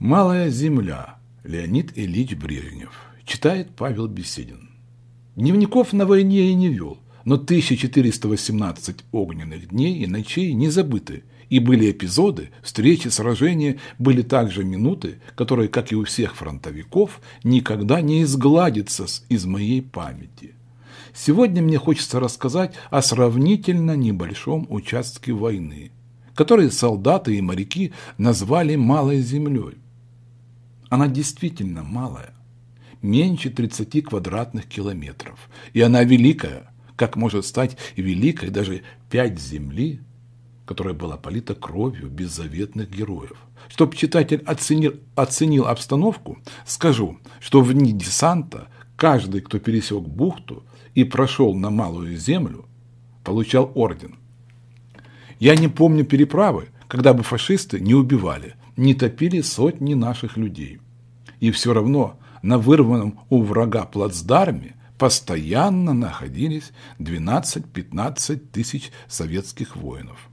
Малая земля. Леонид Ильич Брежнев. Читает Павел Беседин. Дневников на войне и не вел, но 1418 огненных дней и ночей не забыты, и были эпизоды, встречи, сражения, были также минуты, которые, как и у всех фронтовиков, никогда не изгладятся из моей памяти. Сегодня мне хочется рассказать о сравнительно небольшом участке войны, который солдаты и моряки назвали «малой землей». Она действительно малая, меньше 30 квадратных километров, и она великая, как может стать великой даже пять земли, которая была полита кровью беззаветных героев. Чтоб читатель оценил, оценил обстановку, скажу, что в дни десанта каждый, кто пересек бухту и прошел на Малую Землю, получал орден. Я не помню переправы, когда бы фашисты не убивали, не топили сотни наших людей. И все равно на вырванном у врага плацдарме постоянно находились 12-15 тысяч советских воинов.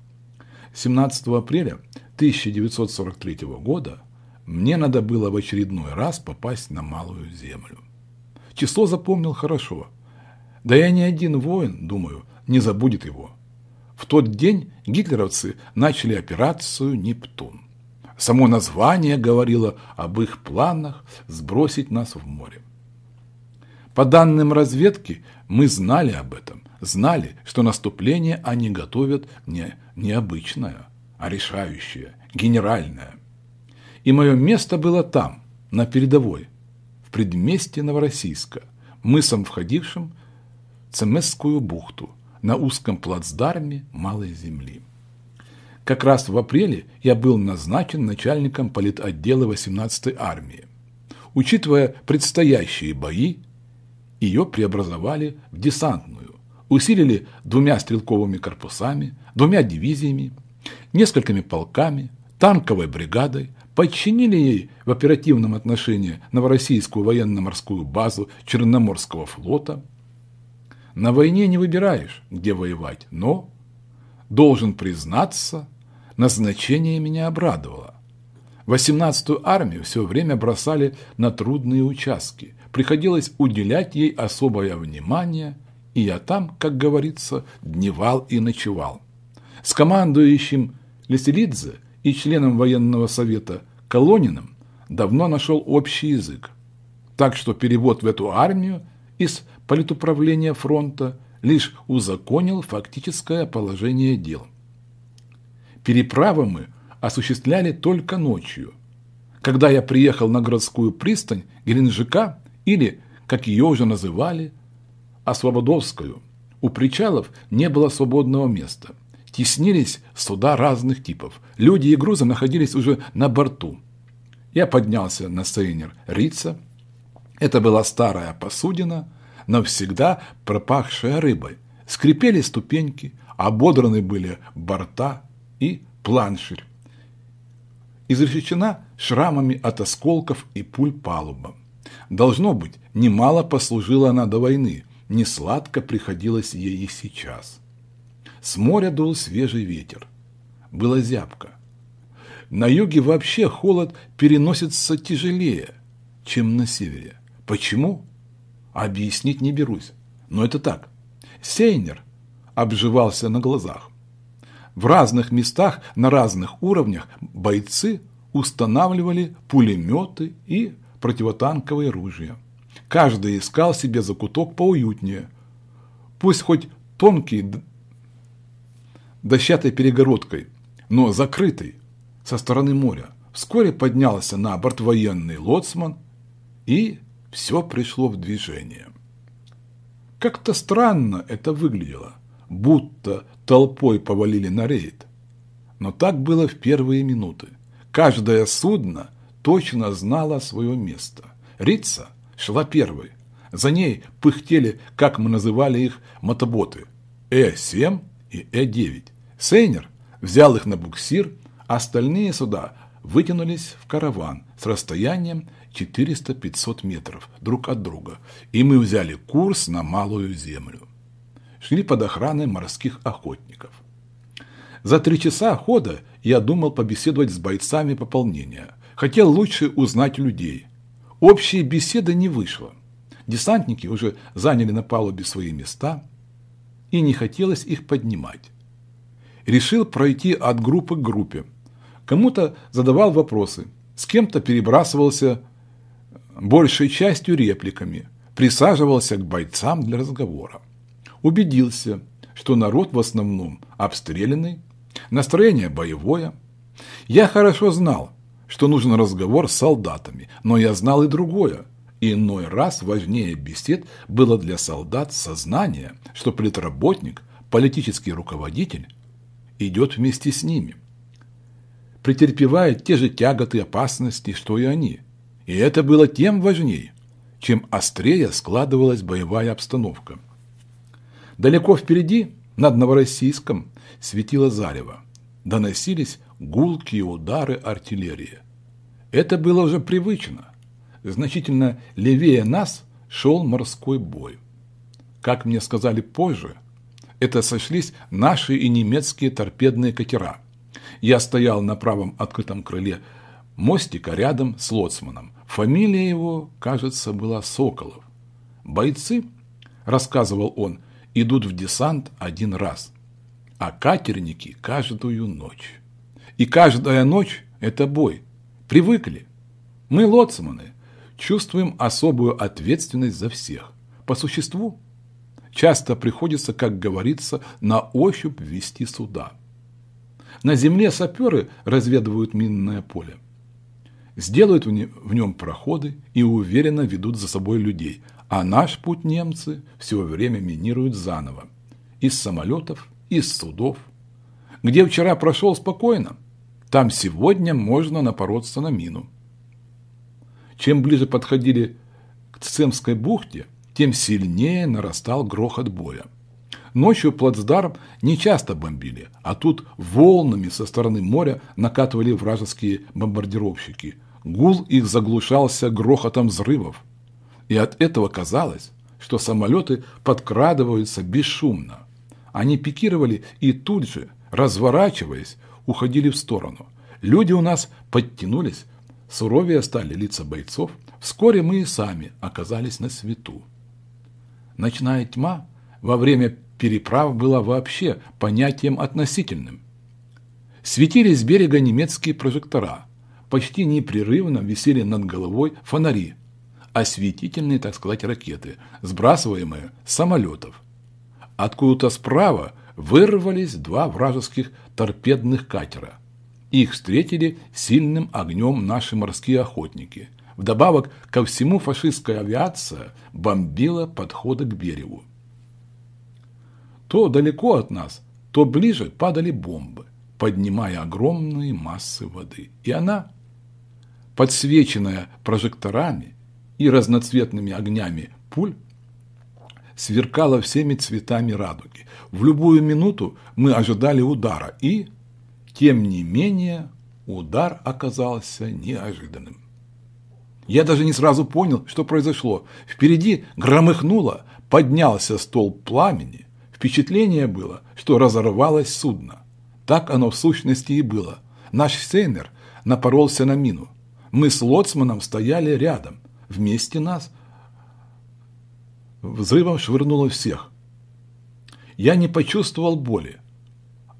17 апреля 1943 года мне надо было в очередной раз попасть на Малую Землю. Число запомнил хорошо. Да я не один воин, думаю, не забудет его. В тот день гитлеровцы начали операцию «Нептун». Само название говорило об их планах сбросить нас в море. По данным разведки, мы знали об этом, знали, что наступление они готовят не необычное, а решающее, генеральное. И мое место было там, на передовой, в предместе Новороссийска, мысом, входившим в Цемесскую бухту, на узком плацдарме Малой Земли. Как раз в апреле я был назначен начальником политотдела 18-й армии. Учитывая предстоящие бои, ее преобразовали в десантную, усилили двумя стрелковыми корпусами, двумя дивизиями, несколькими полками, танковой бригадой, подчинили ей в оперативном отношении Новороссийскую военно-морскую базу Черноморского флота. На войне не выбираешь, где воевать, но, должен признаться, Назначение меня обрадовало. 18-ю армию все время бросали на трудные участки. Приходилось уделять ей особое внимание, и я там, как говорится, дневал и ночевал. С командующим Леселидзе и членом военного совета Колониным давно нашел общий язык. Так что перевод в эту армию из политуправления фронта лишь узаконил фактическое положение дел. Переправы мы осуществляли только ночью. Когда я приехал на городскую пристань Геленджика, или, как ее уже называли, Освободовскую, у причалов не было свободного места. Теснились суда разных типов. Люди и грузы находились уже на борту. Я поднялся на сейнер Рица. Это была старая посудина, навсегда пропахшая рыбой. Скрипели ступеньки, ободраны были борта, и планшерь. Изрешечена шрамами от осколков и пуль палуба. Должно быть, немало послужила она до войны, не сладко приходилось ей и сейчас. С моря дул свежий ветер. Было зябко. На юге вообще холод переносится тяжелее, чем на севере. Почему? Объяснить не берусь. Но это так. Сейнер обживался на глазах. В разных местах на разных уровнях бойцы устанавливали пулеметы и противотанковые ружья. Каждый искал себе закуток поуютнее. Пусть хоть тонкий дощатой перегородкой, но закрытый со стороны моря. Вскоре поднялся на борт военный лоцман, и все пришло в движение. Как-то странно это выглядело – будто толпой повалили на рейд. Но так было в первые минуты. Каждое судно точно знало свое место. Рица шла первой. За ней пыхтели, как мы называли их, мотоботы Э-7 и Э-9. Сейнер взял их на буксир, остальные суда вытянулись в караван с расстоянием 400-500 метров друг от друга, и мы взяли курс на Малую Землю шли под охраной морских охотников. За три часа хода я думал побеседовать с бойцами пополнения. Хотел лучше узнать людей. Общей беседы не вышло. Десантники уже заняли на палубе свои места, и не хотелось их поднимать. Решил пройти от группы к группе. Кому-то задавал вопросы, с кем-то перебрасывался большей частью репликами, присаживался к бойцам для разговора убедился, что народ в основном обстрелянный, настроение боевое. Я хорошо знал, что нужен разговор с солдатами, но я знал и другое. Иной раз важнее бесед было для солдат сознание, что политработник, политический руководитель, идет вместе с ними, претерпевая те же тяготы и опасности, что и они. И это было тем важнее, чем острее складывалась боевая обстановка. Далеко впереди, над Новороссийском, светило зарево. Доносились гулкие удары артиллерии. Это было уже привычно. Значительно левее нас шел морской бой. Как мне сказали позже, это сошлись наши и немецкие торпедные катера. Я стоял на правом открытом крыле мостика рядом с лоцманом. Фамилия его, кажется, была Соколов. Бойцы, рассказывал он, идут в десант один раз, а катерники – каждую ночь. И каждая ночь – это бой. Привыкли. Мы, лоцманы, чувствуем особую ответственность за всех. По существу, часто приходится, как говорится, на ощупь вести суда. На земле саперы разведывают минное поле, сделают в нем проходы и уверенно ведут за собой людей – а наш путь немцы все время минируют заново. Из самолетов, из судов. Где вчера прошел спокойно, там сегодня можно напороться на мину. Чем ближе подходили к Цемской бухте, тем сильнее нарастал грохот боя. Ночью плацдарм не часто бомбили, а тут волнами со стороны моря накатывали вражеские бомбардировщики. Гул их заглушался грохотом взрывов и от этого казалось, что самолеты подкрадываются бесшумно. Они пикировали и тут же, разворачиваясь, уходили в сторону. Люди у нас подтянулись, суровее стали лица бойцов. Вскоре мы и сами оказались на свету. Ночная тьма во время переправ была вообще понятием относительным. Светили с берега немецкие прожектора. Почти непрерывно висели над головой фонари – осветительные, так сказать, ракеты, сбрасываемые с самолетов. Откуда-то справа вырвались два вражеских торпедных катера. Их встретили сильным огнем наши морские охотники. Вдобавок ко всему фашистская авиация бомбила подходы к берегу. То далеко от нас, то ближе падали бомбы, поднимая огромные массы воды. И она, подсвеченная прожекторами, и разноцветными огнями пуль сверкала всеми цветами радуги. В любую минуту мы ожидали удара, и, тем не менее, удар оказался неожиданным. Я даже не сразу понял, что произошло. Впереди громыхнуло, поднялся стол пламени. Впечатление было, что разорвалось судно. Так оно в сущности и было. Наш сейнер напоролся на мину. Мы с лоцманом стояли рядом вместе нас. Взрывом швырнуло всех. Я не почувствовал боли.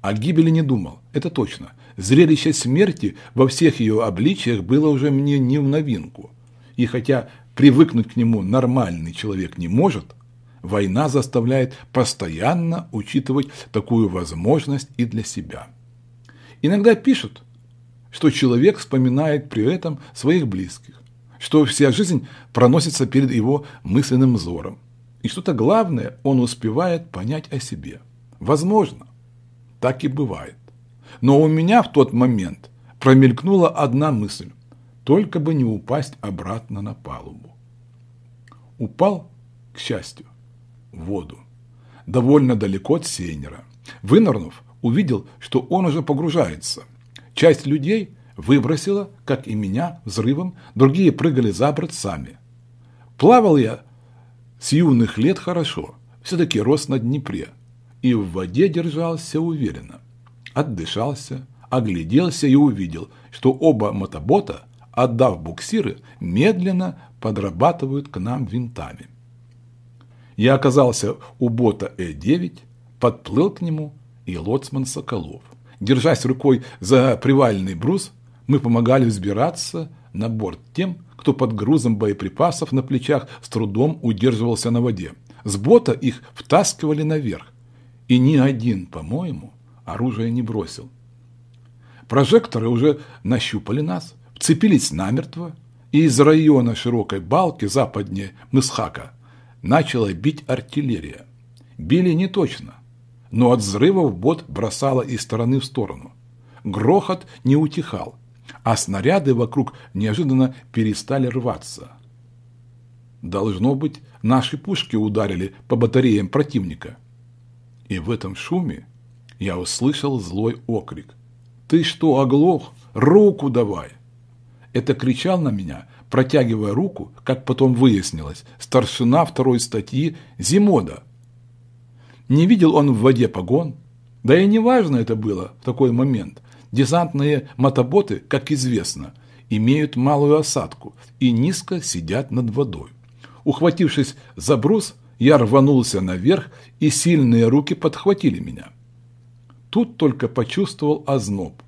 О а гибели не думал, это точно. Зрелище смерти во всех ее обличиях было уже мне не в новинку. И хотя привыкнуть к нему нормальный человек не может, война заставляет постоянно учитывать такую возможность и для себя. Иногда пишут, что человек вспоминает при этом своих близких что вся жизнь проносится перед его мысленным взором. И что-то главное он успевает понять о себе. Возможно, так и бывает. Но у меня в тот момент промелькнула одна мысль. Только бы не упасть обратно на палубу. Упал, к счастью, в воду. Довольно далеко от Сейнера. Вынырнув, увидел, что он уже погружается. Часть людей, Выбросило, как и меня, взрывом, другие прыгали за борт сами. Плавал я с юных лет хорошо, все-таки рос на Днепре, и в воде держался уверенно. Отдышался, огляделся и увидел, что оба мотобота, отдав буксиры, медленно подрабатывают к нам винтами. Я оказался у бота Э-9, подплыл к нему и лоцман Соколов. Держась рукой за привальный брус, мы помогали взбираться на борт тем, кто под грузом боеприпасов на плечах с трудом удерживался на воде. С бота их втаскивали наверх. И ни один, по-моему, оружие не бросил. Прожекторы уже нащупали нас, вцепились намертво, и из района широкой балки западнее Мысхака начала бить артиллерия. Били не точно, но от взрывов бот бросало из стороны в сторону. Грохот не утихал, а снаряды вокруг неожиданно перестали рваться. Должно быть, наши пушки ударили по батареям противника. И в этом шуме я услышал злой окрик. «Ты что, оглох? Руку давай!» Это кричал на меня, протягивая руку, как потом выяснилось, старшина второй статьи Зимода. Не видел он в воде погон, да и неважно это было в такой момент десантные мотоботы, как известно, имеют малую осадку и низко сидят над водой. Ухватившись за брус, я рванулся наверх, и сильные руки подхватили меня. Тут только почувствовал озноб.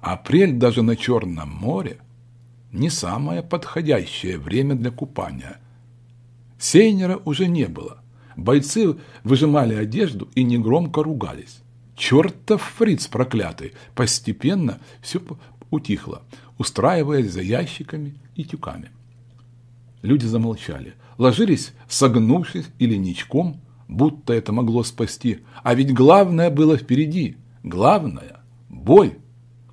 Апрель даже на Черном море не самое подходящее время для купания. Сейнера уже не было. Бойцы выжимали одежду и негромко ругались. Чертов фриц проклятый! Постепенно все утихло, устраиваясь за ящиками и тюками. Люди замолчали, ложились, согнувшись или ничком, будто это могло спасти. А ведь главное было впереди. Главное – бой,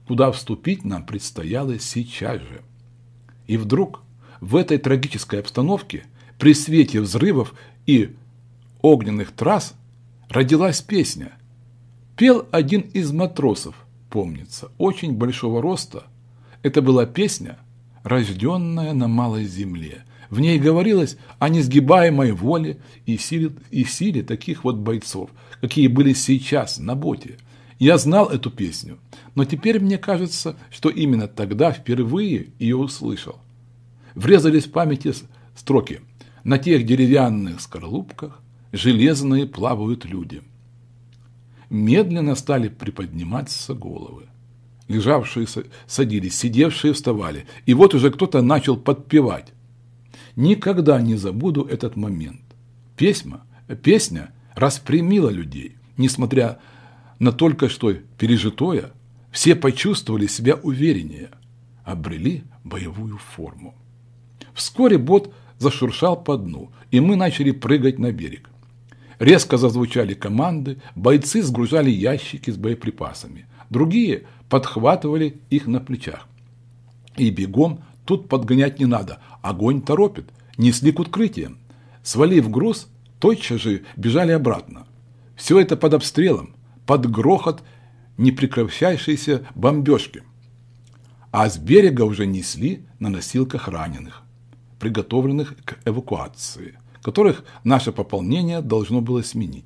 куда вступить нам предстояло сейчас же. И вдруг в этой трагической обстановке, при свете взрывов и огненных трасс, родилась песня, Пел один из матросов, помнится, очень большого роста. Это была песня, рожденная на малой земле. В ней говорилось о несгибаемой воле и силе, и силе таких вот бойцов, какие были сейчас на боте. Я знал эту песню, но теперь мне кажется, что именно тогда впервые ее услышал. Врезались в памяти строки. На тех деревянных скорлупках железные плавают люди медленно стали приподниматься головы. Лежавшие садились, сидевшие вставали, и вот уже кто-то начал подпевать. Никогда не забуду этот момент. Песня, песня распрямила людей, несмотря на только что пережитое, все почувствовали себя увереннее, обрели боевую форму. Вскоре бот зашуршал по дну, и мы начали прыгать на берег. Резко зазвучали команды, бойцы сгружали ящики с боеприпасами. Другие подхватывали их на плечах. И бегом тут подгонять не надо, огонь торопит, несли к открытиям. Свалив груз, тотчас же бежали обратно. Все это под обстрелом, под грохот непрекращающейся бомбежки. А с берега уже несли на носилках раненых, приготовленных к эвакуации – которых наше пополнение должно было сменить.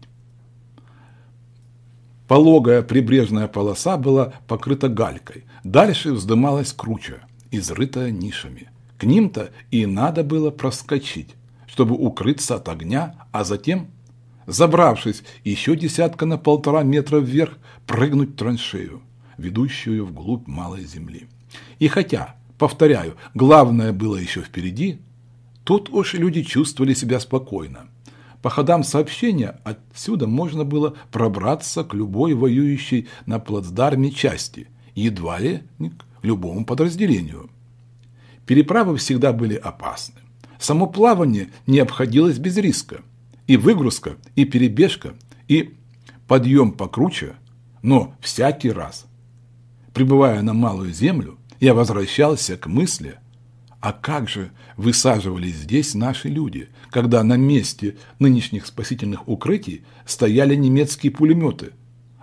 Пологая прибрежная полоса была покрыта галькой, дальше вздымалась круче, изрытая нишами. К ним-то и надо было проскочить, чтобы укрыться от огня, а затем, забравшись еще десятка на полтора метра вверх, прыгнуть в траншею, ведущую вглубь малой земли. И хотя, повторяю, главное было еще впереди – Тут уж люди чувствовали себя спокойно. По ходам сообщения отсюда можно было пробраться к любой воюющей на плацдарме части, едва ли к любому подразделению. Переправы всегда были опасны. Само плавание не обходилось без риска. И выгрузка, и перебежка, и подъем покруче, но всякий раз, прибывая на малую землю, я возвращался к мысли а как же высаживались здесь наши люди, когда на месте нынешних спасительных укрытий стояли немецкие пулеметы,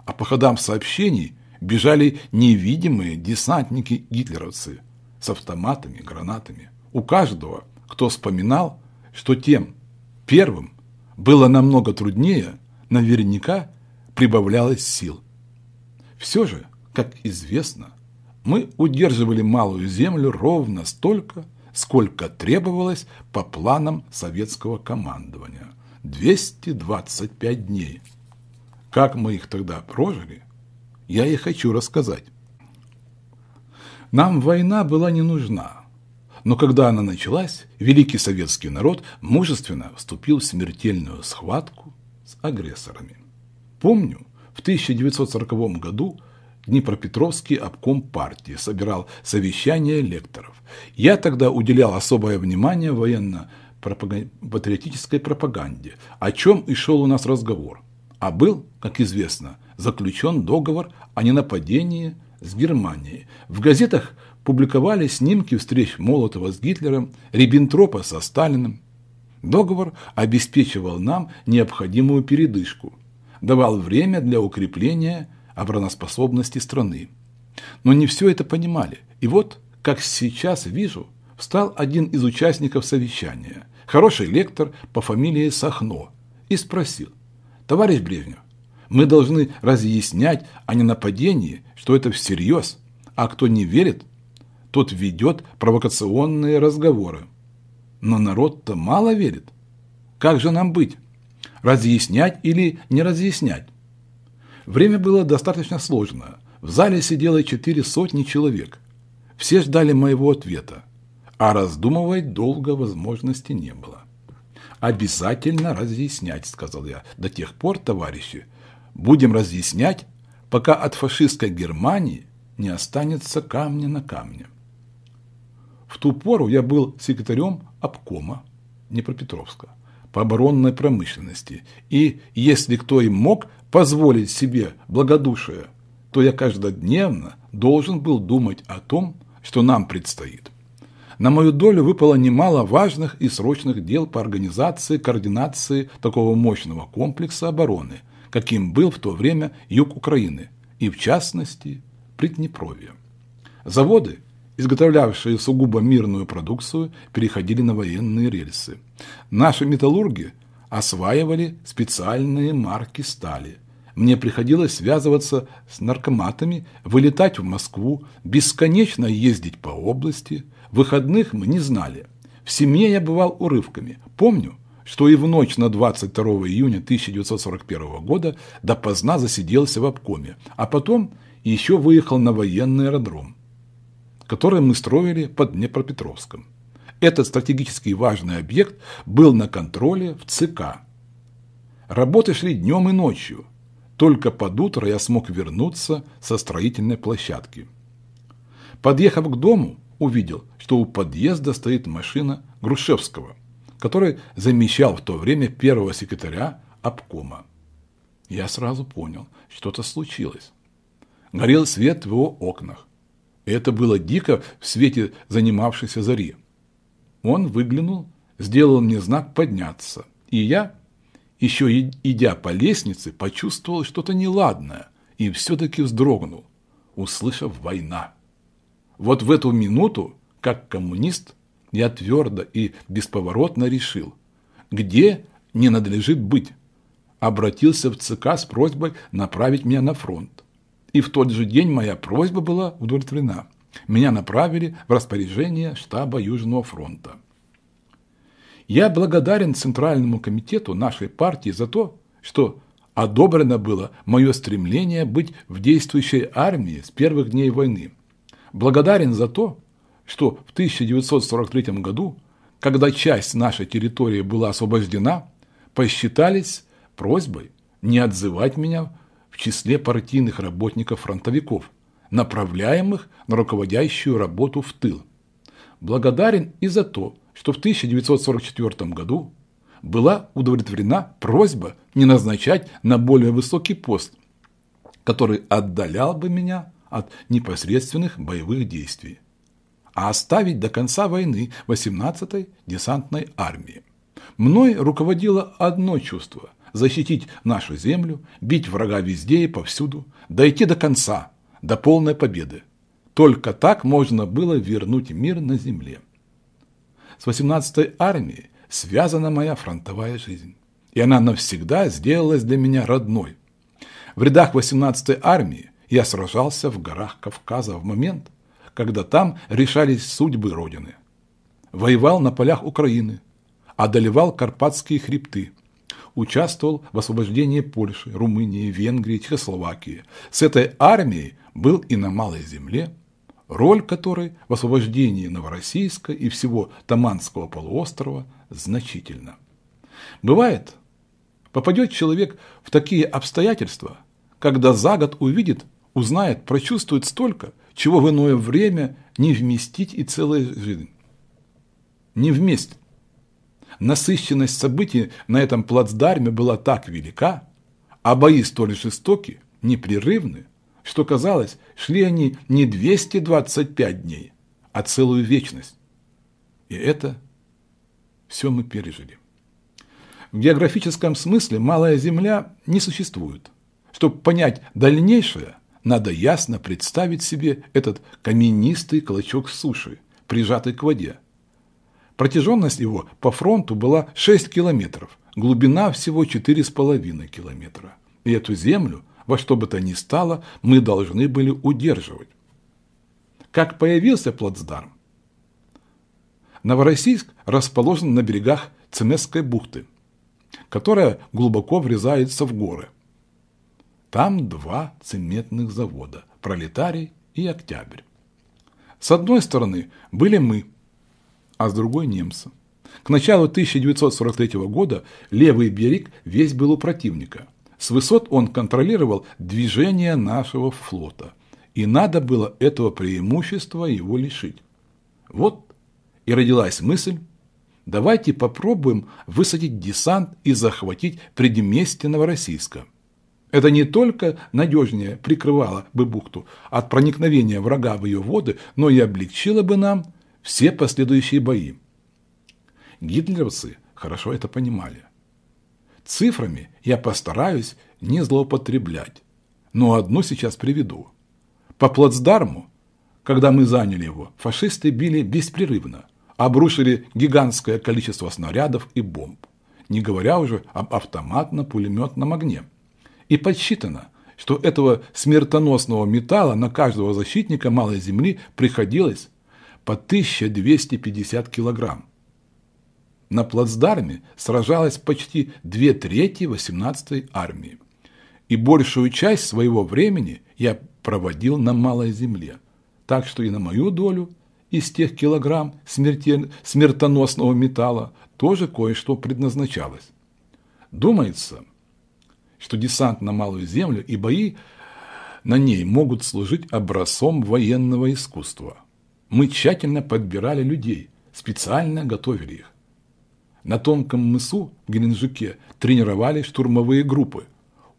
а по ходам сообщений бежали невидимые десантники-гитлеровцы с автоматами, гранатами. У каждого, кто вспоминал, что тем первым было намного труднее, наверняка прибавлялось сил. Все же, как известно, мы удерживали малую землю ровно столько, сколько требовалось по планам советского командования. 225 дней. Как мы их тогда прожили, я и хочу рассказать. Нам война была не нужна, но когда она началась, великий советский народ мужественно вступил в смертельную схватку с агрессорами. Помню, в 1940 году Днепропетровский обком партии собирал совещание лекторов. Я тогда уделял особое внимание военно-патриотической пропаганде, о чем и шел у нас разговор. А был, как известно, заключен договор о ненападении с Германией. В газетах публиковали снимки встреч Молотова с Гитлером, Риббентропа со Сталиным. Договор обеспечивал нам необходимую передышку, давал время для укрепления обороноспособности страны. Но не все это понимали. И вот, как сейчас вижу, встал один из участников совещания, хороший лектор по фамилии Сахно, и спросил, «Товарищ Брежнев, мы должны разъяснять, о не нападении, что это всерьез, а кто не верит, тот ведет провокационные разговоры. Но народ-то мало верит. Как же нам быть? Разъяснять или не разъяснять? Время было достаточно сложно. В зале сидело четыре сотни человек. Все ждали моего ответа, а раздумывать долго возможности не было. «Обязательно разъяснять», – сказал я. «До тех пор, товарищи, будем разъяснять, пока от фашистской Германии не останется камня на камне». В ту пору я был секретарем обкома Днепропетровска по оборонной промышленности, и если кто и мог позволить себе благодушие, то я каждодневно должен был думать о том, что нам предстоит. На мою долю выпало немало важных и срочных дел по организации координации такого мощного комплекса обороны, каким был в то время юг Украины, и в частности Приднепровье. Заводы изготовлявшие сугубо мирную продукцию, переходили на военные рельсы. Наши металлурги осваивали специальные марки стали. Мне приходилось связываться с наркоматами, вылетать в Москву, бесконечно ездить по области. Выходных мы не знали. В семье я бывал урывками. Помню, что и в ночь на 22 июня 1941 года допоздна засиделся в обкоме, а потом еще выехал на военный аэродром которые мы строили под Днепропетровском. Этот стратегически важный объект был на контроле в ЦК. Работы шли днем и ночью. Только под утро я смог вернуться со строительной площадки. Подъехав к дому, увидел, что у подъезда стоит машина Грушевского, который замещал в то время первого секретаря обкома. Я сразу понял, что-то случилось. Горел свет в его окнах. Это было дико в свете занимавшейся зари. Он выглянул, сделал мне знак подняться, и я, еще идя по лестнице, почувствовал что-то неладное и все-таки вздрогнул, услышав «война». Вот в эту минуту, как коммунист, я твердо и бесповоротно решил, где не надлежит быть. Обратился в ЦК с просьбой направить меня на фронт и в тот же день моя просьба была удовлетворена. Меня направили в распоряжение штаба Южного фронта. Я благодарен Центральному комитету нашей партии за то, что одобрено было мое стремление быть в действующей армии с первых дней войны. Благодарен за то, что в 1943 году, когда часть нашей территории была освобождена, посчитались просьбой не отзывать меня числе партийных работников-фронтовиков, направляемых на руководящую работу в тыл. Благодарен и за то, что в 1944 году была удовлетворена просьба не назначать на более высокий пост, который отдалял бы меня от непосредственных боевых действий, а оставить до конца войны 18-й десантной армии. Мной руководило одно чувство – защитить нашу землю, бить врага везде и повсюду, дойти до конца, до полной победы. Только так можно было вернуть мир на земле. С 18-й армией связана моя фронтовая жизнь, и она навсегда сделалась для меня родной. В рядах 18-й армии я сражался в горах Кавказа в момент, когда там решались судьбы Родины. Воевал на полях Украины, одолевал Карпатские хребты – участвовал в освобождении Польши, Румынии, Венгрии, Чехословакии. С этой армией был и на Малой Земле, роль которой в освобождении Новороссийска и всего Таманского полуострова значительна. Бывает, попадет человек в такие обстоятельства, когда за год увидит, узнает, прочувствует столько, чего в иное время не вместить и целая жизнь. Не вместит. Насыщенность событий на этом плацдарме была так велика, а бои столь жестоки, непрерывны, что казалось, шли они не 225 дней, а целую вечность. И это все мы пережили. В географическом смысле малая Земля не существует. Чтобы понять дальнейшее, надо ясно представить себе этот каменистый клочок суши, прижатый к воде, Протяженность его по фронту была 6 километров, глубина всего 4,5 километра. И эту землю, во что бы то ни стало, мы должны были удерживать. Как появился плацдарм? Новороссийск расположен на берегах Цемесской бухты, которая глубоко врезается в горы. Там два цементных завода – Пролетарий и Октябрь. С одной стороны были мы – а с другой – немца. К началу 1943 года левый берег весь был у противника. С высот он контролировал движение нашего флота. И надо было этого преимущества его лишить. Вот и родилась мысль, давайте попробуем высадить десант и захватить предместье Новороссийска. Это не только надежнее прикрывало бы бухту от проникновения врага в ее воды, но и облегчило бы нам – все последующие бои. Гитлеровцы хорошо это понимали. Цифрами я постараюсь не злоупотреблять, но одну сейчас приведу. По плацдарму, когда мы заняли его, фашисты били беспрерывно, обрушили гигантское количество снарядов и бомб, не говоря уже об автоматно-пулеметном огне. И подсчитано, что этого смертоносного металла на каждого защитника малой земли приходилось по 1250 килограмм. На плацдарме сражалась почти две трети 18-й армии. И большую часть своего времени я проводил на малой земле, так что и на мою долю из тех килограмм смертель... смертоносного металла тоже кое-что предназначалось. Думается, что десант на Малую Землю и бои на ней могут служить образцом военного искусства – мы тщательно подбирали людей, специально готовили их. На тонком мысу в Геленджике тренировали штурмовые группы,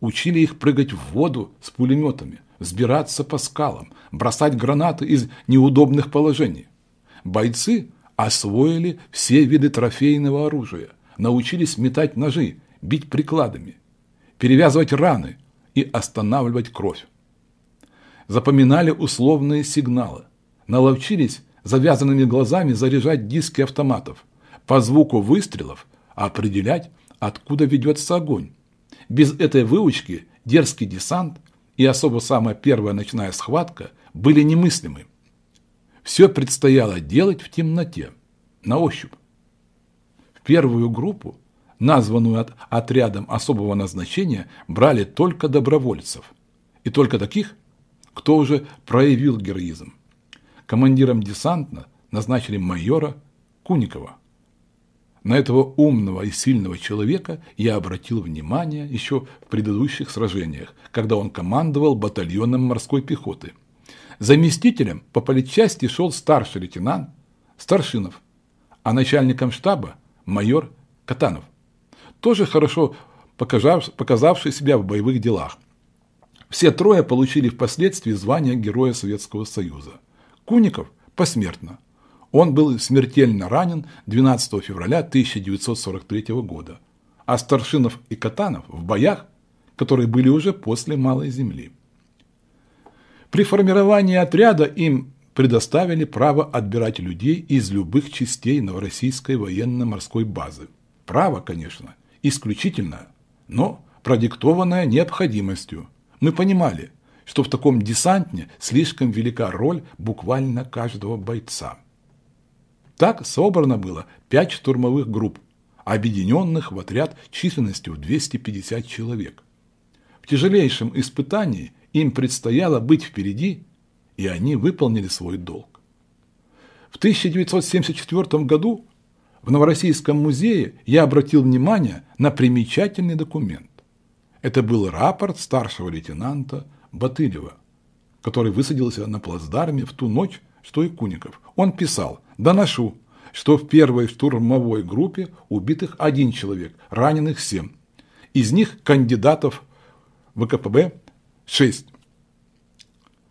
учили их прыгать в воду с пулеметами, взбираться по скалам, бросать гранаты из неудобных положений. Бойцы освоили все виды трофейного оружия, научились метать ножи, бить прикладами, перевязывать раны и останавливать кровь. Запоминали условные сигналы, наловчились завязанными глазами заряжать диски автоматов, по звуку выстрелов определять, откуда ведется огонь. Без этой выучки дерзкий десант и особо самая первая ночная схватка были немыслимы. Все предстояло делать в темноте, на ощупь. В первую группу, названную от, отрядом особого назначения, брали только добровольцев. И только таких, кто уже проявил героизм командиром десанта назначили майора Куникова. На этого умного и сильного человека я обратил внимание еще в предыдущих сражениях, когда он командовал батальоном морской пехоты. Заместителем по политчасти шел старший лейтенант Старшинов, а начальником штаба майор Катанов, тоже хорошо показавший себя в боевых делах. Все трое получили впоследствии звание Героя Советского Союза – Куников посмертно. Он был смертельно ранен 12 февраля 1943 года, а Старшинов и Катанов в боях, которые были уже после Малой Земли. При формировании отряда им предоставили право отбирать людей из любых частей Новороссийской военно-морской базы. Право, конечно, исключительно, но продиктованное необходимостью. Мы понимали, что в таком десантне слишком велика роль буквально каждого бойца. Так собрано было пять штурмовых групп, объединенных в отряд численностью в 250 человек. В тяжелейшем испытании им предстояло быть впереди, и они выполнили свой долг. В 1974 году в Новороссийском музее я обратил внимание на примечательный документ. Это был рапорт старшего лейтенанта Батырева, который высадился на плацдарме в ту ночь, что и Куников. Он писал «Доношу, что в первой штурмовой группе убитых один человек, раненых семь. Из них кандидатов ВКПБ шесть.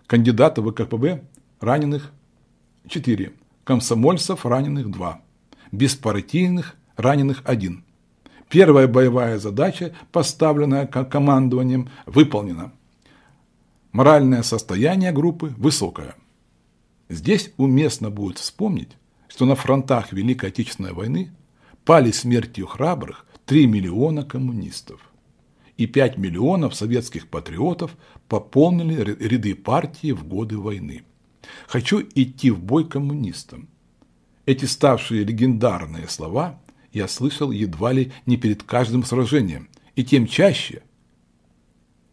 Кандидатов ВКПБ раненых четыре. Комсомольцев раненых два. Беспартийных раненых один. Первая боевая задача, поставленная командованием, выполнена. Моральное состояние группы высокое. Здесь уместно будет вспомнить, что на фронтах Великой Отечественной войны пали смертью храбрых 3 миллиона коммунистов и 5 миллионов советских патриотов пополнили ряды партии в годы войны. «Хочу идти в бой коммунистам». Эти ставшие легендарные слова я слышал едва ли не перед каждым сражением, и тем чаще,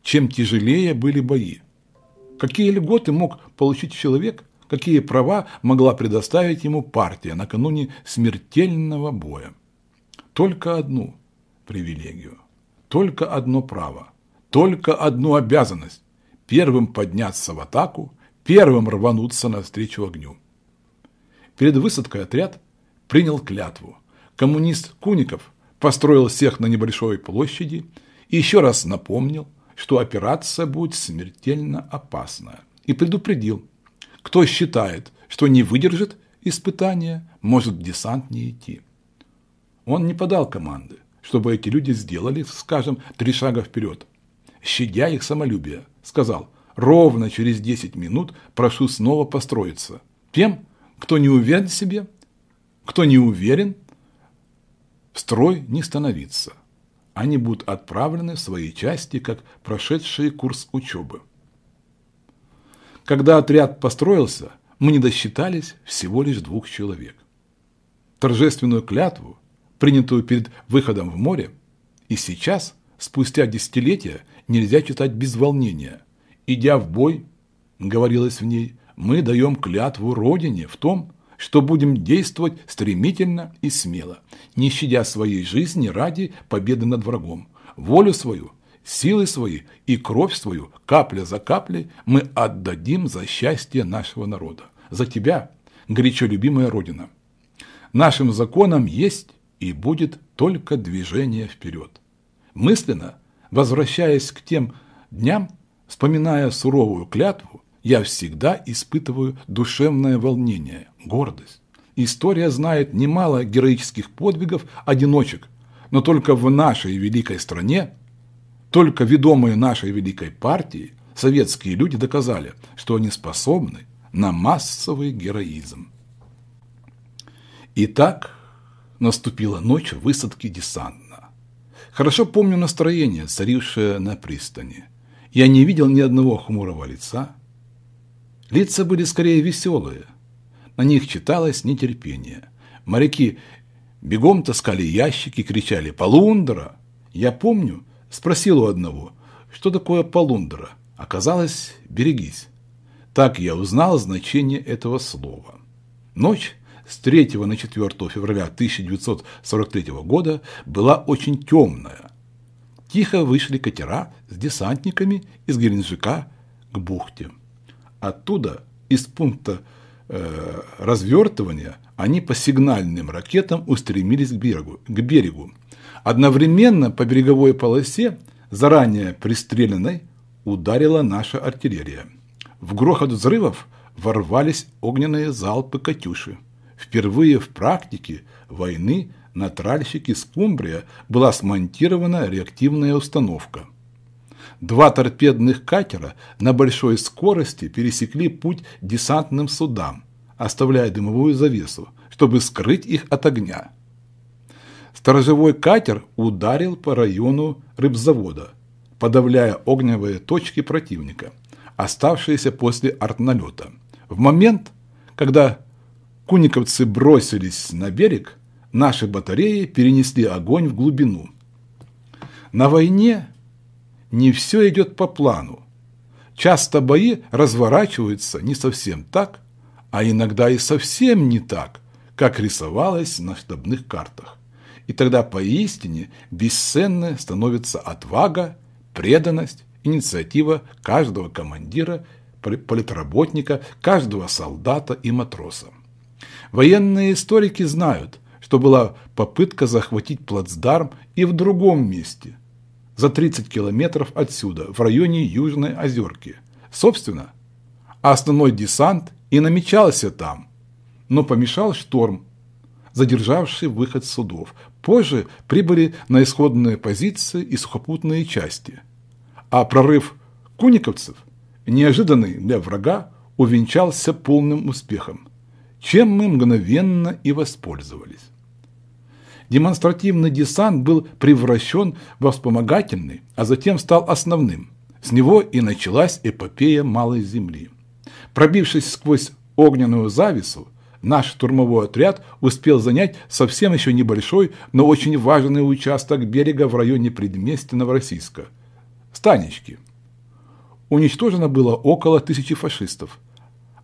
чем тяжелее были бои. Какие льготы мог получить человек, какие права могла предоставить ему партия накануне смертельного боя? Только одну привилегию, только одно право, только одну обязанность – первым подняться в атаку, первым рвануться навстречу огню. Перед высадкой отряд принял клятву. Коммунист Куников построил всех на небольшой площади и еще раз напомнил – что операция будет смертельно опасна, и предупредил, кто считает, что не выдержит испытания, может в десант не идти. Он не подал команды, чтобы эти люди сделали, скажем, три шага вперед. Щадя их самолюбие, сказал, ровно через 10 минут прошу снова построиться. Тем, кто не уверен в себе, кто не уверен, в строй не становиться они будут отправлены в свои части как прошедшие курс учебы. Когда отряд построился, мы не досчитались всего лишь двух человек. Торжественную клятву, принятую перед выходом в море, и сейчас, спустя десятилетия, нельзя читать без волнения. Идя в бой, говорилось в ней, мы даем клятву Родине в том, что будем действовать стремительно и смело, не щадя своей жизни ради победы над врагом. Волю свою, силы свои и кровь свою, капля за каплей, мы отдадим за счастье нашего народа. За тебя, горячо любимая Родина. Нашим законом есть и будет только движение вперед. Мысленно, возвращаясь к тем дням, вспоминая суровую клятву, я всегда испытываю душевное волнение – гордость. История знает немало героических подвигов одиночек, но только в нашей великой стране, только ведомые нашей великой партией, советские люди доказали, что они способны на массовый героизм. Итак, наступила ночь высадки десантна. Хорошо помню настроение, царившее на пристани. Я не видел ни одного хмурого лица. Лица были скорее веселые – на них читалось нетерпение. Моряки бегом таскали ящики, кричали «Полундра!». Я помню, спросил у одного, что такое полундра. Оказалось, берегись. Так я узнал значение этого слова. Ночь с 3 на 4 февраля 1943 года была очень темная. Тихо вышли катера с десантниками из Геленджика к бухте. Оттуда, из пункта э, развертывания они по сигнальным ракетам устремились к берегу, к берегу. Одновременно по береговой полосе, заранее пристреленной, ударила наша артиллерия. В грохот взрывов ворвались огненные залпы «Катюши». Впервые в практике войны на тральщике «Скумбрия» была смонтирована реактивная установка – Два торпедных катера на большой скорости пересекли путь десантным судам, оставляя дымовую завесу, чтобы скрыть их от огня. Сторожевой катер ударил по району рыбзавода, подавляя огневые точки противника, оставшиеся после артналета. В момент, когда куниковцы бросились на берег, наши батареи перенесли огонь в глубину. На войне не все идет по плану. Часто бои разворачиваются не совсем так, а иногда и совсем не так, как рисовалось на штабных картах. И тогда поистине бесценны становится отвага, преданность, инициатива каждого командира, политработника, каждого солдата и матроса. Военные историки знают, что была попытка захватить плацдарм и в другом месте – за 30 километров отсюда, в районе Южной Озерки. Собственно, основной десант и намечался там, но помешал шторм, задержавший выход судов. Позже прибыли на исходные позиции и сухопутные части. А прорыв куниковцев, неожиданный для врага, увенчался полным успехом, чем мы мгновенно и воспользовались демонстративный десант был превращен во вспомогательный, а затем стал основным. С него и началась эпопея Малой Земли. Пробившись сквозь огненную завесу, наш штурмовой отряд успел занять совсем еще небольшой, но очень важный участок берега в районе предместья Новороссийска – Станечки. Уничтожено было около тысячи фашистов.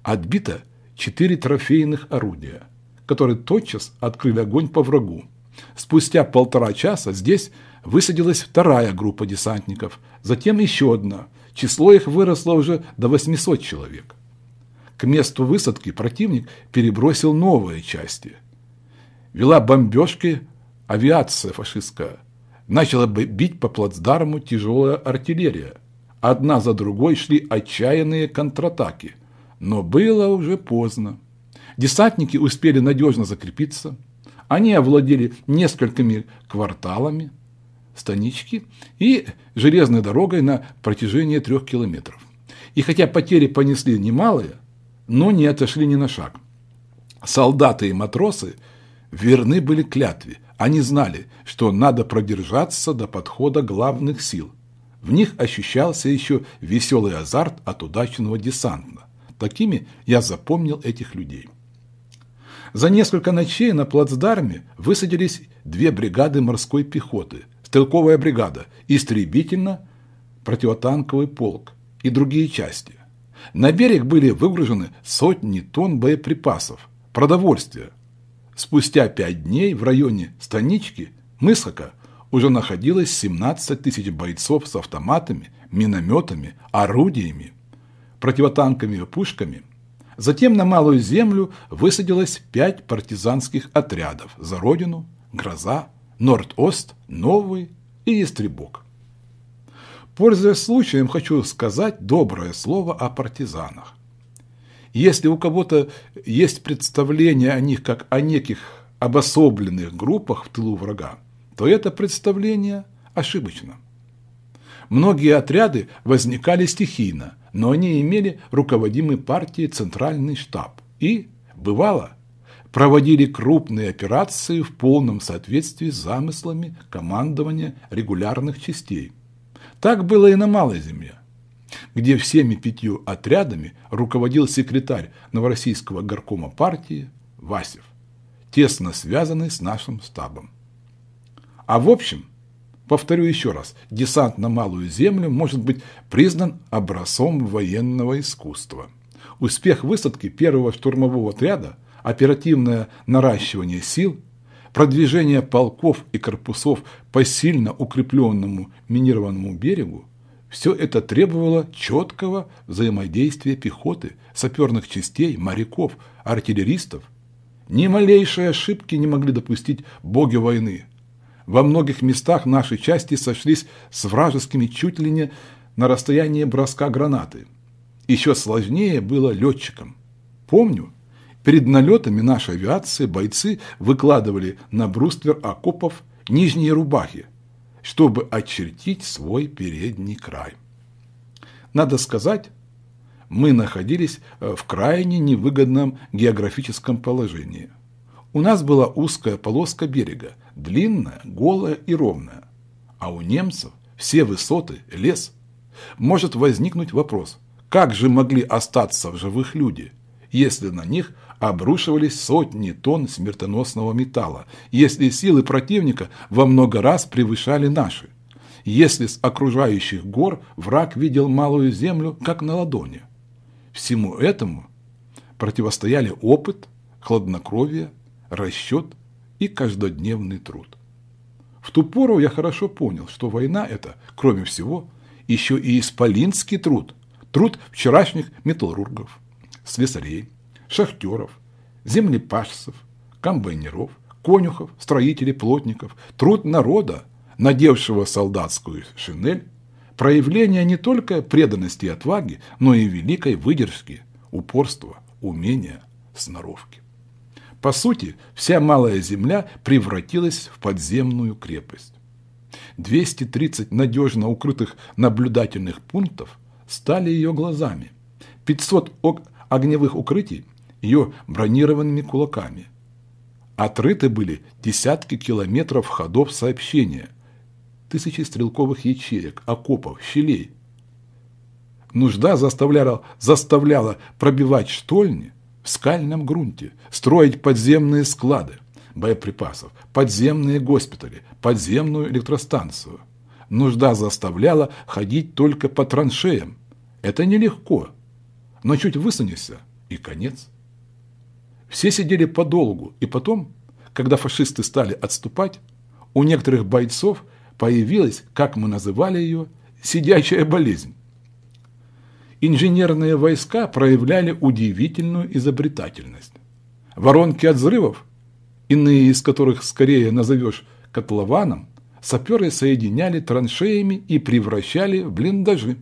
Отбито четыре трофейных орудия, которые тотчас открыли огонь по врагу. Спустя полтора часа здесь высадилась вторая группа десантников, затем еще одна. Число их выросло уже до 800 человек. К месту высадки противник перебросил новые части. Вела бомбежки авиация фашистская. Начала бить по плацдарму тяжелая артиллерия. Одна за другой шли отчаянные контратаки. Но было уже поздно. Десантники успели надежно закрепиться – они овладели несколькими кварталами, станички и железной дорогой на протяжении трех километров. И хотя потери понесли немалые, но не отошли ни на шаг. Солдаты и матросы верны были клятве. Они знали, что надо продержаться до подхода главных сил. В них ощущался еще веселый азарт от удачного десанта. Такими я запомнил этих людей. За несколько ночей на плацдарме высадились две бригады морской пехоты, стрелковая бригада, истребительно противотанковый полк и другие части. На берег были выгружены сотни тонн боеприпасов, продовольствия. Спустя пять дней в районе Станички, Мысока, уже находилось 17 тысяч бойцов с автоматами, минометами, орудиями, противотанковыми пушками – Затем на Малую Землю высадилось пять партизанских отрядов за Родину, Гроза, Норд-Ост, Новый и Истребок. Пользуясь случаем, хочу сказать доброе слово о партизанах. Если у кого-то есть представление о них как о неких обособленных группах в тылу врага, то это представление ошибочно. Многие отряды возникали стихийно – но они имели руководимый партией центральный штаб и, бывало, проводили крупные операции в полном соответствии с замыслами командования регулярных частей. Так было и на Малой Земле, где всеми пятью отрядами руководил секретарь Новороссийского горкома партии Васев, тесно связанный с нашим штабом. А в общем, Повторю еще раз, десант на Малую Землю может быть признан образцом военного искусства. Успех высадки первого штурмового отряда, оперативное наращивание сил, продвижение полков и корпусов по сильно укрепленному минированному берегу – все это требовало четкого взаимодействия пехоты, саперных частей, моряков, артиллеристов. Ни малейшей ошибки не могли допустить боги войны – во многих местах наши части сошлись с вражескими чуть ли не на расстоянии броска гранаты. Еще сложнее было летчикам. Помню, перед налетами нашей авиации бойцы выкладывали на бруствер окопов нижние рубахи, чтобы очертить свой передний край. Надо сказать, мы находились э, в крайне невыгодном географическом положении – у нас была узкая полоска берега, длинная, голая и ровная. А у немцев все высоты – лес. Может возникнуть вопрос, как же могли остаться в живых люди, если на них обрушивались сотни тонн смертоносного металла, если силы противника во много раз превышали наши, если с окружающих гор враг видел малую землю, как на ладони. Всему этому противостояли опыт, хладнокровие, расчет и каждодневный труд. В ту пору я хорошо понял, что война это, кроме всего, еще и исполинский труд, труд вчерашних металлургов, слесарей, шахтеров, землепашцев, комбайнеров, конюхов, строителей, плотников, труд народа, надевшего солдатскую шинель, проявление не только преданности и отваги, но и великой выдержки, упорства, умения, сноровки. По сути, вся Малая Земля превратилась в подземную крепость. 230 надежно укрытых наблюдательных пунктов стали ее глазами, 500 огневых укрытий – ее бронированными кулаками. Отрыты были десятки километров ходов сообщения, тысячи стрелковых ячеек, окопов, щелей. Нужда заставляла, заставляла пробивать штольни – в скальном грунте, строить подземные склады боеприпасов, подземные госпитали, подземную электростанцию. Нужда заставляла ходить только по траншеям. Это нелегко, но чуть высунешься – и конец. Все сидели подолгу, и потом, когда фашисты стали отступать, у некоторых бойцов появилась, как мы называли ее, сидячая болезнь инженерные войска проявляли удивительную изобретательность. Воронки от взрывов, иные из которых скорее назовешь котлованом, саперы соединяли траншеями и превращали в блиндажи.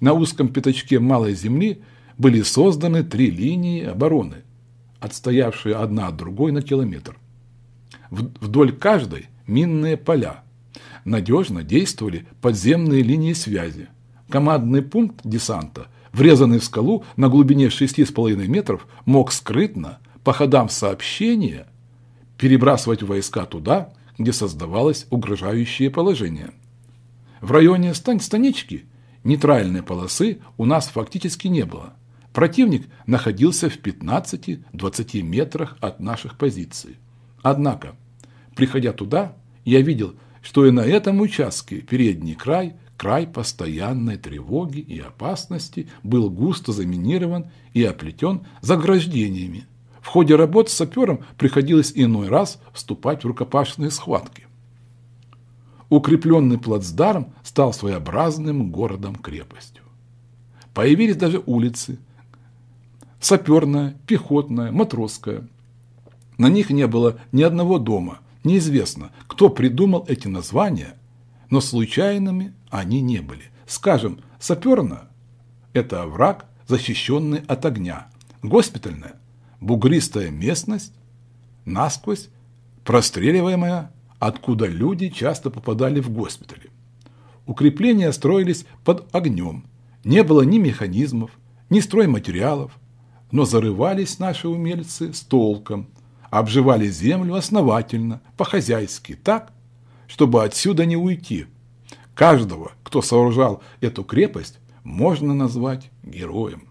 На узком пятачке малой земли были созданы три линии обороны, отстоявшие одна от другой на километр. Вдоль каждой минные поля. Надежно действовали подземные линии связи, командный пункт десанта, врезанный в скалу на глубине 6,5 метров, мог скрытно, по ходам сообщения, перебрасывать войска туда, где создавалось угрожающее положение. В районе стан Станички нейтральной полосы у нас фактически не было. Противник находился в 15-20 метрах от наших позиций. Однако, приходя туда, я видел, что и на этом участке передний край – край постоянной тревоги и опасности был густо заминирован и оплетен заграждениями. В ходе работ с сапером приходилось иной раз вступать в рукопашные схватки. Укрепленный плацдарм стал своеобразным городом-крепостью. Появились даже улицы – саперная, пехотная, матросская. На них не было ни одного дома, неизвестно, кто придумал эти названия, но случайными они не были. Скажем, саперна – это овраг, защищенный от огня. Госпитальная – бугристая местность, насквозь простреливаемая, откуда люди часто попадали в госпитали. Укрепления строились под огнем. Не было ни механизмов, ни стройматериалов, но зарывались наши умельцы с толком, обживали землю основательно, по-хозяйски, так, чтобы отсюда не уйти – Каждого, кто сооружал эту крепость, можно назвать героем.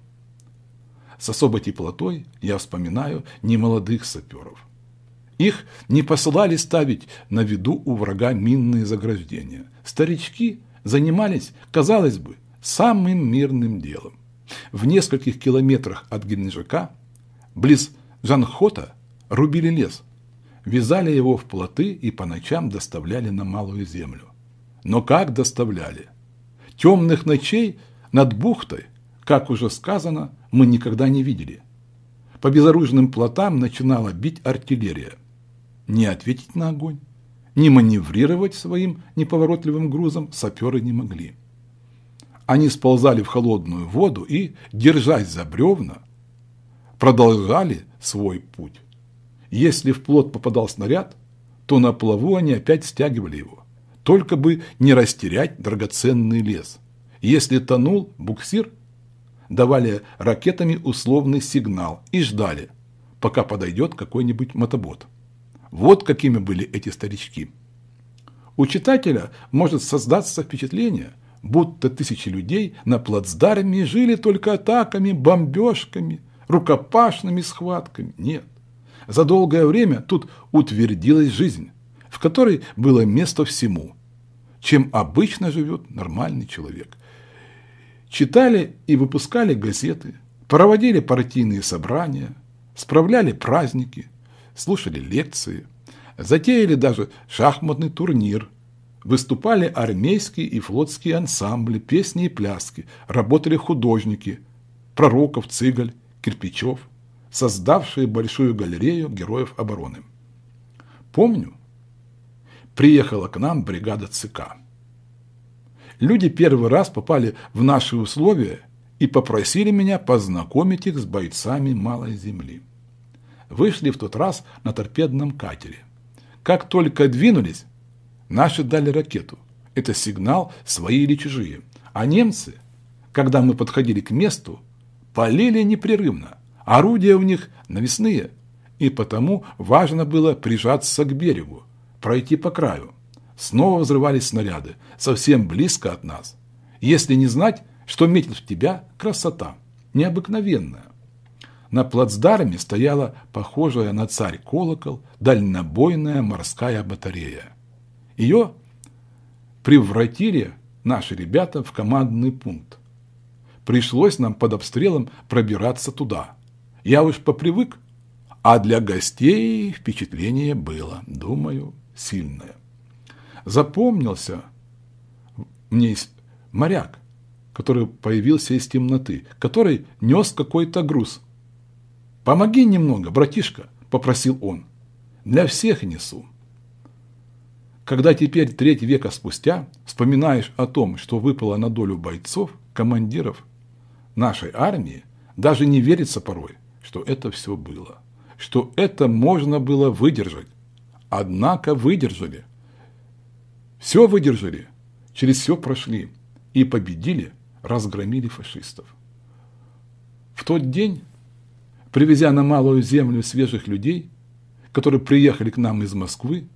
С особой теплотой я вспоминаю немолодых саперов. Их не посылали ставить на виду у врага минные заграждения. Старички занимались, казалось бы, самым мирным делом. В нескольких километрах от Геленджика, близ Жанхота, рубили лес, вязали его в плоты и по ночам доставляли на Малую Землю но как доставляли. Темных ночей над бухтой, как уже сказано, мы никогда не видели. По безоружным плотам начинала бить артиллерия. Не ответить на огонь, не маневрировать своим неповоротливым грузом саперы не могли. Они сползали в холодную воду и, держась за бревна, продолжали свой путь. Если в плот попадал снаряд, то на плаву они опять стягивали его только бы не растерять драгоценный лес. Если тонул буксир, давали ракетами условный сигнал и ждали, пока подойдет какой-нибудь мотобот. Вот какими были эти старички. У читателя может создаться впечатление, будто тысячи людей на плацдарме жили только атаками, бомбежками, рукопашными схватками. Нет. За долгое время тут утвердилась жизнь, в которой было место всему чем обычно живет нормальный человек. Читали и выпускали газеты, проводили партийные собрания, справляли праздники, слушали лекции, затеяли даже шахматный турнир, выступали армейские и флотские ансамбли, песни и пляски, работали художники, Пророков, Цыгаль, Кирпичев, создавшие большую галерею героев обороны. Помню, приехала к нам бригада ЦК. Люди первый раз попали в наши условия и попросили меня познакомить их с бойцами Малой Земли. Вышли в тот раз на торпедном катере. Как только двинулись, наши дали ракету. Это сигнал свои или чужие. А немцы, когда мы подходили к месту, полили непрерывно. Орудия у них навесные, и потому важно было прижаться к берегу, пройти по краю. Снова взрывались снаряды, совсем близко от нас. Если не знать, что метит в тебя красота, необыкновенная. На плацдарме стояла похожая на царь колокол дальнобойная морская батарея. Ее превратили наши ребята в командный пункт. Пришлось нам под обстрелом пробираться туда. Я уж попривык, а для гостей впечатление было, думаю, сильная. Запомнился мне моряк, который появился из темноты, который нес какой-то груз. «Помоги немного, братишка», – попросил он. «Для всех несу». Когда теперь треть века спустя вспоминаешь о том, что выпало на долю бойцов, командиров нашей армии, даже не верится порой, что это все было, что это можно было выдержать, однако выдержали. Все выдержали, через все прошли и победили, разгромили фашистов. В тот день, привезя на малую землю свежих людей, которые приехали к нам из Москвы,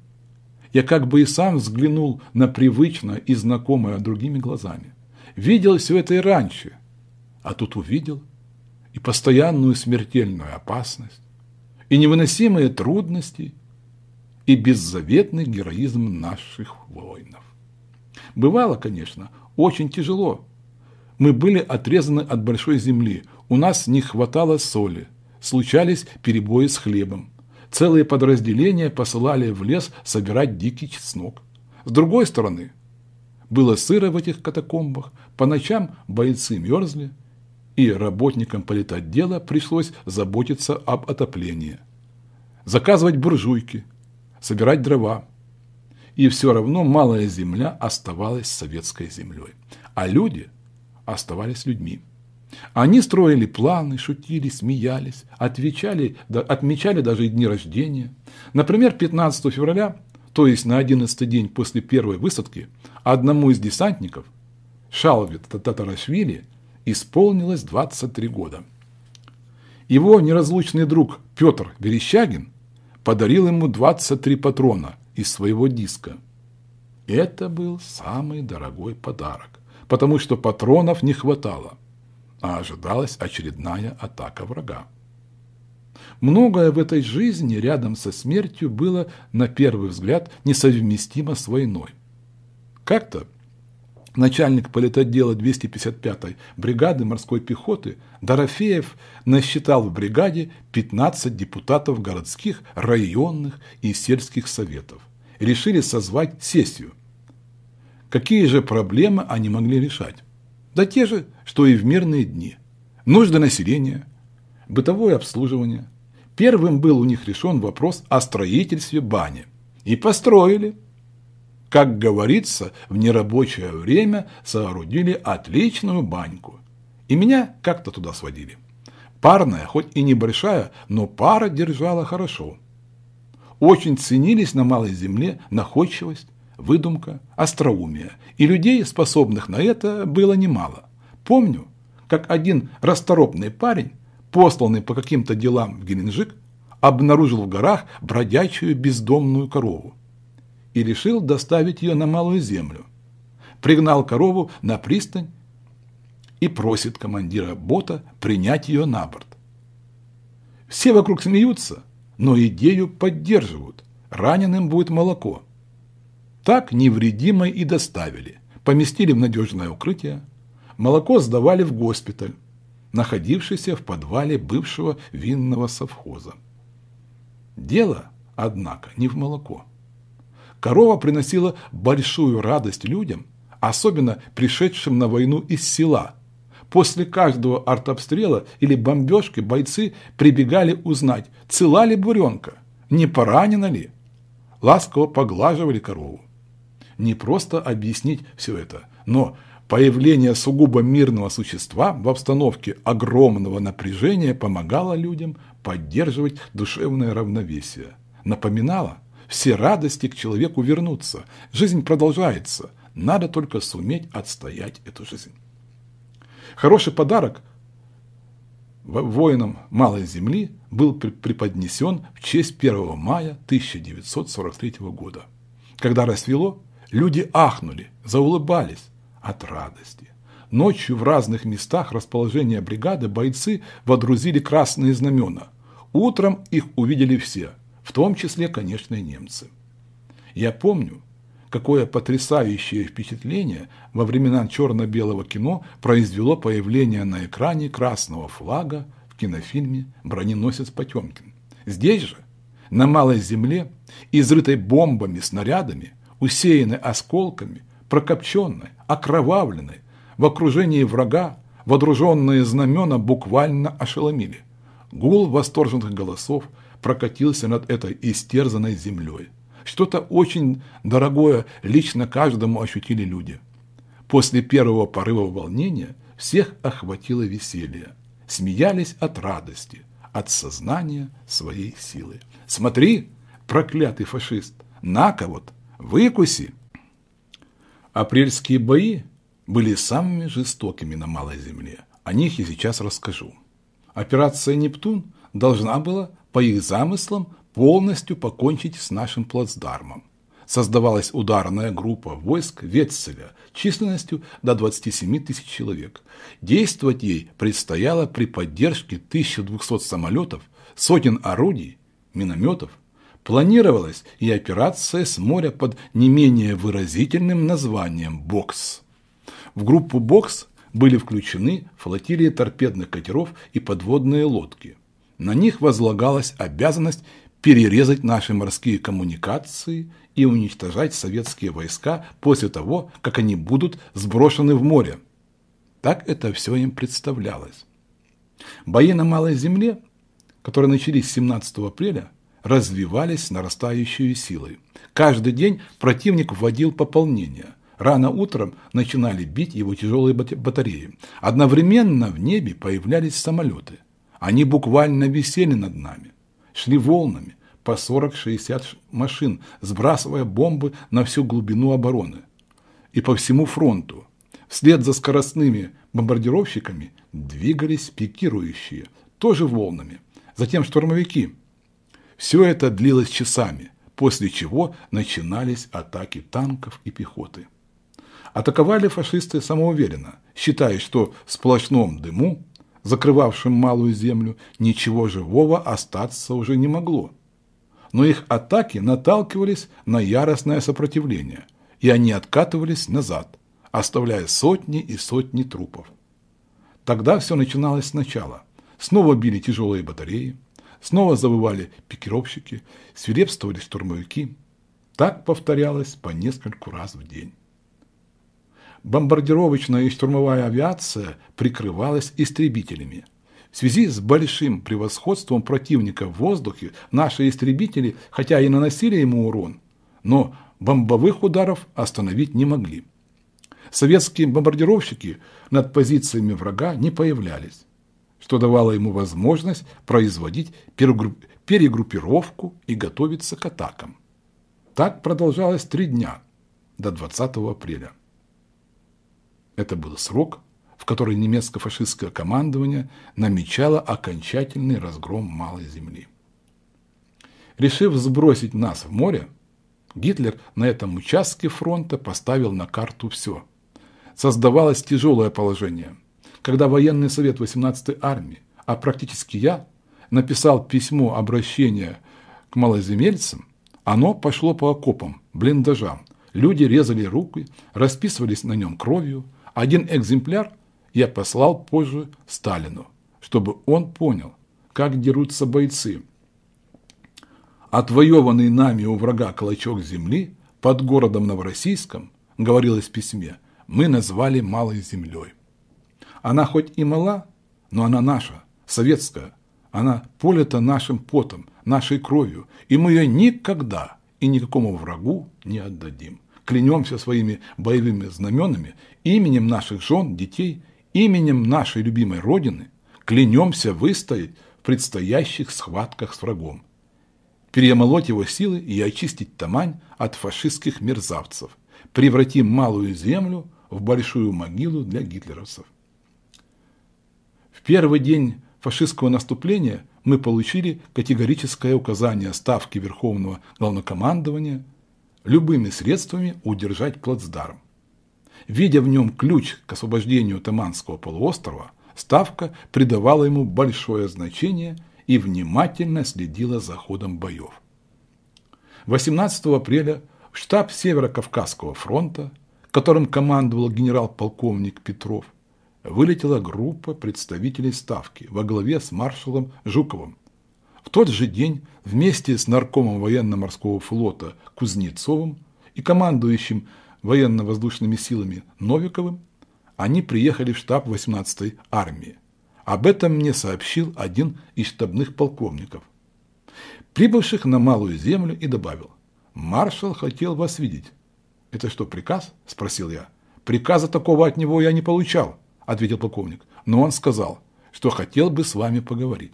я как бы и сам взглянул на привычно и знакомое другими глазами. Видел все это и раньше, а тут увидел и постоянную смертельную опасность, и невыносимые трудности – и беззаветный героизм наших воинов. Бывало, конечно, очень тяжело. Мы были отрезаны от большой земли, у нас не хватало соли, случались перебои с хлебом. Целые подразделения посылали в лес собирать дикий чеснок. С другой стороны, было сыро в этих катакомбах, по ночам бойцы мерзли, и работникам политотдела пришлось заботиться об отоплении. Заказывать буржуйки – собирать дрова. И все равно малая земля оставалась советской землей. А люди оставались людьми. Они строили планы, шутили, смеялись, отвечали, отмечали даже и дни рождения. Например, 15 февраля, то есть на 11 день после первой высадки, одному из десантников, Шалве Татарашвили, исполнилось 23 года. Его неразлучный друг Петр Верещагин – подарил ему 23 патрона из своего диска. Это был самый дорогой подарок, потому что патронов не хватало, а ожидалась очередная атака врага. Многое в этой жизни рядом со смертью было, на первый взгляд, несовместимо с войной. Как-то начальник политотдела 255-й бригады морской пехоты Дорофеев насчитал в бригаде 15 депутатов городских, районных и сельских советов. Решили созвать сессию. Какие же проблемы они могли решать? Да те же, что и в мирные дни. Нужды населения, бытовое обслуживание. Первым был у них решен вопрос о строительстве бани. И построили – как говорится, в нерабочее время соорудили отличную баньку. И меня как-то туда сводили. Парная, хоть и небольшая, но пара держала хорошо. Очень ценились на малой земле находчивость, выдумка, остроумие. И людей, способных на это, было немало. Помню, как один расторопный парень, посланный по каким-то делам в Геленджик, обнаружил в горах бродячую бездомную корову и решил доставить ее на Малую Землю. Пригнал корову на пристань и просит командира бота принять ее на борт. Все вокруг смеются, но идею поддерживают. Раненым будет молоко. Так невредимой и доставили. Поместили в надежное укрытие. Молоко сдавали в госпиталь, находившийся в подвале бывшего винного совхоза. Дело, однако, не в молоко. Корова приносила большую радость людям, особенно пришедшим на войну из села. После каждого артобстрела или бомбежки бойцы прибегали узнать, цела ли буренка, не поранена ли. Ласково поглаживали корову. Не просто объяснить все это, но Появление сугубо мирного существа в обстановке огромного напряжения помогало людям поддерживать душевное равновесие, напоминало – все радости к человеку вернутся. Жизнь продолжается. Надо только суметь отстоять эту жизнь. Хороший подарок воинам Малой Земли был преподнесен в честь 1 мая 1943 года. Когда рассвело, люди ахнули, заулыбались от радости. Ночью в разных местах расположения бригады бойцы водрузили красные знамена. Утром их увидели все – в том числе, конечно, и немцы. Я помню, какое потрясающее впечатление во времена черно-белого кино произвело появление на экране красного флага в кинофильме «Броненосец Потемкин». Здесь же, на Малой Земле, изрытой бомбами, снарядами, усеянной осколками, прокопченной, окровавленной, в окружении врага, водруженные знамена буквально ошеломили. Гул восторженных голосов – прокатился над этой истерзанной землей. Что-то очень дорогое лично каждому ощутили люди. После первого порыва волнения всех охватило веселье. Смеялись от радости, от сознания своей силы. «Смотри, проклятый фашист, на-ка вот, выкуси!» Апрельские бои были самыми жестокими на Малой Земле. О них я сейчас расскажу. Операция «Нептун» должна была по их замыслам, полностью покончить с нашим плацдармом. Создавалась ударная группа войск Ветцеля численностью до 27 тысяч человек. Действовать ей предстояло при поддержке 1200 самолетов, сотен орудий, минометов. Планировалась и операция с моря под не менее выразительным названием «Бокс». В группу «Бокс» были включены флотилии торпедных катеров и подводные лодки. На них возлагалась обязанность перерезать наши морские коммуникации и уничтожать советские войска после того, как они будут сброшены в море. Так это все им представлялось. Бои на Малой Земле, которые начались 17 апреля, развивались нарастающей силой. Каждый день противник вводил пополнение. Рано утром начинали бить его тяжелые батареи. Одновременно в небе появлялись самолеты – они буквально висели над нами, шли волнами по 40-60 машин, сбрасывая бомбы на всю глубину обороны и по всему фронту. Вслед за скоростными бомбардировщиками двигались пикирующие, тоже волнами, затем штурмовики. Все это длилось часами, после чего начинались атаки танков и пехоты. Атаковали фашисты самоуверенно, считая, что в сплошном дыму закрывавшим малую землю, ничего живого остаться уже не могло. Но их атаки наталкивались на яростное сопротивление, и они откатывались назад, оставляя сотни и сотни трупов. Тогда все начиналось сначала. Снова били тяжелые батареи, снова завывали пикировщики, свирепствовали штурмовики. Так повторялось по нескольку раз в день бомбардировочная и штурмовая авиация прикрывалась истребителями. В связи с большим превосходством противника в воздухе наши истребители, хотя и наносили ему урон, но бомбовых ударов остановить не могли. Советские бомбардировщики над позициями врага не появлялись, что давало ему возможность производить перегруппировку и готовиться к атакам. Так продолжалось три дня, до 20 апреля. Это был срок, в который немецко-фашистское командование намечало окончательный разгром Малой Земли. Решив сбросить нас в море, Гитлер на этом участке фронта поставил на карту все. Создавалось тяжелое положение, когда военный совет 18-й армии, а практически я, написал письмо обращения к малоземельцам, оно пошло по окопам, блиндажам. Люди резали руки, расписывались на нем кровью – один экземпляр я послал позже Сталину, чтобы он понял, как дерутся бойцы. Отвоеванный нами у врага клочок земли под городом Новороссийском, говорилось в письме, мы назвали малой землей. Она хоть и мала, но она наша, советская. Она полита нашим потом, нашей кровью, и мы ее никогда и никакому врагу не отдадим клянемся своими боевыми знаменами, именем наших жен, детей, именем нашей любимой Родины, клянемся выстоять в предстоящих схватках с врагом, перемолоть его силы и очистить Тамань от фашистских мерзавцев, превратим малую землю в большую могилу для гитлеровцев. В первый день фашистского наступления мы получили категорическое указание Ставки Верховного Главнокомандования – любыми средствами удержать плацдарм. Видя в нем ключ к освобождению Таманского полуострова, Ставка придавала ему большое значение и внимательно следила за ходом боев. 18 апреля в штаб Северо-Кавказского фронта, которым командовал генерал-полковник Петров, вылетела группа представителей Ставки во главе с маршалом Жуковым в тот же день вместе с наркомом военно-морского флота Кузнецовым и командующим военно-воздушными силами Новиковым они приехали в штаб 18-й армии. Об этом мне сообщил один из штабных полковников, прибывших на Малую Землю, и добавил, «Маршал хотел вас видеть». «Это что, приказ?» – спросил я. «Приказа такого от него я не получал», – ответил полковник. «Но он сказал, что хотел бы с вами поговорить».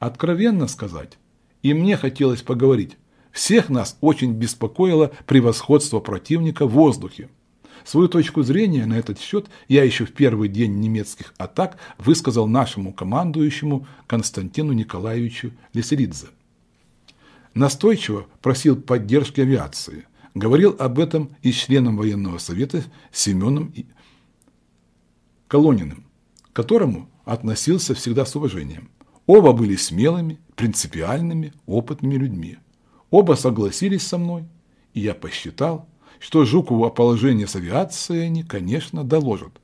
Откровенно сказать, и мне хотелось поговорить. Всех нас очень беспокоило превосходство противника в воздухе. Свою точку зрения на этот счет я еще в первый день немецких атак высказал нашему командующему Константину Николаевичу Леселидзе. Настойчиво просил поддержки авиации. Говорил об этом и членом военного совета Семеном Колониным, к которому относился всегда с уважением. Оба были смелыми, принципиальными, опытными людьми. Оба согласились со мной, и я посчитал, что Жукову о положении с авиацией они, конечно, доложат.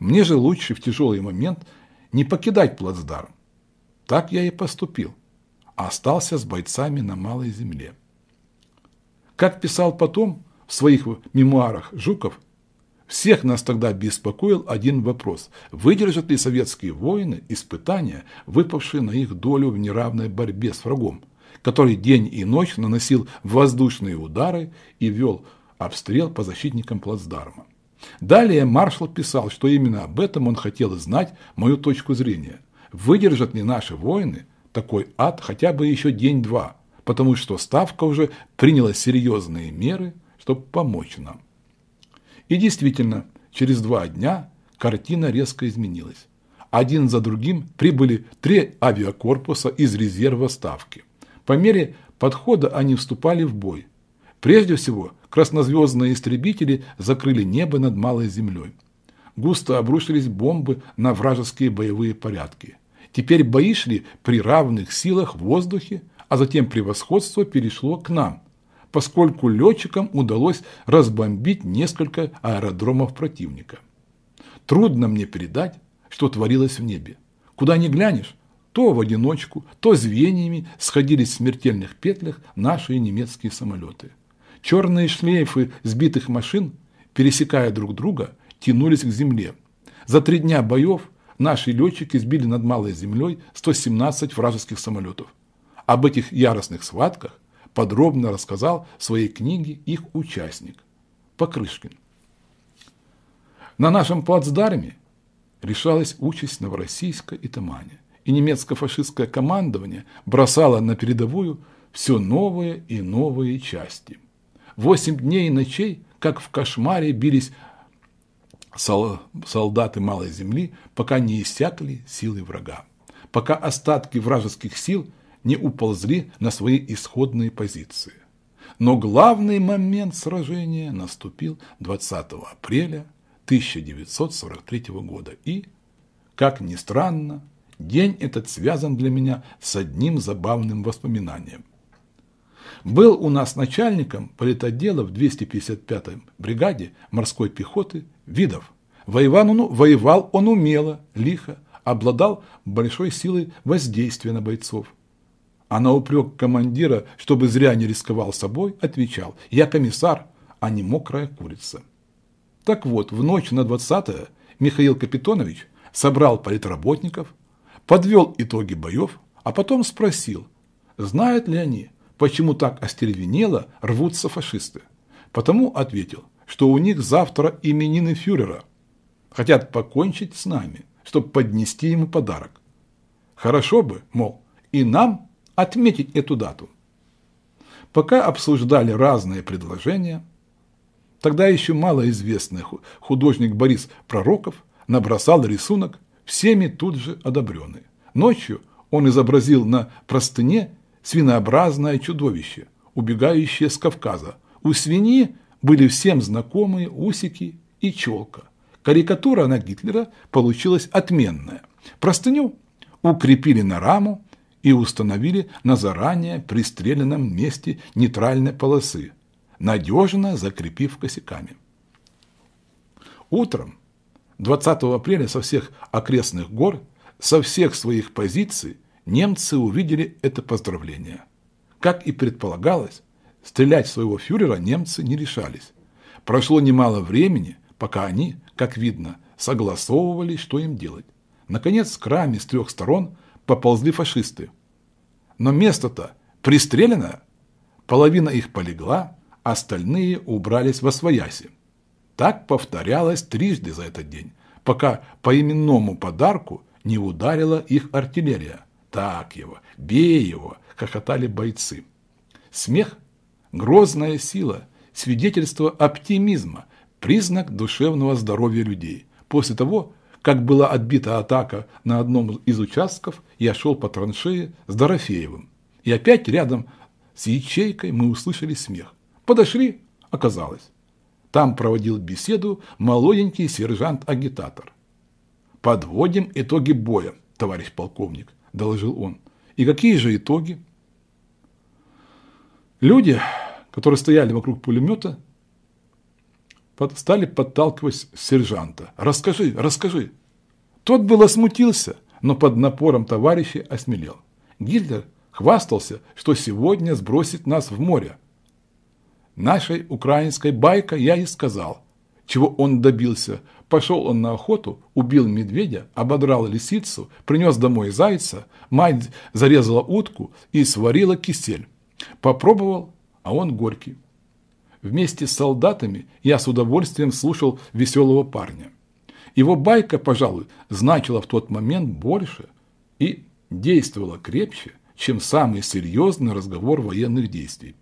Мне же лучше в тяжелый момент не покидать плацдарм. Так я и поступил, а остался с бойцами на малой земле. Как писал потом в своих мемуарах Жуков, всех нас тогда беспокоил один вопрос – выдержат ли советские воины испытания, выпавшие на их долю в неравной борьбе с врагом, который день и ночь наносил воздушные удары и вел обстрел по защитникам плацдарма. Далее маршал писал, что именно об этом он хотел знать мою точку зрения. Выдержат ли наши воины такой ад хотя бы еще день-два, потому что Ставка уже приняла серьезные меры, чтобы помочь нам. И действительно, через два дня картина резко изменилась. Один за другим прибыли три авиакорпуса из резерва Ставки. По мере подхода они вступали в бой. Прежде всего, краснозвездные истребители закрыли небо над малой землей. Густо обрушились бомбы на вражеские боевые порядки. Теперь бои шли при равных силах в воздухе, а затем превосходство перешло к нам – поскольку летчикам удалось разбомбить несколько аэродромов противника. Трудно мне передать, что творилось в небе. Куда ни глянешь, то в одиночку, то звеньями сходились в смертельных петлях наши немецкие самолеты. Черные шлейфы сбитых машин, пересекая друг друга, тянулись к земле. За три дня боев наши летчики сбили над малой землей 117 вражеских самолетов. Об этих яростных схватках подробно рассказал в своей книге их участник Покрышкин. На нашем плацдарме решалась участь Новороссийска и Тамани, и немецко-фашистское командование бросало на передовую все новые и новые части. Восемь дней и ночей, как в кошмаре, бились солдаты малой земли, пока не иссякли силы врага, пока остатки вражеских сил – не уползли на свои исходные позиции. Но главный момент сражения наступил 20 апреля 1943 года. И, как ни странно, день этот связан для меня с одним забавным воспоминанием. Был у нас начальником политотдела в 255-й бригаде морской пехоты Видов. Воевал воевал он умело, лихо, обладал большой силой воздействия на бойцов. А на упрек командира, чтобы зря не рисковал собой, отвечал «Я комиссар, а не мокрая курица». Так вот, в ночь на 20-е Михаил Капитонович собрал политработников, подвел итоги боев, а потом спросил, знают ли они, почему так остервенело рвутся фашисты. Потому ответил, что у них завтра именины фюрера. Хотят покончить с нами, чтобы поднести ему подарок. Хорошо бы, мол, и нам отметить эту дату. Пока обсуждали разные предложения, тогда еще малоизвестный художник Борис Пророков набросал рисунок, всеми тут же одобренный. Ночью он изобразил на простыне свинообразное чудовище, убегающее с Кавказа. У свиньи были всем знакомые усики и челка. Карикатура на Гитлера получилась отменная. Простыню укрепили на раму, и установили на заранее пристреленном месте нейтральной полосы, надежно закрепив косяками. Утром 20 апреля со всех окрестных гор, со всех своих позиций немцы увидели это поздравление. Как и предполагалось, стрелять своего фюрера немцы не решались. Прошло немало времени, пока они, как видно, согласовывали, что им делать. Наконец, к с трех сторон поползли фашисты. Но место-то пристрелено. Половина их полегла, остальные убрались во свояси. Так повторялось трижды за этот день, пока по именному подарку не ударила их артиллерия. Так его, бей его, хохотали бойцы. Смех – грозная сила, свидетельство оптимизма, признак душевного здоровья людей. После того, как была отбита атака на одном из участков, я шел по траншее с Дорофеевым. И опять рядом с ячейкой мы услышали смех. Подошли, оказалось. Там проводил беседу молоденький сержант-агитатор. «Подводим итоги боя, товарищ полковник», – доложил он. «И какие же итоги?» Люди, которые стояли вокруг пулемета, стали подталкивать сержанта. «Расскажи, расскажи!» Тот было смутился, но под напором товарищей осмелел. Гильдер хвастался, что сегодня сбросит нас в море. Нашей украинской байка я и сказал, чего он добился. Пошел он на охоту, убил медведя, ободрал лисицу, принес домой зайца, мать зарезала утку и сварила кисель. Попробовал, а он горький вместе с солдатами я с удовольствием слушал веселого парня. Его байка, пожалуй, значила в тот момент больше и действовала крепче, чем самый серьезный разговор военных действий.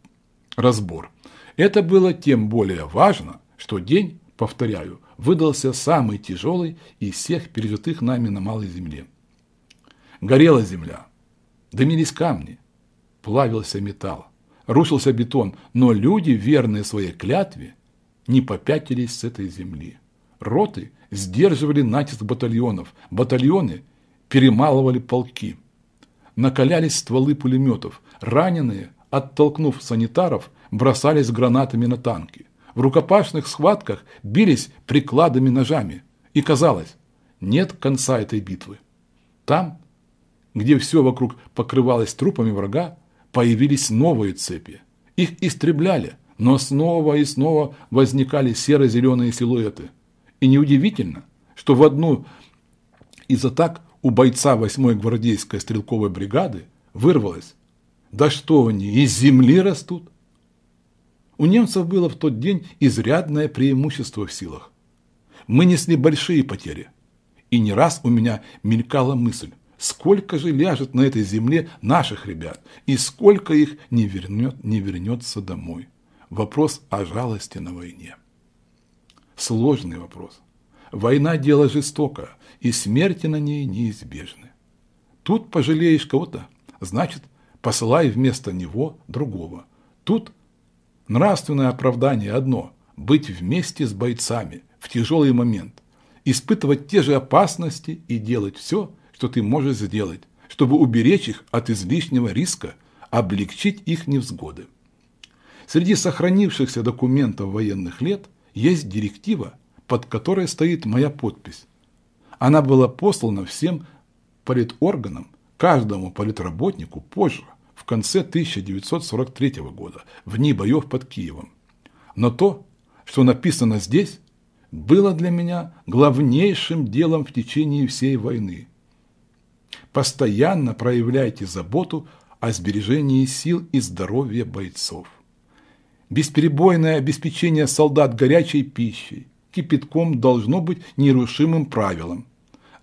Разбор. Это было тем более важно, что день, повторяю, выдался самый тяжелый из всех пережитых нами на Малой Земле. Горела земля, дымились камни, плавился металл рушился бетон, но люди, верные своей клятве, не попятились с этой земли. Роты сдерживали натиск батальонов, батальоны перемалывали полки. Накалялись стволы пулеметов, раненые, оттолкнув санитаров, бросались гранатами на танки. В рукопашных схватках бились прикладами ножами. И казалось, нет конца этой битвы. Там, где все вокруг покрывалось трупами врага, Появились новые цепи. Их истребляли, но снова и снова возникали серо-зеленые силуэты. И неудивительно, что в одну из атак у бойца 8-й гвардейской стрелковой бригады вырвалось «Да что они, из земли растут!» У немцев было в тот день изрядное преимущество в силах. Мы несли большие потери. И не раз у меня мелькала мысль, Сколько же ляжет на этой земле наших ребят, и сколько их не, вернет, не вернется домой? Вопрос о жалости на войне. Сложный вопрос. Война – дело жестокое и смерти на ней неизбежны. Тут пожалеешь кого-то, значит, посылай вместо него другого. Тут нравственное оправдание одно – быть вместе с бойцами в тяжелый момент, испытывать те же опасности и делать все – что ты можешь сделать, чтобы уберечь их от излишнего риска, облегчить их невзгоды. Среди сохранившихся документов военных лет есть директива, под которой стоит моя подпись. Она была послана всем политорганам, каждому политработнику позже, в конце 1943 года, в дни боев под Киевом. Но то, что написано здесь, было для меня главнейшим делом в течение всей войны – Постоянно проявляйте заботу о сбережении сил и здоровья бойцов. Бесперебойное обеспечение солдат горячей пищей, кипятком должно быть нерушимым правилом.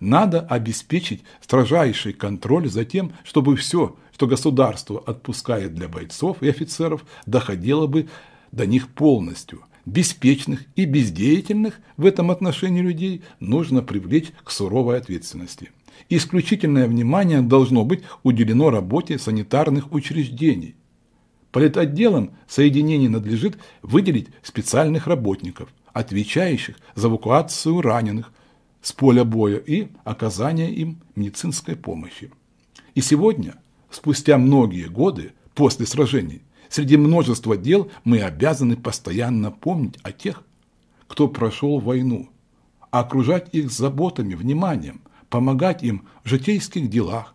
Надо обеспечить строжайший контроль за тем, чтобы все, что государство отпускает для бойцов и офицеров, доходило бы до них полностью. Беспечных и бездеятельных в этом отношении людей нужно привлечь к суровой ответственности. Исключительное внимание должно быть уделено работе санитарных учреждений. Политотделам соединений надлежит выделить специальных работников, отвечающих за эвакуацию раненых с поля боя и оказание им медицинской помощи. И сегодня, спустя многие годы после сражений, среди множества дел мы обязаны постоянно помнить о тех, кто прошел войну, окружать их заботами, вниманием – помогать им в житейских делах.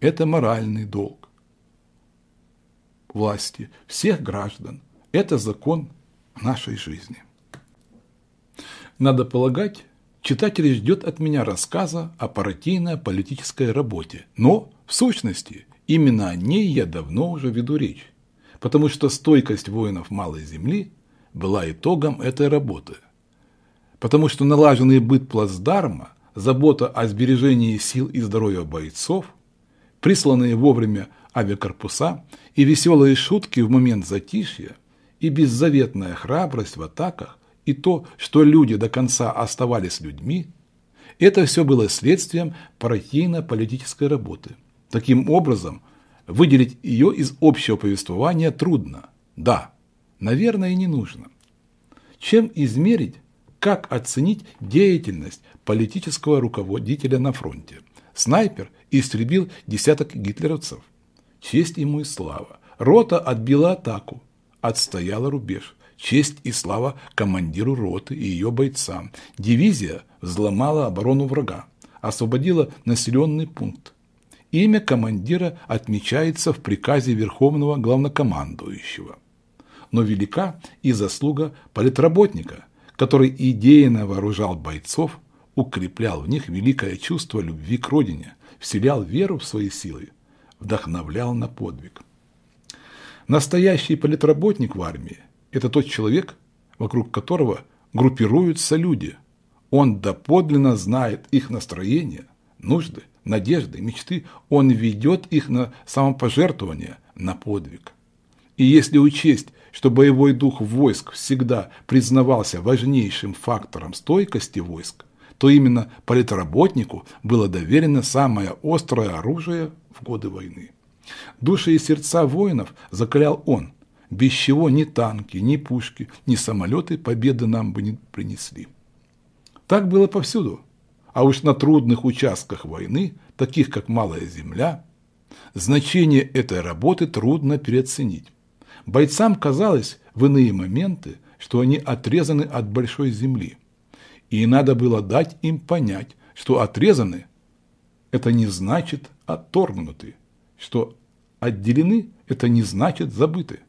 Это моральный долг власти, всех граждан. Это закон нашей жизни. Надо полагать, читатель ждет от меня рассказа о партийно-политической работе. Но, в сущности, именно о ней я давно уже веду речь, потому что стойкость воинов Малой Земли была итогом этой работы. Потому что налаженный быт плацдарма забота о сбережении сил и здоровья бойцов, присланные вовремя авиакорпуса и веселые шутки в момент затишья, и беззаветная храбрость в атаках, и то, что люди до конца оставались людьми, это все было следствием партийно-политической работы. Таким образом, выделить ее из общего повествования трудно. Да, наверное, и не нужно. Чем измерить, как оценить деятельность политического руководителя на фронте. Снайпер истребил десяток гитлеровцев. Честь ему и слава. Рота отбила атаку, отстояла рубеж. Честь и слава командиру роты и ее бойцам. Дивизия взломала оборону врага, освободила населенный пункт. Имя командира отмечается в приказе Верховного Главнокомандующего. Но велика и заслуга политработника, который идейно вооружал бойцов укреплял в них великое чувство любви к родине, вселял веру в свои силы, вдохновлял на подвиг. Настоящий политработник в армии – это тот человек, вокруг которого группируются люди. Он доподлинно знает их настроение, нужды, надежды, мечты. Он ведет их на самопожертвование, на подвиг. И если учесть, что боевой дух войск всегда признавался важнейшим фактором стойкости войск, то именно политработнику было доверено самое острое оружие в годы войны. Души и сердца воинов закалял он, без чего ни танки, ни пушки, ни самолеты победы нам бы не принесли. Так было повсюду. А уж на трудных участках войны, таких как Малая Земля, значение этой работы трудно переоценить. Бойцам казалось в иные моменты, что они отрезаны от большой земли – и надо было дать им понять, что отрезаны – это не значит оторгнуты, что отделены – это не значит забыты.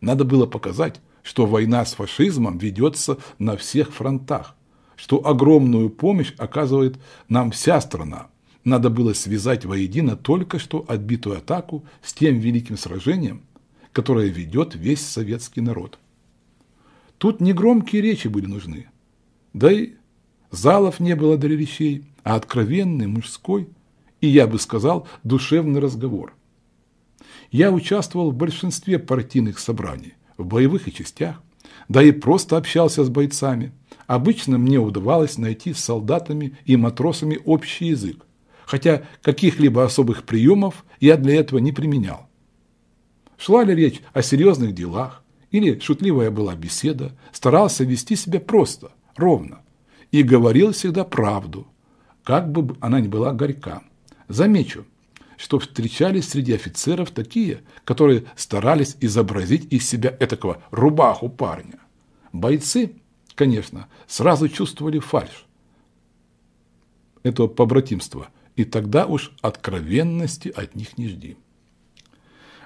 Надо было показать, что война с фашизмом ведется на всех фронтах, что огромную помощь оказывает нам вся страна. Надо было связать воедино только что отбитую атаку с тем великим сражением, которое ведет весь советский народ. Тут негромкие речи были нужны. Да и Залов не было для речей, а откровенный, мужской, и, я бы сказал, душевный разговор. Я участвовал в большинстве партийных собраний, в боевых и частях, да и просто общался с бойцами. Обычно мне удавалось найти с солдатами и матросами общий язык, хотя каких-либо особых приемов я для этого не применял. Шла ли речь о серьезных делах или шутливая была беседа, старался вести себя просто, ровно и говорил всегда правду, как бы она ни была горька. Замечу, что встречались среди офицеров такие, которые старались изобразить из себя этакого рубаху парня. Бойцы, конечно, сразу чувствовали фальшь этого побратимства, и тогда уж откровенности от них не жди.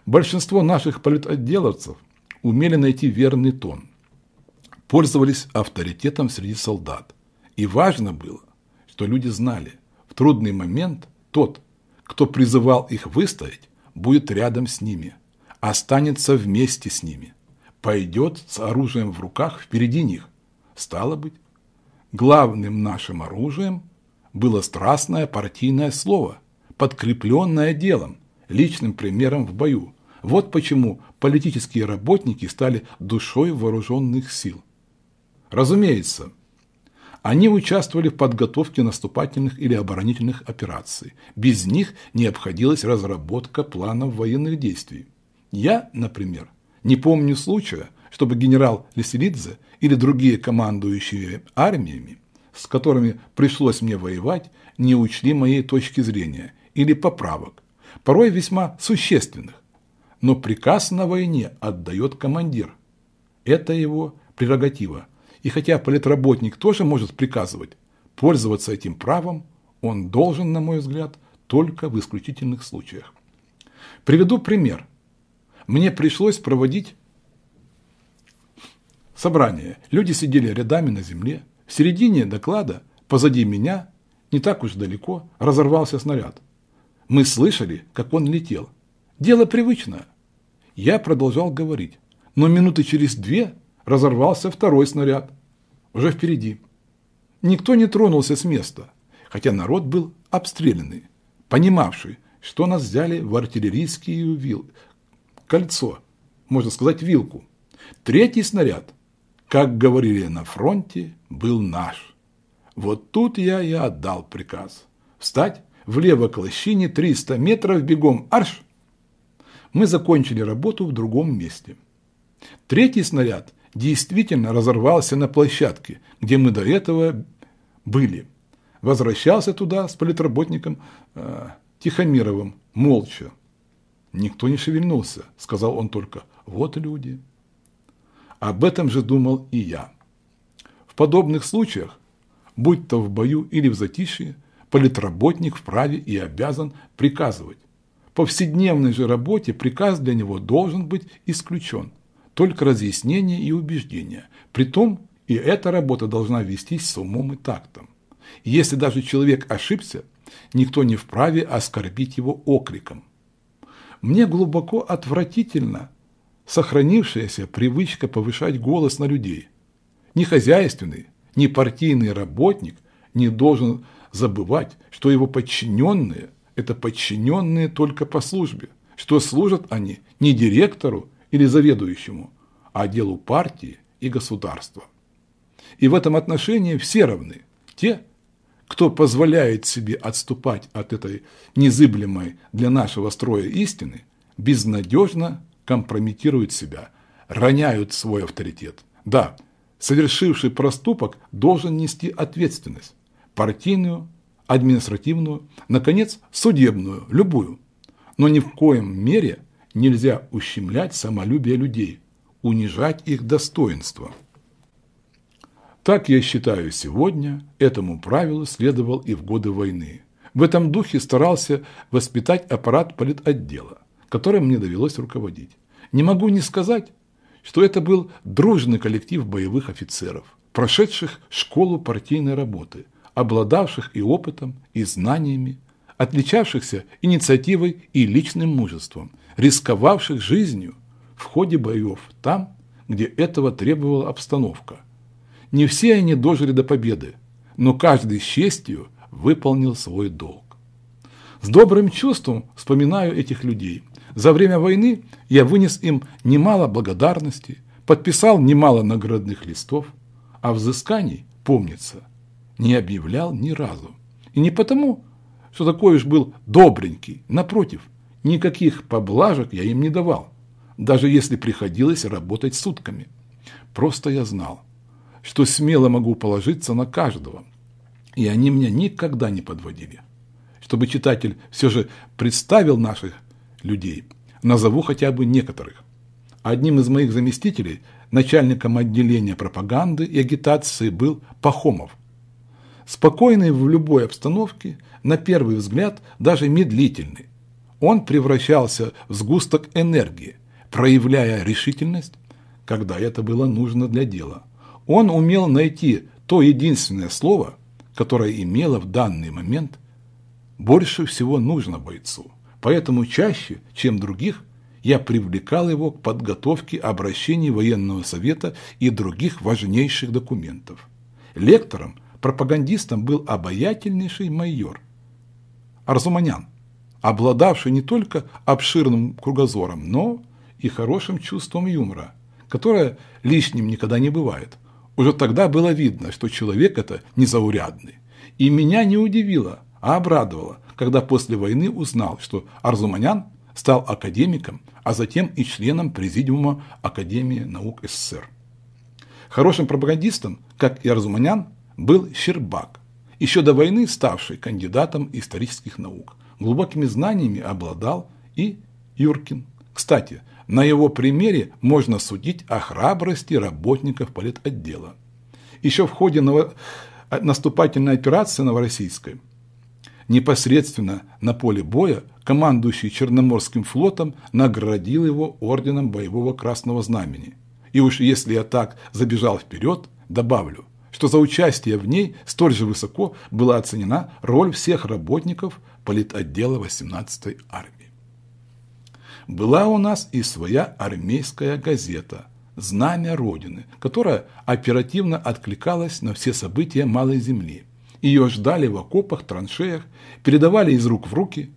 Большинство наших политотделовцев умели найти верный тон, пользовались авторитетом среди солдат – и важно было, что люди знали, в трудный момент тот, кто призывал их выстоять, будет рядом с ними, останется вместе с ними, пойдет с оружием в руках впереди них. Стало быть, главным нашим оружием было страстное партийное слово, подкрепленное делом, личным примером в бою. Вот почему политические работники стали душой вооруженных сил. Разумеется, они участвовали в подготовке наступательных или оборонительных операций. Без них не обходилась разработка планов военных действий. Я, например, не помню случая, чтобы генерал Леселидзе или другие командующие армиями, с которыми пришлось мне воевать, не учли моей точки зрения или поправок, порой весьма существенных. Но приказ на войне отдает командир. Это его прерогатива и хотя политработник тоже может приказывать, пользоваться этим правом он должен, на мой взгляд, только в исключительных случаях. Приведу пример. Мне пришлось проводить собрание. Люди сидели рядами на земле. В середине доклада, позади меня, не так уж далеко, разорвался снаряд. Мы слышали, как он летел. Дело привычное. Я продолжал говорить, но минуты через две разорвался второй снаряд, уже впереди. Никто не тронулся с места, хотя народ был обстрелянный, понимавший, что нас взяли в артиллерийские вил... кольцо, можно сказать, вилку. Третий снаряд, как говорили на фронте, был наш. Вот тут я и отдал приказ. Встать влево к лощине 300 метров, бегом арш. Мы закончили работу в другом месте. Третий снаряд действительно разорвался на площадке, где мы до этого были. Возвращался туда с политработником э, Тихомировым, молча. Никто не шевельнулся, сказал он только, вот люди. Об этом же думал и я. В подобных случаях, будь то в бою или в затишье, политработник вправе и обязан приказывать. В повседневной же работе приказ для него должен быть исключен – только разъяснения и убеждение. Притом и эта работа должна вестись с умом и тактом. если даже человек ошибся, никто не вправе оскорбить его окриком. Мне глубоко отвратительно сохранившаяся привычка повышать голос на людей. Ни хозяйственный, ни партийный работник не должен забывать, что его подчиненные – это подчиненные только по службе, что служат они не директору или заведующему, а делу партии и государства. И в этом отношении все равны те, кто позволяет себе отступать от этой незыблемой для нашего строя истины, безнадежно компрометируют себя, роняют свой авторитет. Да, совершивший проступок должен нести ответственность – партийную, административную, наконец, судебную, любую, но ни в коем мере нельзя ущемлять самолюбие людей, унижать их достоинство. Так я считаю сегодня, этому правилу следовал и в годы войны. В этом духе старался воспитать аппарат политотдела, которым мне довелось руководить. Не могу не сказать, что это был дружный коллектив боевых офицеров, прошедших школу партийной работы, обладавших и опытом, и знаниями, отличавшихся инициативой и личным мужеством, рисковавших жизнью в ходе боев там, где этого требовала обстановка. Не все они дожили до победы, но каждый с честью выполнил свой долг. С добрым чувством вспоминаю этих людей. За время войны я вынес им немало благодарности, подписал немало наградных листов, а взысканий, помнится, не объявлял ни разу. И не потому, такой Судакович был добренький, напротив, никаких поблажек я им не давал, даже если приходилось работать сутками. Просто я знал, что смело могу положиться на каждого, и они меня никогда не подводили. Чтобы читатель все же представил наших людей, назову хотя бы некоторых. Одним из моих заместителей, начальником отделения пропаганды и агитации, был Пахомов. Спокойный в любой обстановке – на первый взгляд даже медлительный. Он превращался в сгусток энергии, проявляя решительность, когда это было нужно для дела. Он умел найти то единственное слово, которое имело в данный момент больше всего нужно бойцу. Поэтому чаще, чем других, я привлекал его к подготовке обращений военного совета и других важнейших документов. Лектором, пропагандистом был обаятельнейший майор – Арзуманян, обладавший не только обширным кругозором, но и хорошим чувством юмора, которое лишним никогда не бывает. Уже тогда было видно, что человек это незаурядный. И меня не удивило, а обрадовало, когда после войны узнал, что Арзуманян стал академиком, а затем и членом Президиума Академии наук СССР. Хорошим пропагандистом, как и Арзуманян, был Щербак, еще до войны ставший кандидатом исторических наук. Глубокими знаниями обладал и Юркин. Кстати, на его примере можно судить о храбрости работников политотдела. Еще в ходе а, наступательной операции Новороссийской непосредственно на поле боя командующий Черноморским флотом наградил его орденом Боевого Красного Знамени. И уж если я так забежал вперед, добавлю, что за участие в ней столь же высоко была оценена роль всех работников политотдела 18-й армии. Была у нас и своя армейская газета «Знамя Родины», которая оперативно откликалась на все события Малой Земли. Ее ждали в окопах, траншеях, передавали из рук в руки.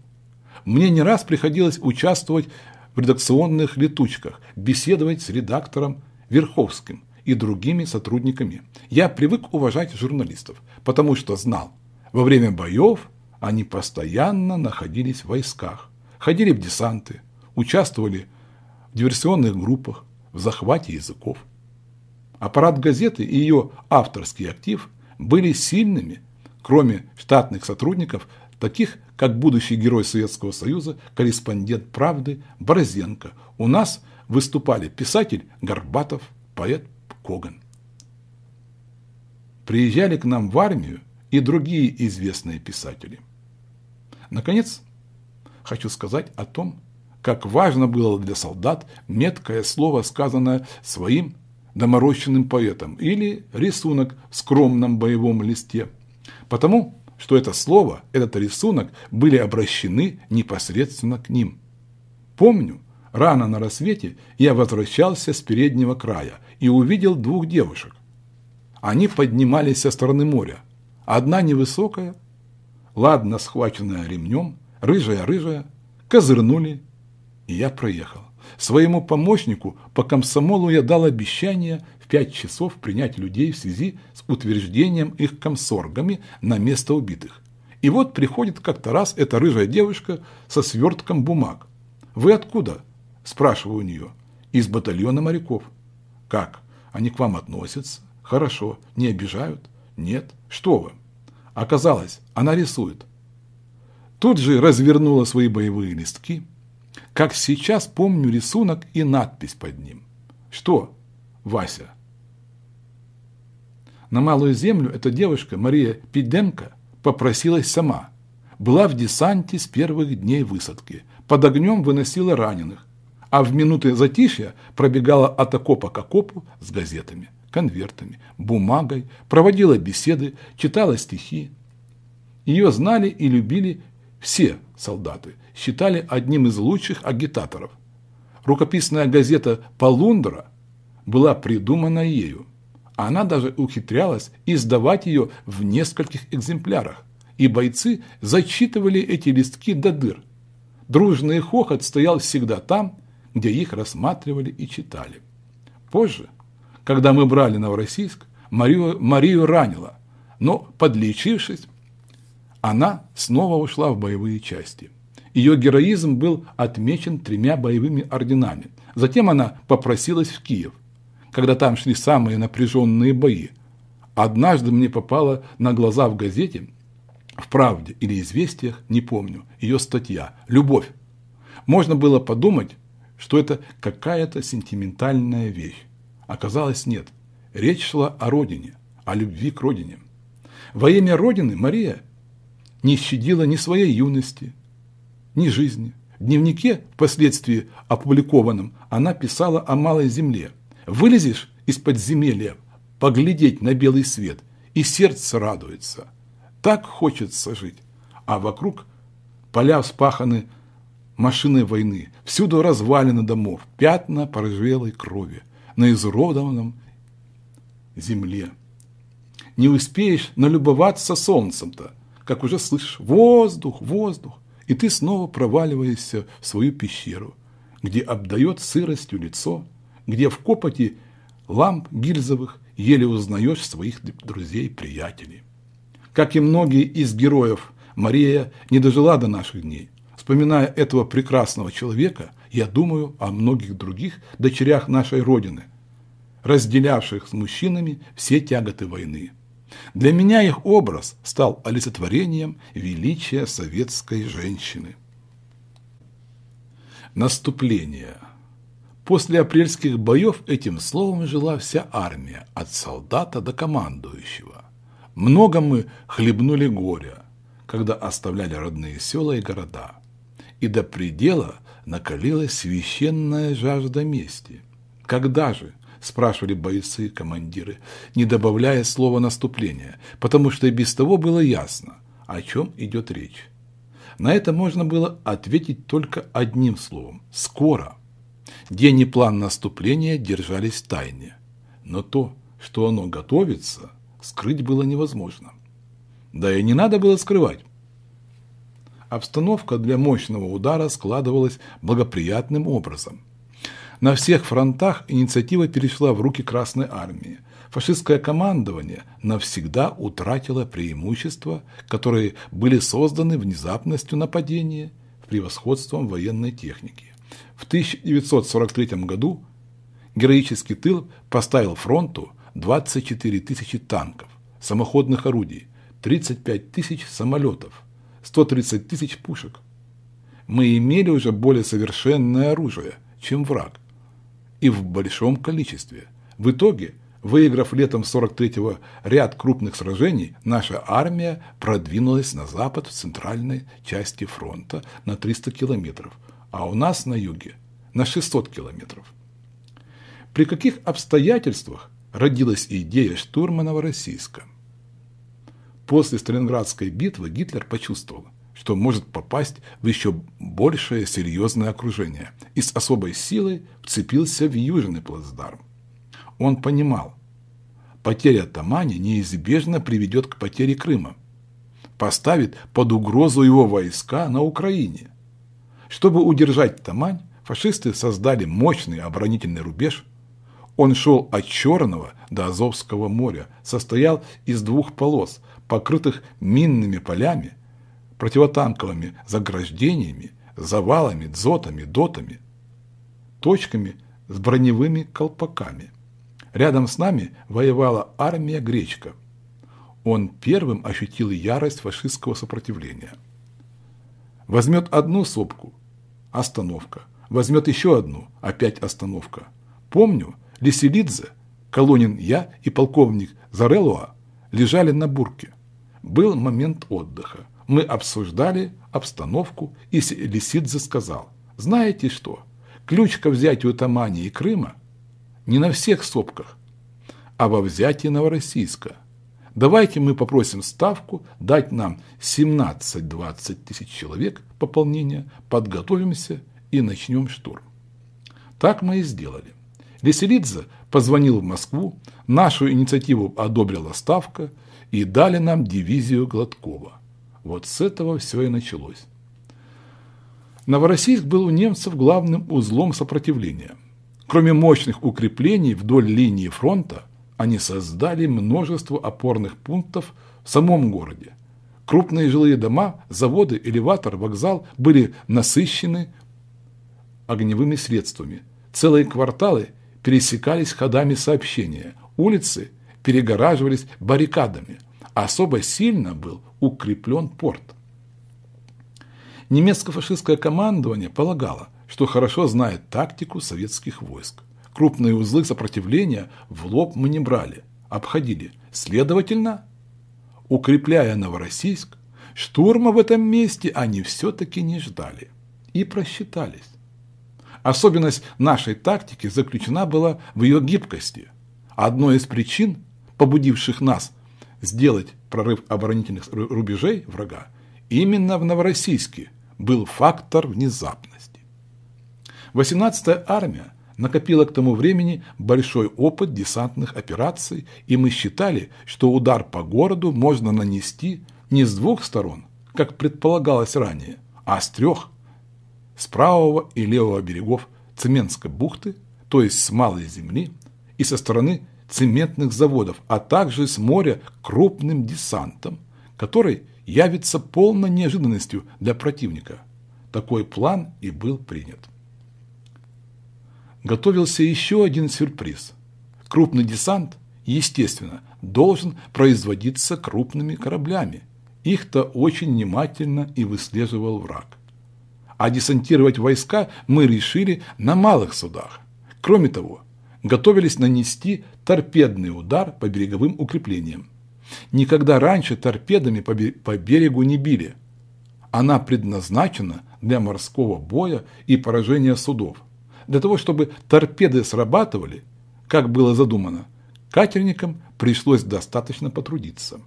Мне не раз приходилось участвовать в редакционных летучках, беседовать с редактором Верховским – и другими сотрудниками. Я привык уважать журналистов, потому что знал, во время боев они постоянно находились в войсках, ходили в десанты, участвовали в диверсионных группах, в захвате языков. Аппарат газеты и ее авторский актив были сильными, кроме штатных сотрудников, таких как будущий герой Советского Союза, корреспондент «Правды» Борзенко. У нас выступали писатель Горбатов, поэт Коган. Приезжали к нам в армию и другие известные писатели. Наконец, хочу сказать о том, как важно было для солдат меткое слово, сказанное своим доморощенным поэтом, или рисунок в скромном боевом листе, потому что это слово, этот рисунок были обращены непосредственно к ним. Помню, рано на рассвете я возвращался с переднего края и увидел двух девушек. Они поднимались со стороны моря. Одна невысокая, ладно схваченная ремнем, рыжая-рыжая, козырнули, и я проехал. Своему помощнику по комсомолу я дал обещание в пять часов принять людей в связи с утверждением их комсоргами на место убитых. И вот приходит как-то раз эта рыжая девушка со свертком бумаг. «Вы откуда?» – спрашиваю у нее. «Из батальона моряков». Как? Они к вам относятся? Хорошо. Не обижают? Нет. Что вы? Оказалось, она рисует. Тут же развернула свои боевые листки. Как сейчас помню рисунок и надпись под ним. Что, Вася? На Малую Землю эта девушка, Мария Пиденко, попросилась сама. Была в десанте с первых дней высадки. Под огнем выносила раненых а в минуты затишья пробегала от окопа к окопу с газетами, конвертами, бумагой, проводила беседы, читала стихи. Ее знали и любили все солдаты, считали одним из лучших агитаторов. Рукописная газета «Полундра» была придумана ею. Она даже ухитрялась издавать ее в нескольких экземплярах, и бойцы зачитывали эти листки до дыр. Дружный хохот стоял всегда там, где их рассматривали и читали. Позже, когда мы брали Новороссийск, Марию, Марию ранило, но, подлечившись, она снова ушла в боевые части. Ее героизм был отмечен тремя боевыми орденами. Затем она попросилась в Киев, когда там шли самые напряженные бои. Однажды мне попало на глаза в газете, в «Правде» или «Известиях», не помню, ее статья «Любовь». Можно было подумать, что это какая-то сентиментальная вещь. Оказалось, нет. Речь шла о родине, о любви к родине. Во имя родины Мария не щадила ни своей юности, ни жизни. В дневнике, впоследствии опубликованном, она писала о малой земле. «Вылезешь из подземелья, поглядеть на белый свет, и сердце радуется. Так хочется жить, а вокруг поля вспаханы машины войны. Всюду развалины домов, пятна поржелой крови на изуродованном земле. Не успеешь налюбоваться солнцем-то, как уже слышишь «воздух, воздух», и ты снова проваливаешься в свою пещеру, где обдает сыростью лицо, где в копоте ламп гильзовых еле узнаешь своих друзей-приятелей. Как и многие из героев, Мария не дожила до наших дней. Вспоминая этого прекрасного человека, я думаю о многих других дочерях нашей Родины, разделявших с мужчинами все тяготы войны. Для меня их образ стал олицетворением величия советской женщины. Наступление. После апрельских боев этим словом жила вся армия, от солдата до командующего. Много мы хлебнули горя, когда оставляли родные села и города и до предела накалилась священная жажда мести. Когда же, спрашивали бойцы, и командиры, не добавляя слова наступления, потому что и без того было ясно, о чем идет речь. На это можно было ответить только одним словом – скоро. День и план наступления держались в тайне, но то, что оно готовится, скрыть было невозможно. Да и не надо было скрывать. Обстановка для мощного удара складывалась благоприятным образом. На всех фронтах инициатива перешла в руки Красной Армии. Фашистское командование навсегда утратило преимущества, которые были созданы внезапностью нападения, превосходством военной техники. В 1943 году героический тыл поставил фронту 24 тысячи танков, самоходных орудий, 35 тысяч самолетов, 130 тысяч пушек. Мы имели уже более совершенное оружие, чем враг, и в большом количестве. В итоге, выиграв летом 43-го ряд крупных сражений, наша армия продвинулась на запад в центральной части фронта на 300 километров, а у нас на юге на 600 километров. При каких обстоятельствах родилась идея штурма Новороссийска? После Сталинградской битвы Гитлер почувствовал, что может попасть в еще большее серьезное окружение и с особой силой вцепился в южный плацдарм. Он понимал, потеря Тамани неизбежно приведет к потере Крыма, поставит под угрозу его войска на Украине. Чтобы удержать Тамань, фашисты создали мощный оборонительный рубеж. Он шел от Черного до Азовского моря, состоял из двух полос – покрытых минными полями, противотанковыми заграждениями, завалами, дзотами, дотами, точками с броневыми колпаками. Рядом с нами воевала армия Гречка. Он первым ощутил ярость фашистского сопротивления. Возьмет одну сопку – остановка. Возьмет еще одну – опять остановка. Помню, Леселидзе, Колонин я и полковник Зарелуа лежали на бурке – был момент отдыха. Мы обсуждали обстановку, и Лисидзе сказал, «Знаете что? Ключ ко взятию Тамани и Крыма не на всех сопках, а во взятии Новороссийска. Давайте мы попросим Ставку дать нам 17-20 тысяч человек пополнения, подготовимся и начнем штурм». Так мы и сделали. Веселидзе позвонил в Москву, нашу инициативу одобрила Ставка, и дали нам дивизию Гладкова. Вот с этого все и началось. Новороссийск был у немцев главным узлом сопротивления. Кроме мощных укреплений вдоль линии фронта, они создали множество опорных пунктов в самом городе. Крупные жилые дома, заводы, элеватор, вокзал были насыщены огневыми средствами. Целые кварталы пересекались ходами сообщения, улицы – перегораживались баррикадами. Особо сильно был укреплен порт. Немецко-фашистское командование полагало, что хорошо знает тактику советских войск. Крупные узлы сопротивления в лоб мы не брали, обходили. Следовательно, укрепляя Новороссийск, штурма в этом месте они все-таки не ждали и просчитались. Особенность нашей тактики заключена была в ее гибкости. Одной из причин побудивших нас сделать прорыв оборонительных рубежей врага, именно в Новороссийске был фактор внезапности. 18-я армия накопила к тому времени большой опыт десантных операций, и мы считали, что удар по городу можно нанести не с двух сторон, как предполагалось ранее, а с трех – с правого и левого берегов Цеменской бухты, то есть с малой земли, и со стороны цементных заводов, а также с моря крупным десантом, который явится полной неожиданностью для противника. Такой план и был принят. Готовился еще один сюрприз. Крупный десант, естественно, должен производиться крупными кораблями. Их-то очень внимательно и выслеживал враг. А десантировать войска мы решили на малых судах. Кроме того, готовились нанести торпедный удар по береговым укреплениям. Никогда раньше торпедами по берегу не били. Она предназначена для морского боя и поражения судов. Для того, чтобы торпеды срабатывали, как было задумано, катерникам пришлось достаточно потрудиться.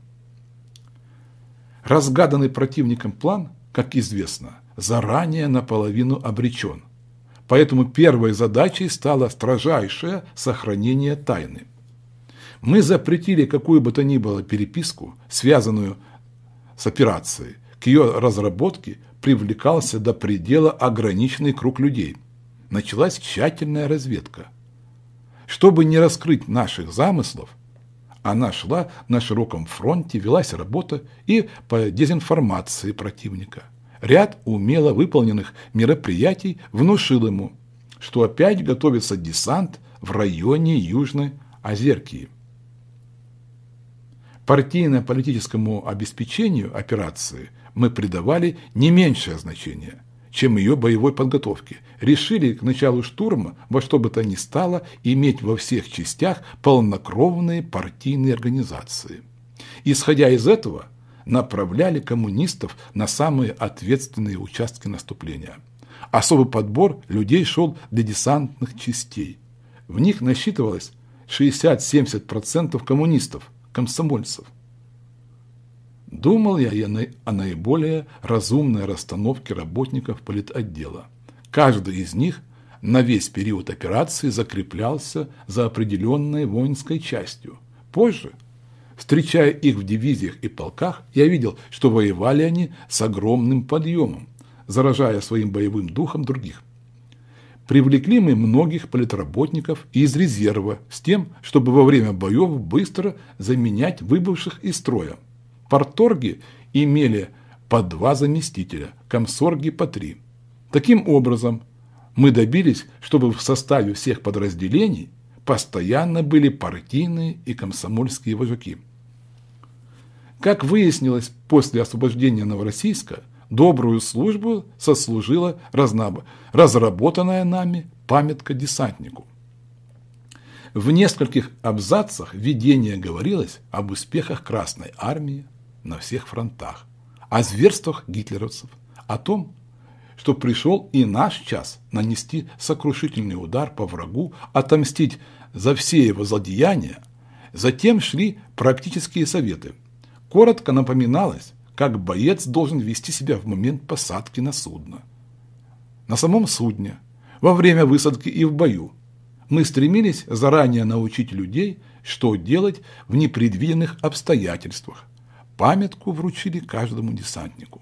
Разгаданный противником план, как известно, заранее наполовину обречен. Поэтому первой задачей стало строжайшее сохранение тайны. Мы запретили какую бы то ни было переписку, связанную с операцией. К ее разработке привлекался до предела ограниченный круг людей. Началась тщательная разведка. Чтобы не раскрыть наших замыслов, она шла на широком фронте, велась работа и по дезинформации противника – Ряд умело выполненных мероприятий внушил ему, что опять готовится десант в районе Южной Озеркии. Партийно-политическому обеспечению операции мы придавали не меньшее значение, чем ее боевой подготовке. Решили к началу штурма во что бы то ни стало иметь во всех частях полнокровные партийные организации. Исходя из этого – направляли коммунистов на самые ответственные участки наступления. Особый подбор людей шел для десантных частей. В них насчитывалось 60-70% коммунистов, комсомольцев. Думал я о наиболее разумной расстановке работников политотдела. Каждый из них на весь период операции закреплялся за определенной воинской частью. Позже – Встречая их в дивизиях и полках, я видел, что воевали они с огромным подъемом, заражая своим боевым духом других. Привлекли мы многих политработников из резерва с тем, чтобы во время боев быстро заменять выбывших из строя. Порторги имели по два заместителя, комсорги по три. Таким образом, мы добились, чтобы в составе всех подразделений постоянно были партийные и комсомольские вожаки. Как выяснилось, после освобождения Новороссийска добрую службу сослужила разработанная нами памятка десантнику. В нескольких абзацах видение говорилось об успехах Красной Армии на всех фронтах, о зверствах гитлеровцев, о том, что пришел и наш час нанести сокрушительный удар по врагу, отомстить за все его злодеяния. Затем шли практические советы – Коротко напоминалось, как боец должен вести себя в момент посадки на судно. На самом судне, во время высадки и в бою. Мы стремились заранее научить людей, что делать в непредвиденных обстоятельствах. Памятку вручили каждому десантнику.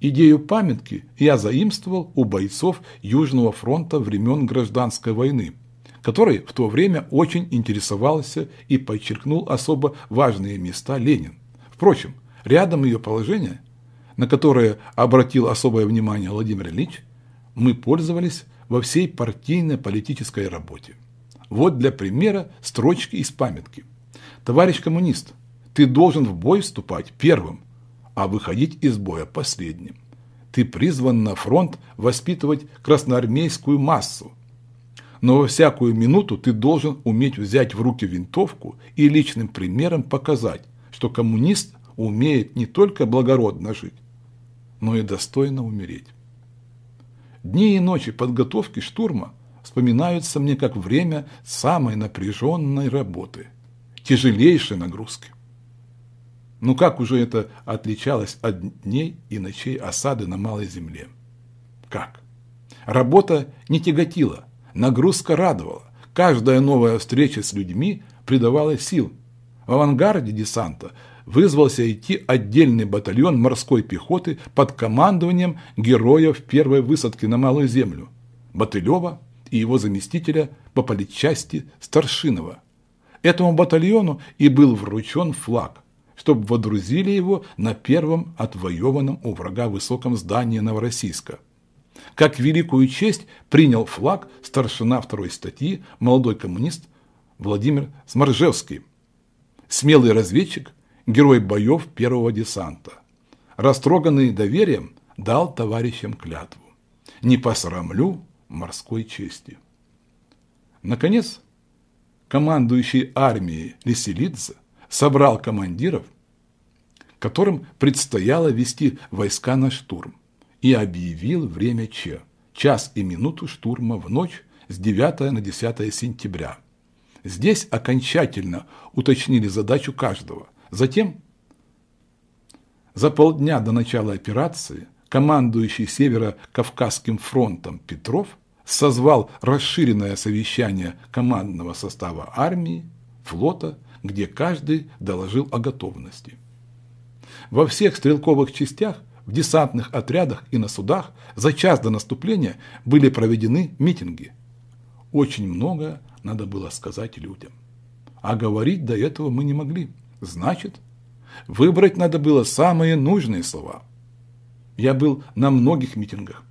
Идею памятки я заимствовал у бойцов Южного фронта времен Гражданской войны – который в то время очень интересовался и подчеркнул особо важные места Ленин. Впрочем, рядом ее положение, на которое обратил особое внимание Владимир Ильич, мы пользовались во всей партийной политической работе. Вот для примера строчки из памятки. «Товарищ коммунист, ты должен в бой вступать первым, а выходить из боя последним. Ты призван на фронт воспитывать красноармейскую массу, но во всякую минуту ты должен уметь взять в руки винтовку и личным примером показать, что коммунист умеет не только благородно жить, но и достойно умереть. Дни и ночи подготовки штурма вспоминаются мне как время самой напряженной работы, тяжелейшей нагрузки. Но ну как уже это отличалось от дней и ночей осады на Малой Земле? Как? Работа не тяготила – Нагрузка радовала. Каждая новая встреча с людьми придавала сил. В авангарде десанта вызвался идти отдельный батальон морской пехоты под командованием героев первой высадки на Малую Землю – Батылева и его заместителя по политчасти Старшинова. Этому батальону и был вручен флаг, чтобы водрузили его на первом отвоеванном у врага высоком здании Новороссийска. Как великую честь принял флаг старшина второй статьи, молодой коммунист Владимир Сморжевский, смелый разведчик, герой боев первого десанта. Растроганный доверием, дал товарищам клятву. Не посрамлю морской чести. Наконец, командующий армией Леселидзе собрал командиров, которым предстояло вести войска на штурм и объявил время Ч – час и минуту штурма в ночь с 9 на 10 сентября. Здесь окончательно уточнили задачу каждого. Затем, за полдня до начала операции, командующий Северо-Кавказским фронтом Петров созвал расширенное совещание командного состава армии, флота, где каждый доложил о готовности. Во всех стрелковых частях – в десантных отрядах и на судах за час до наступления были проведены митинги. Очень многое надо было сказать людям. А говорить до этого мы не могли. Значит, выбрать надо было самые нужные слова. Я был на многих митингах.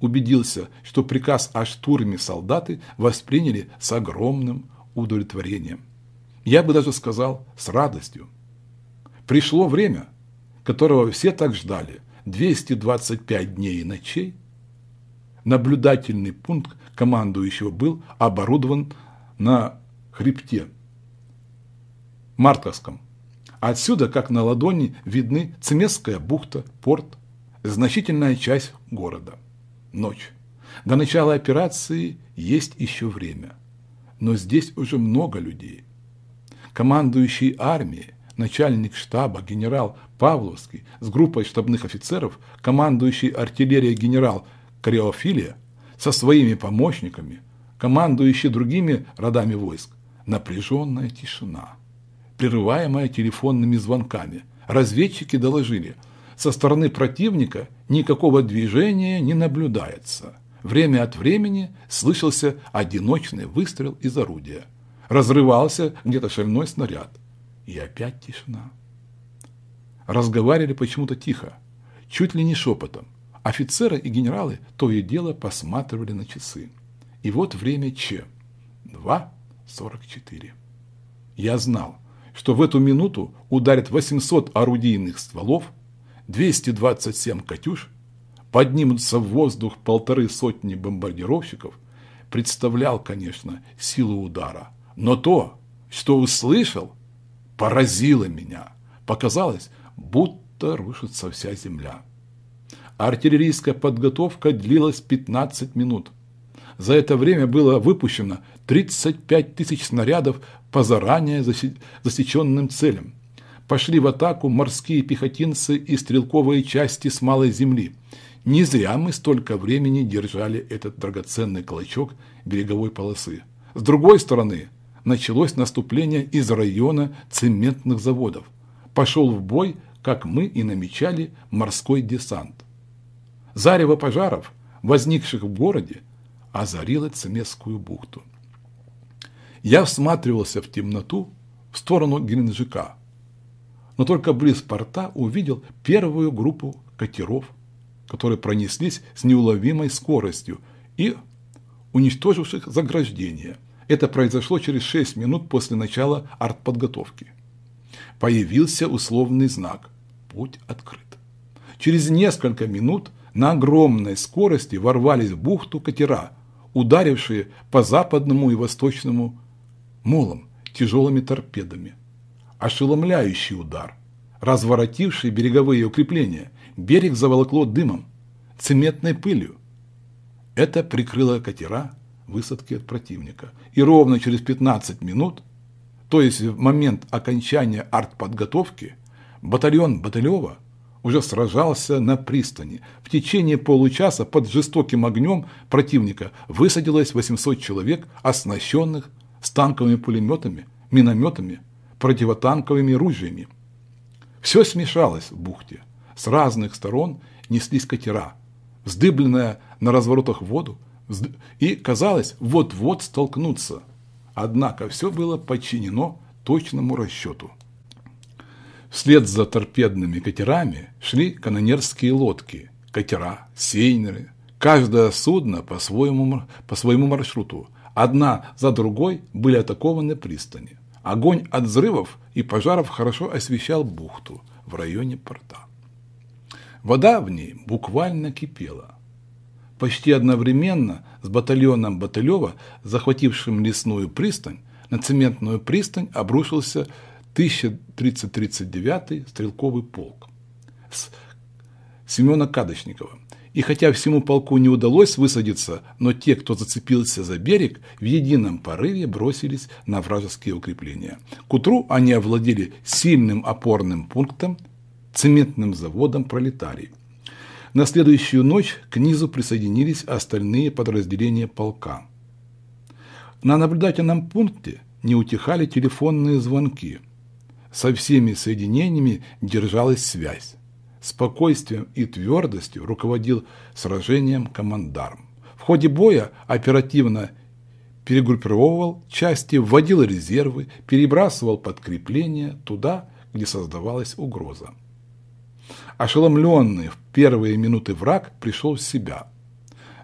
Убедился, что приказ о штурме солдаты восприняли с огромным удовлетворением. Я бы даже сказал, с радостью. Пришло время, которого все так ждали, 225 дней и ночей, наблюдательный пункт командующего был оборудован на хребте Мартовском. Отсюда, как на ладони, видны Цемесская бухта, порт, значительная часть города. Ночь. До начала операции есть еще время. Но здесь уже много людей. Командующий армией, начальник штаба, генерал Павловский с группой штабных офицеров, командующий артиллерией генерал Креофилия, со своими помощниками, командующий другими родами войск, напряженная тишина, прерываемая телефонными звонками. Разведчики доложили, со стороны противника никакого движения не наблюдается. Время от времени слышался одиночный выстрел из орудия. Разрывался где-то шальной снаряд. И опять тишина разговаривали почему-то тихо, чуть ли не шепотом. Офицеры и генералы то и дело посматривали на часы. И вот время Ч. 2.44. Я знал, что в эту минуту ударят 800 орудийных стволов, 227 «Катюш», поднимутся в воздух полторы сотни бомбардировщиков, представлял, конечно, силу удара. Но то, что услышал, поразило меня. Показалось, будто рушится вся земля. Артиллерийская подготовка длилась 15 минут. За это время было выпущено 35 тысяч снарядов по заранее засеченным целям. Пошли в атаку морские пехотинцы и стрелковые части с малой земли. Не зря мы столько времени держали этот драгоценный клочок береговой полосы. С другой стороны, началось наступление из района цементных заводов. Пошел в бой как мы и намечали, морской десант. Зарево пожаров, возникших в городе, озарило Цемесскую бухту. Я всматривался в темноту в сторону Геленджика, но только близ порта увидел первую группу катеров, которые пронеслись с неуловимой скоростью и уничтоживших заграждение. Это произошло через 6 минут после начала артподготовки. Появился условный знак, путь открыт. Через несколько минут на огромной скорости ворвались в бухту катера, ударившие по западному и восточному молам тяжелыми торпедами. Ошеломляющий удар, разворотивший береговые укрепления, берег заволокло дымом, цементной пылью. Это прикрыло катера высадки от противника. И ровно через 15 минут, то есть в момент окончания артподготовки, батальон Батылева уже сражался на пристани. В течение получаса под жестоким огнем противника высадилось 800 человек, оснащенных танковыми пулеметами, минометами, противотанковыми ружьями. Все смешалось в бухте. С разных сторон неслись катера, вздыбленная на разворотах в воду, и, казалось, вот-вот столкнуться. Однако все было подчинено точному расчету. Вслед за торпедными катерами шли канонерские лодки, катера, сейнеры. Каждое судно по своему, по своему маршруту. Одна за другой были атакованы пристани. Огонь от взрывов и пожаров хорошо освещал бухту в районе порта. Вода в ней буквально кипела. Почти одновременно с батальоном Батылева, захватившим лесную пристань, на цементную пристань обрушился 1030-39 стрелковый полк с Семена Кадочникова. И хотя всему полку не удалось высадиться, но те, кто зацепился за берег, в едином порыве бросились на вражеские укрепления. К утру они овладели сильным опорным пунктом, цементным заводом «Пролетарий». На следующую ночь к низу присоединились остальные подразделения полка. На наблюдательном пункте не утихали телефонные звонки – со всеми соединениями держалась связь. Спокойствием и твердостью руководил сражением командарм. В ходе боя оперативно перегруппировывал части, вводил резервы, перебрасывал подкрепления туда, где создавалась угроза. Ошеломленный в первые минуты враг пришел в себя.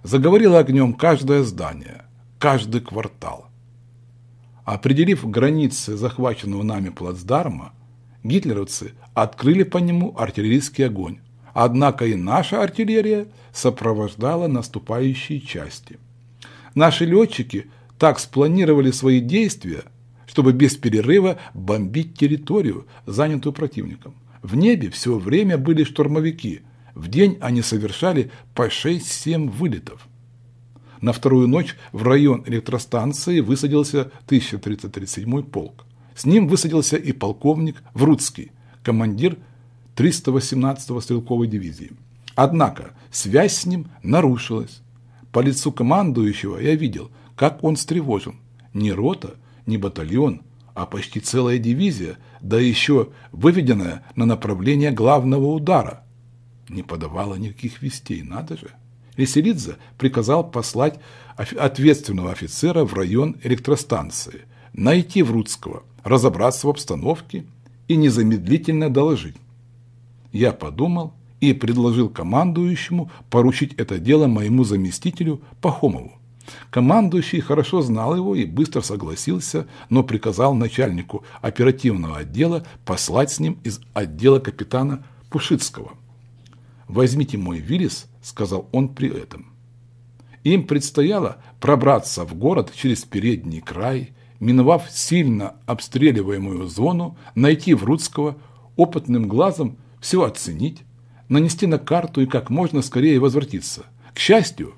Заговорил огнем каждое здание, каждый квартал. Определив границы захваченного нами плацдарма, гитлеровцы открыли по нему артиллерийский огонь. Однако и наша артиллерия сопровождала наступающие части. Наши летчики так спланировали свои действия, чтобы без перерыва бомбить территорию, занятую противником. В небе все время были штурмовики. В день они совершали по 6-7 вылетов. На вторую ночь в район электростанции высадился 1037 полк. С ним высадился и полковник Вруцкий, командир 318-го стрелковой дивизии. Однако связь с ним нарушилась. По лицу командующего я видел, как он встревожен. Не рота, не батальон, а почти целая дивизия, да еще выведенная на направление главного удара. Не подавала никаких вестей, надо же. Веселидзе приказал послать ответственного офицера в район электростанции, найти Врудского, разобраться в обстановке и незамедлительно доложить. Я подумал и предложил командующему поручить это дело моему заместителю Пахомову. Командующий хорошо знал его и быстро согласился, но приказал начальнику оперативного отдела послать с ним из отдела капитана Пушицкого. «Возьмите мой Виллис сказал он при этом. Им предстояло пробраться в город через передний край, миновав сильно обстреливаемую зону, найти Вруцкого, опытным глазом все оценить, нанести на карту и как можно скорее возвратиться. К счастью,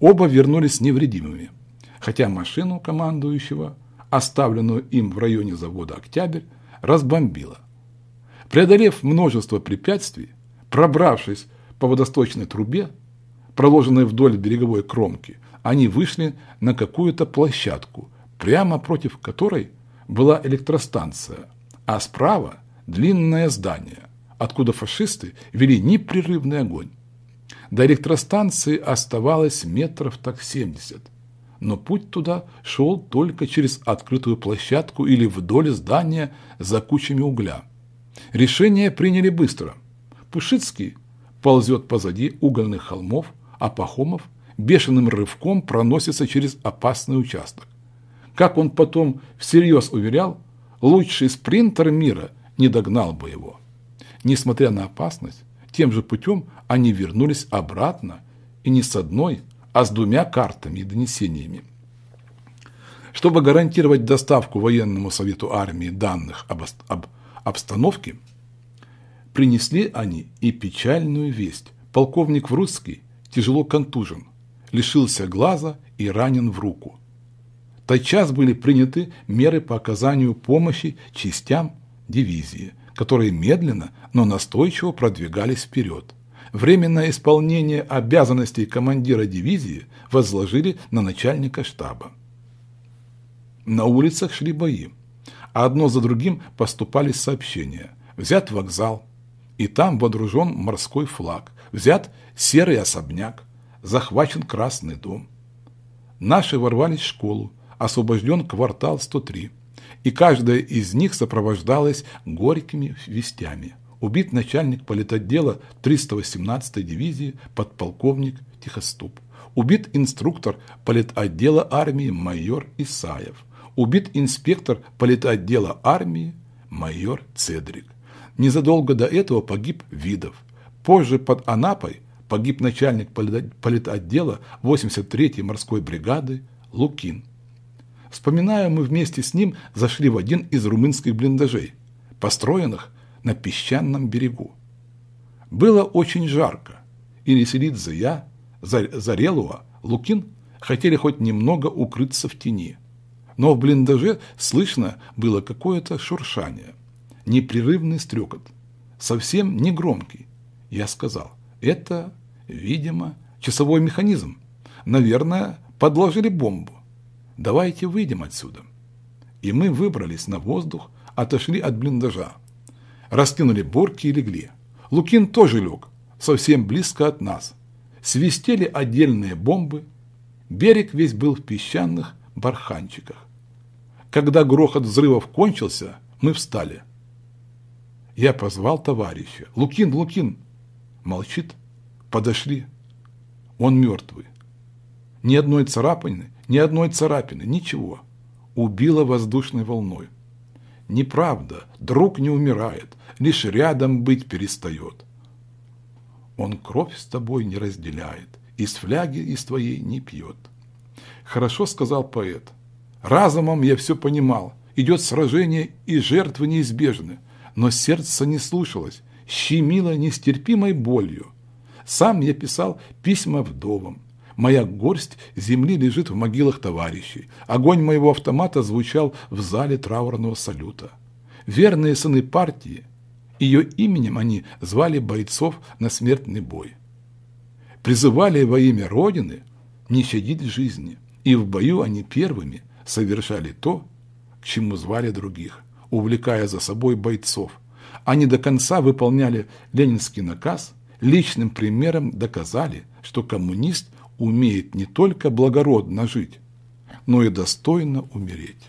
оба вернулись невредимыми, хотя машину командующего, оставленную им в районе завода «Октябрь», разбомбило. Преодолев множество препятствий, пробравшись по водосточной трубе, проложенной вдоль береговой кромки, они вышли на какую-то площадку, прямо против которой была электростанция, а справа – длинное здание, откуда фашисты вели непрерывный огонь. До электростанции оставалось метров так 70, но путь туда шел только через открытую площадку или вдоль здания за кучами угля. Решение приняли быстро. Пушицкий ползет позади угольных холмов, а Пахомов бешеным рывком проносится через опасный участок. Как он потом всерьез уверял, лучший спринтер мира не догнал бы его. Несмотря на опасность, тем же путем они вернулись обратно и не с одной, а с двумя картами и донесениями. Чтобы гарантировать доставку военному совету армии данных об, об обстановке, Принесли они и печальную весть. Полковник Вруцкий тяжело контужен, лишился глаза и ранен в руку. Тотчас были приняты меры по оказанию помощи частям дивизии, которые медленно, но настойчиво продвигались вперед. Временное исполнение обязанностей командира дивизии возложили на начальника штаба. На улицах шли бои, а одно за другим поступали сообщения. Взят вокзал, и там водружен морской флаг, взят серый особняк, захвачен Красный дом. Наши ворвались в школу, освобожден квартал 103, и каждая из них сопровождалась горькими вестями. Убит начальник политотдела 318-й дивизии подполковник Тихоступ. Убит инструктор политотдела армии майор Исаев. Убит инспектор политотдела армии майор Цедрик. Незадолго до этого погиб Видов. Позже под Анапой погиб начальник политотдела 83-й морской бригады Лукин. Вспоминаю, мы вместе с ним зашли в один из румынских блиндажей, построенных на песчаном берегу. Было очень жарко, и Леселидзе, я, Зарелуа, Лукин хотели хоть немного укрыться в тени. Но в блиндаже слышно было какое-то шуршание – непрерывный стрекот, совсем не громкий. Я сказал, это, видимо, часовой механизм. Наверное, подложили бомбу. Давайте выйдем отсюда. И мы выбрались на воздух, отошли от блиндажа. Раскинули борки и легли. Лукин тоже лег, совсем близко от нас. Свистели отдельные бомбы. Берег весь был в песчаных барханчиках. Когда грохот взрывов кончился, мы встали – я позвал товарища. «Лукин, Лукин!» Молчит. «Подошли. Он мертвый. Ни одной царапины, ни одной царапины, ничего. Убило воздушной волной. Неправда, друг не умирает, лишь рядом быть перестает. Он кровь с тобой не разделяет, из фляги из твоей не пьет. Хорошо сказал поэт. Разумом я все понимал, идет сражение, и жертвы неизбежны но сердце не слушалось, щемило нестерпимой болью. Сам я писал письма вдовам. Моя горсть земли лежит в могилах товарищей. Огонь моего автомата звучал в зале траурного салюта. Верные сыны партии, ее именем они звали бойцов на смертный бой. Призывали во имя Родины не щадить жизни, и в бою они первыми совершали то, к чему звали других увлекая за собой бойцов. Они до конца выполняли ленинский наказ, личным примером доказали, что коммунист умеет не только благородно жить, но и достойно умереть.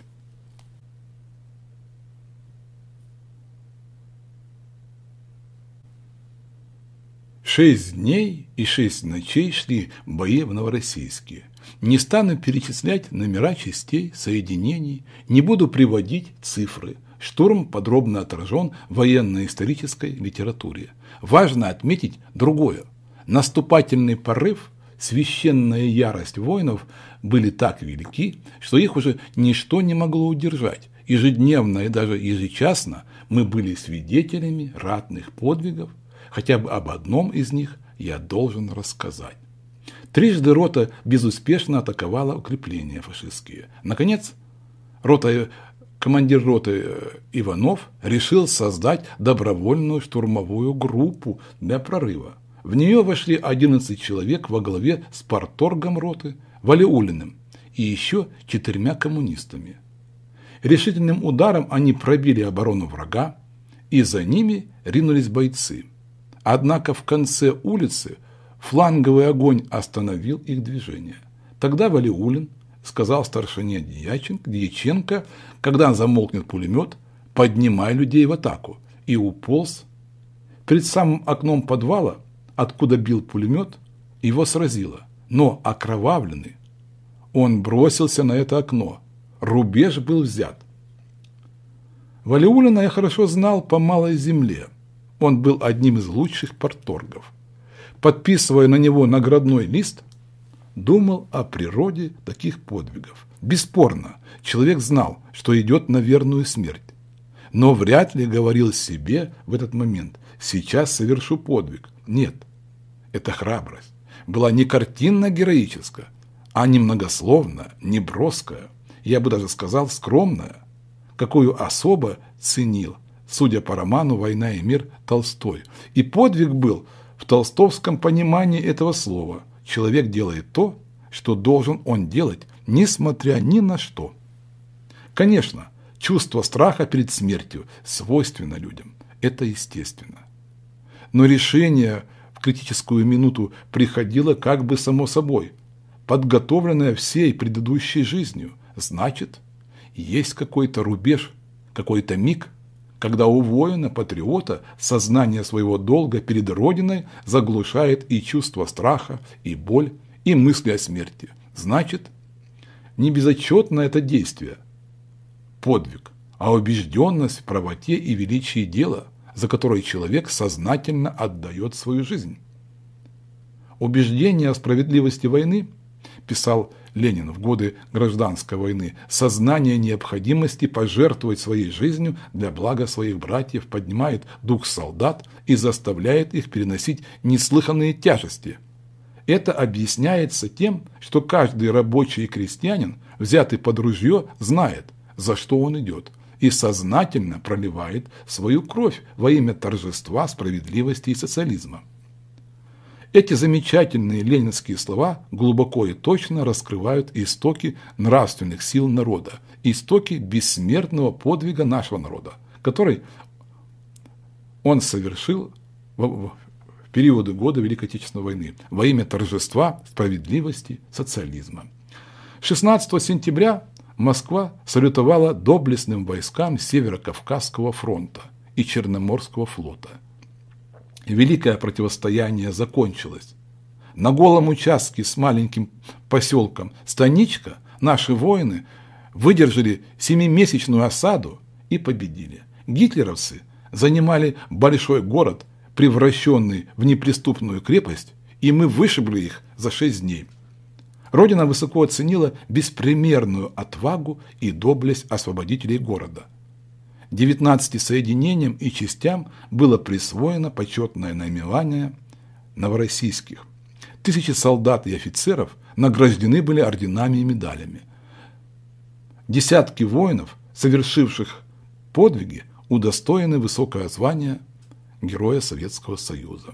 Шесть дней и шесть ночей шли бои в Новороссийске. Не стану перечислять номера частей, соединений, не буду приводить цифры – Штурм подробно отражен в военно-исторической литературе. Важно отметить другое. Наступательный порыв, священная ярость воинов были так велики, что их уже ничто не могло удержать. Ежедневно и даже ежечасно мы были свидетелями ратных подвигов. Хотя бы об одном из них я должен рассказать. Трижды рота безуспешно атаковала укрепления фашистские. Наконец, рота командир роты э, Иванов решил создать добровольную штурмовую группу для прорыва. В нее вошли 11 человек во главе с парторгом роты Валиулиным и еще четырьмя коммунистами. Решительным ударом они пробили оборону врага, и за ними ринулись бойцы. Однако в конце улицы фланговый огонь остановил их движение. Тогда Валиулин сказал старшине Дьяченко, когда замолкнет пулемет, поднимай людей в атаку, и уполз. Перед самым окном подвала, откуда бил пулемет, его сразило, но окровавленный. Он бросился на это окно. Рубеж был взят. Валиулина я хорошо знал по малой земле. Он был одним из лучших порторгов. Подписывая на него наградной лист, думал о природе таких подвигов. Бесспорно, человек знал, что идет на верную смерть, но вряд ли говорил себе в этот момент «сейчас совершу подвиг». Нет, эта храбрость была не картинно-героическая, а немногословно, неброская, я бы даже сказал скромная, какую особо ценил, судя по роману «Война и мир» Толстой. И подвиг был в толстовском понимании этого слова – Человек делает то, что должен он делать, несмотря ни на что. Конечно, чувство страха перед смертью свойственно людям. Это естественно. Но решение в критическую минуту приходило как бы само собой, подготовленное всей предыдущей жизнью. Значит, есть какой-то рубеж, какой-то миг, когда у воина-патриота сознание своего долга перед Родиной заглушает и чувство страха, и боль, и мысли о смерти. Значит, не безотчетно это действие, подвиг, а убежденность в правоте и величии дела, за которое человек сознательно отдает свою жизнь. Убеждение о справедливости войны, писал Павел, Ленин в годы гражданской войны сознание необходимости пожертвовать своей жизнью для блага своих братьев поднимает дух солдат и заставляет их переносить неслыханные тяжести. Это объясняется тем, что каждый рабочий и крестьянин, взятый под ружье, знает, за что он идет, и сознательно проливает свою кровь во имя торжества справедливости и социализма. Эти замечательные ленинские слова глубоко и точно раскрывают истоки нравственных сил народа, истоки бессмертного подвига нашего народа, который он совершил в периоды года Великой Отечественной войны во имя торжества, справедливости, социализма. 16 сентября Москва салютовала доблестным войскам Северо-Кавказского фронта и Черноморского флота – Великое противостояние закончилось. На голом участке с маленьким поселком Станичка наши воины выдержали семимесячную осаду и победили. Гитлеровцы занимали большой город, превращенный в неприступную крепость, и мы вышибли их за шесть дней. Родина высоко оценила беспримерную отвагу и доблесть освободителей города – 19 соединениям и частям было присвоено почетное наименование новороссийских. Тысячи солдат и офицеров награждены были орденами и медалями. Десятки воинов, совершивших подвиги, удостоены высокого звания Героя Советского Союза.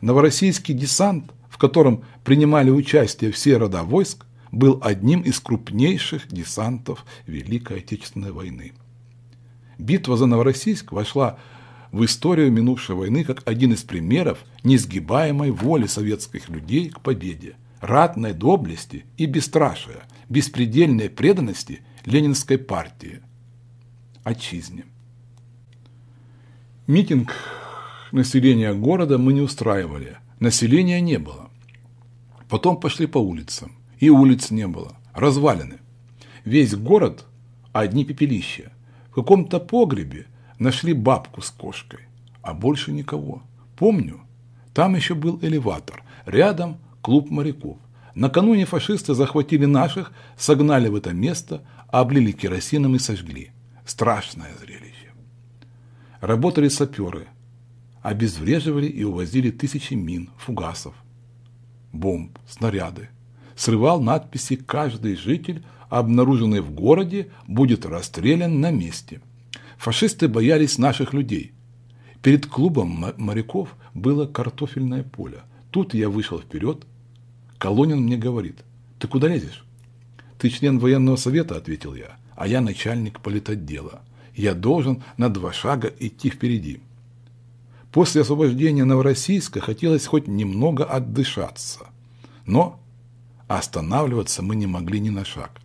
Новороссийский десант, в котором принимали участие все рода войск, был одним из крупнейших десантов Великой Отечественной войны. Битва за Новороссийск вошла в историю минувшей войны как один из примеров несгибаемой воли советских людей к победе, ратной доблести и бесстрашия, беспредельной преданности Ленинской партии, отчизне. Митинг населения города мы не устраивали, населения не было. Потом пошли по улицам, и улиц не было, развалины. Весь город – одни пепелища – в каком-то погребе нашли бабку с кошкой, а больше никого. Помню, там еще был элеватор, рядом клуб моряков. Накануне фашисты захватили наших, согнали в это место, облили керосином и сожгли. Страшное зрелище. Работали саперы, обезвреживали и увозили тысячи мин, фугасов, бомб, снаряды. Срывал надписи каждый житель обнаруженный в городе, будет расстрелян на месте. Фашисты боялись наших людей. Перед клубом моряков было картофельное поле. Тут я вышел вперед. Колонин мне говорит, ты куда лезешь? Ты член военного совета, ответил я, а я начальник политотдела. Я должен на два шага идти впереди. После освобождения Новороссийска хотелось хоть немного отдышаться. Но останавливаться мы не могли ни на шаг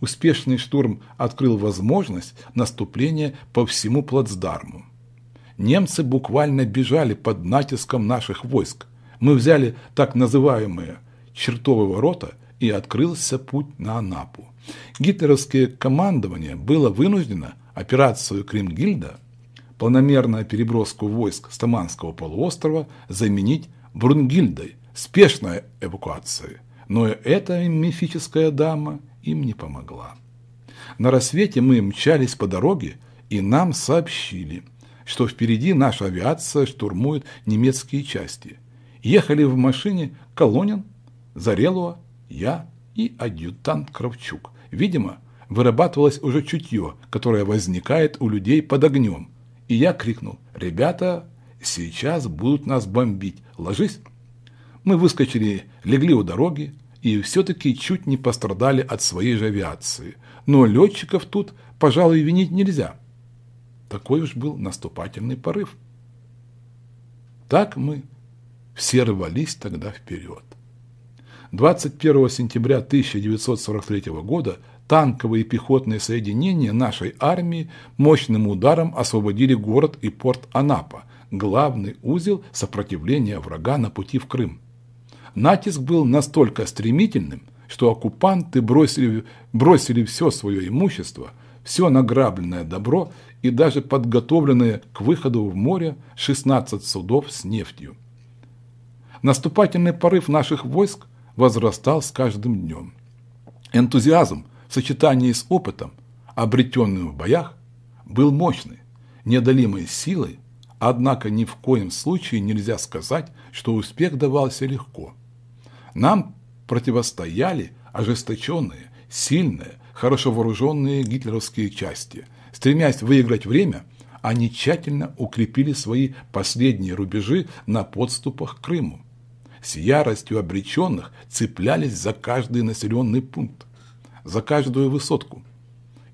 успешный штурм открыл возможность наступления по всему плацдарму. Немцы буквально бежали под натиском наших войск. Мы взяли так называемые «чертовы ворота» и открылся путь на Анапу. Гитлеровское командование было вынуждено операцию Кримгильда, планомерную переброску войск с Таманского полуострова, заменить Брунгильдой, спешной эвакуацией. Но эта мифическая дама им не помогла. На рассвете мы мчались по дороге, и нам сообщили, что впереди наша авиация штурмует немецкие части. Ехали в машине Колонин, Зарелуа, я и адъютант Кравчук. Видимо, вырабатывалось уже чутье, которое возникает у людей под огнем. И я крикнул «Ребята, сейчас будут нас бомбить, ложись!» Мы выскочили, легли у дороги, и все-таки чуть не пострадали от своей же авиации. Но летчиков тут, пожалуй, винить нельзя. Такой уж был наступательный порыв. Так мы все рвались тогда вперед. 21 сентября 1943 года танковые и пехотные соединения нашей армии мощным ударом освободили город и порт Анапа, главный узел сопротивления врага на пути в Крым. Натиск был настолько стремительным, что оккупанты бросили, бросили все свое имущество, все награбленное добро и даже подготовленные к выходу в море 16 судов с нефтью. Наступательный порыв наших войск возрастал с каждым днем. Энтузиазм в сочетании с опытом, обретенным в боях, был мощный, неодолимой силой, однако ни в коем случае нельзя сказать, что успех давался легко – нам противостояли ожесточенные, сильные, хорошо вооруженные гитлеровские части. Стремясь выиграть время, они тщательно укрепили свои последние рубежи на подступах к Крыму. С яростью обреченных цеплялись за каждый населенный пункт, за каждую высотку.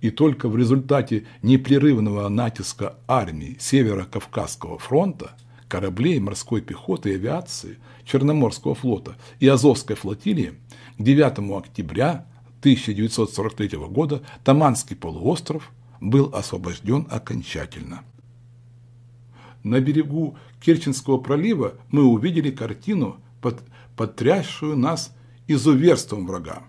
И только в результате непрерывного натиска армии Северо-Кавказского фронта – кораблей морской пехоты и авиации Черноморского флота и Азовской флотилии к 9 октября 1943 года Таманский полуостров был освобожден окончательно. На берегу Керченского пролива мы увидели картину, под, потрясшую нас изуверством врага.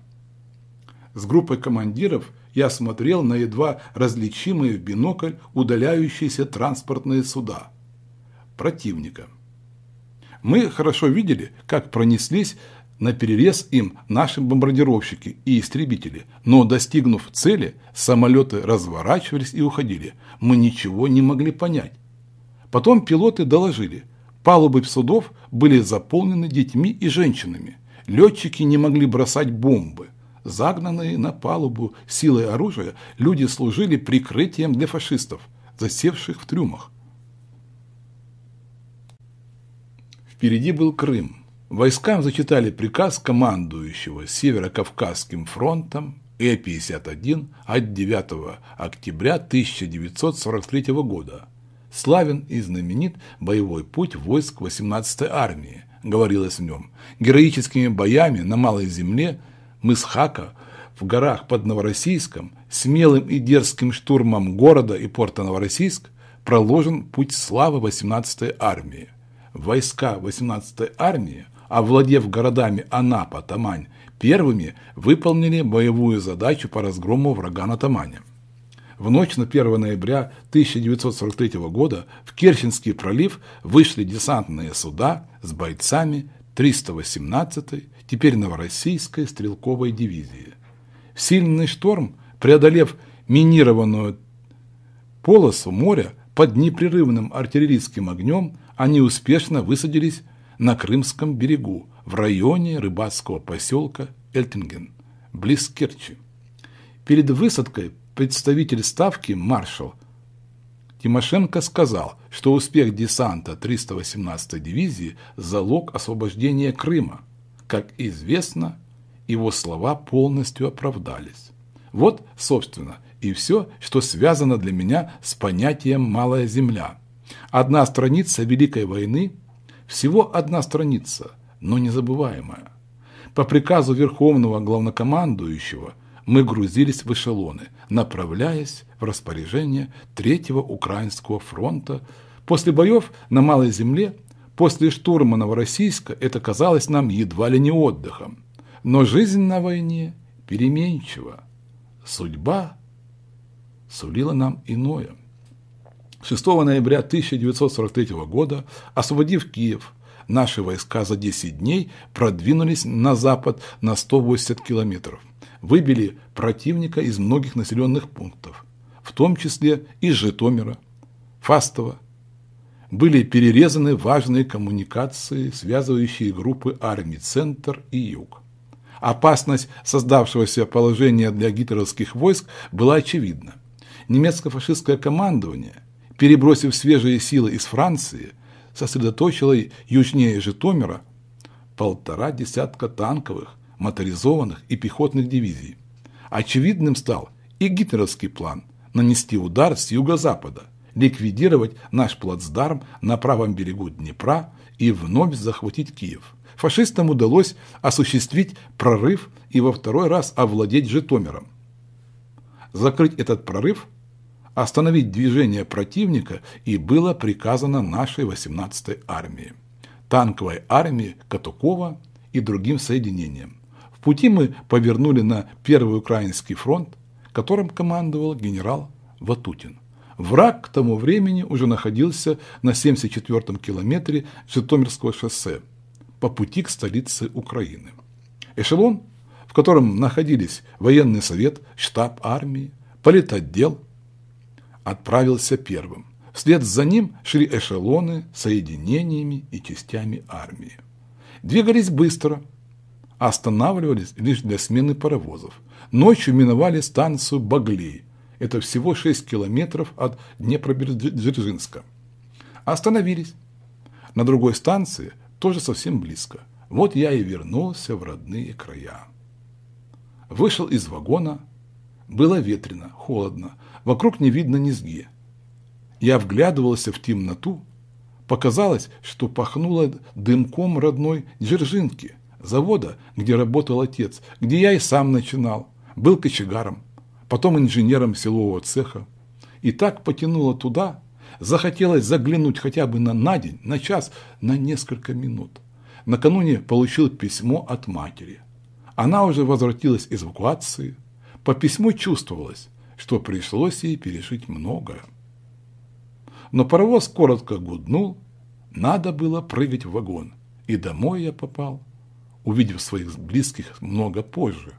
С группой командиров я смотрел на едва различимые в бинокль удаляющиеся транспортные суда – противника. Мы хорошо видели, как пронеслись на перерез им наши бомбардировщики и истребители, но достигнув цели, самолеты разворачивались и уходили. Мы ничего не могли понять. Потом пилоты доложили, палубы судов были заполнены детьми и женщинами. Летчики не могли бросать бомбы. Загнанные на палубу силой оружия, люди служили прикрытием для фашистов, засевших в трюмах. Впереди был Крым. Войскам зачитали приказ командующего Северо-Кавказским фронтом Э-51 от 9 октября 1943 года. Славен и знаменит боевой путь войск 18-й армии, говорилось в нем. Героическими боями на Малой Земле, Мысхака, в горах под Новороссийском, смелым и дерзким штурмом города и порта Новороссийск проложен путь славы 18-й армии. Войска 18-й армии, овладев городами Анапа, Тамань, первыми выполнили боевую задачу по разгрому врага на Тамане. В ночь на 1 ноября 1943 года в Керченский пролив вышли десантные суда с бойцами 318-й, теперь Новороссийской стрелковой дивизии. В сильный шторм, преодолев минированную полосу моря под непрерывным артиллерийским огнем, они успешно высадились на Крымском берегу в районе рыбацкого поселка Эльтинген, близ Керчи. Перед высадкой представитель ставки маршал Тимошенко сказал, что успех десанта 318-й дивизии – залог освобождения Крыма. Как известно, его слова полностью оправдались. Вот, собственно, и все, что связано для меня с понятием «малая земля». Одна страница Великой войны, всего одна страница, но незабываемая. По приказу Верховного Главнокомандующего мы грузились в эшелоны, направляясь в распоряжение Третьего Украинского фронта. После боев на Малой Земле, после штурма Новороссийска, это казалось нам едва ли не отдыхом. Но жизнь на войне переменчива. Судьба сулила нам иное – 6 ноября 1943 года, освободив Киев, наши войска за 10 дней продвинулись на запад на 180 километров, выбили противника из многих населенных пунктов, в том числе из Житомира, Фастова. Были перерезаны важные коммуникации, связывающие группы армий «Центр» и «Юг». Опасность создавшегося положения для гитлеровских войск была очевидна. Немецко-фашистское командование перебросив свежие силы из Франции, сосредоточила южнее Житомира полтора десятка танковых, моторизованных и пехотных дивизий. Очевидным стал и гитлеровский план нанести удар с юго-запада, ликвидировать наш плацдарм на правом берегу Днепра и вновь захватить Киев. Фашистам удалось осуществить прорыв и во второй раз овладеть Житомиром. Закрыть этот прорыв – остановить движение противника и было приказано нашей 18-й армии, танковой армии Катукова и другим соединениям. В пути мы повернули на Первый Украинский фронт, которым командовал генерал Ватутин. Враг к тому времени уже находился на 74-м километре Житомирского шоссе по пути к столице Украины. Эшелон, в котором находились военный совет, штаб армии, политотдел, отправился первым. Вслед за ним шли эшелоны соединениями и частями армии. Двигались быстро, а останавливались лишь для смены паровозов. Ночью миновали станцию Багли. Это всего 6 километров от Днепродзержинска. Остановились. На другой станции тоже совсем близко. Вот я и вернулся в родные края. Вышел из вагона. Было ветрено, холодно. Вокруг не видно низги. Я вглядывался в темноту. Показалось, что пахнуло дымком родной Дзержинки, завода, где работал отец, где я и сам начинал. Был кочегаром, потом инженером силового цеха. И так потянуло туда, захотелось заглянуть хотя бы на, на день, на час, на несколько минут. Накануне получил письмо от матери. Она уже возвратилась из эвакуации. По письму чувствовалось, что пришлось ей пережить многое. Но паровоз коротко гуднул, надо было прыгать в вагон, и домой я попал, увидев своих близких много позже,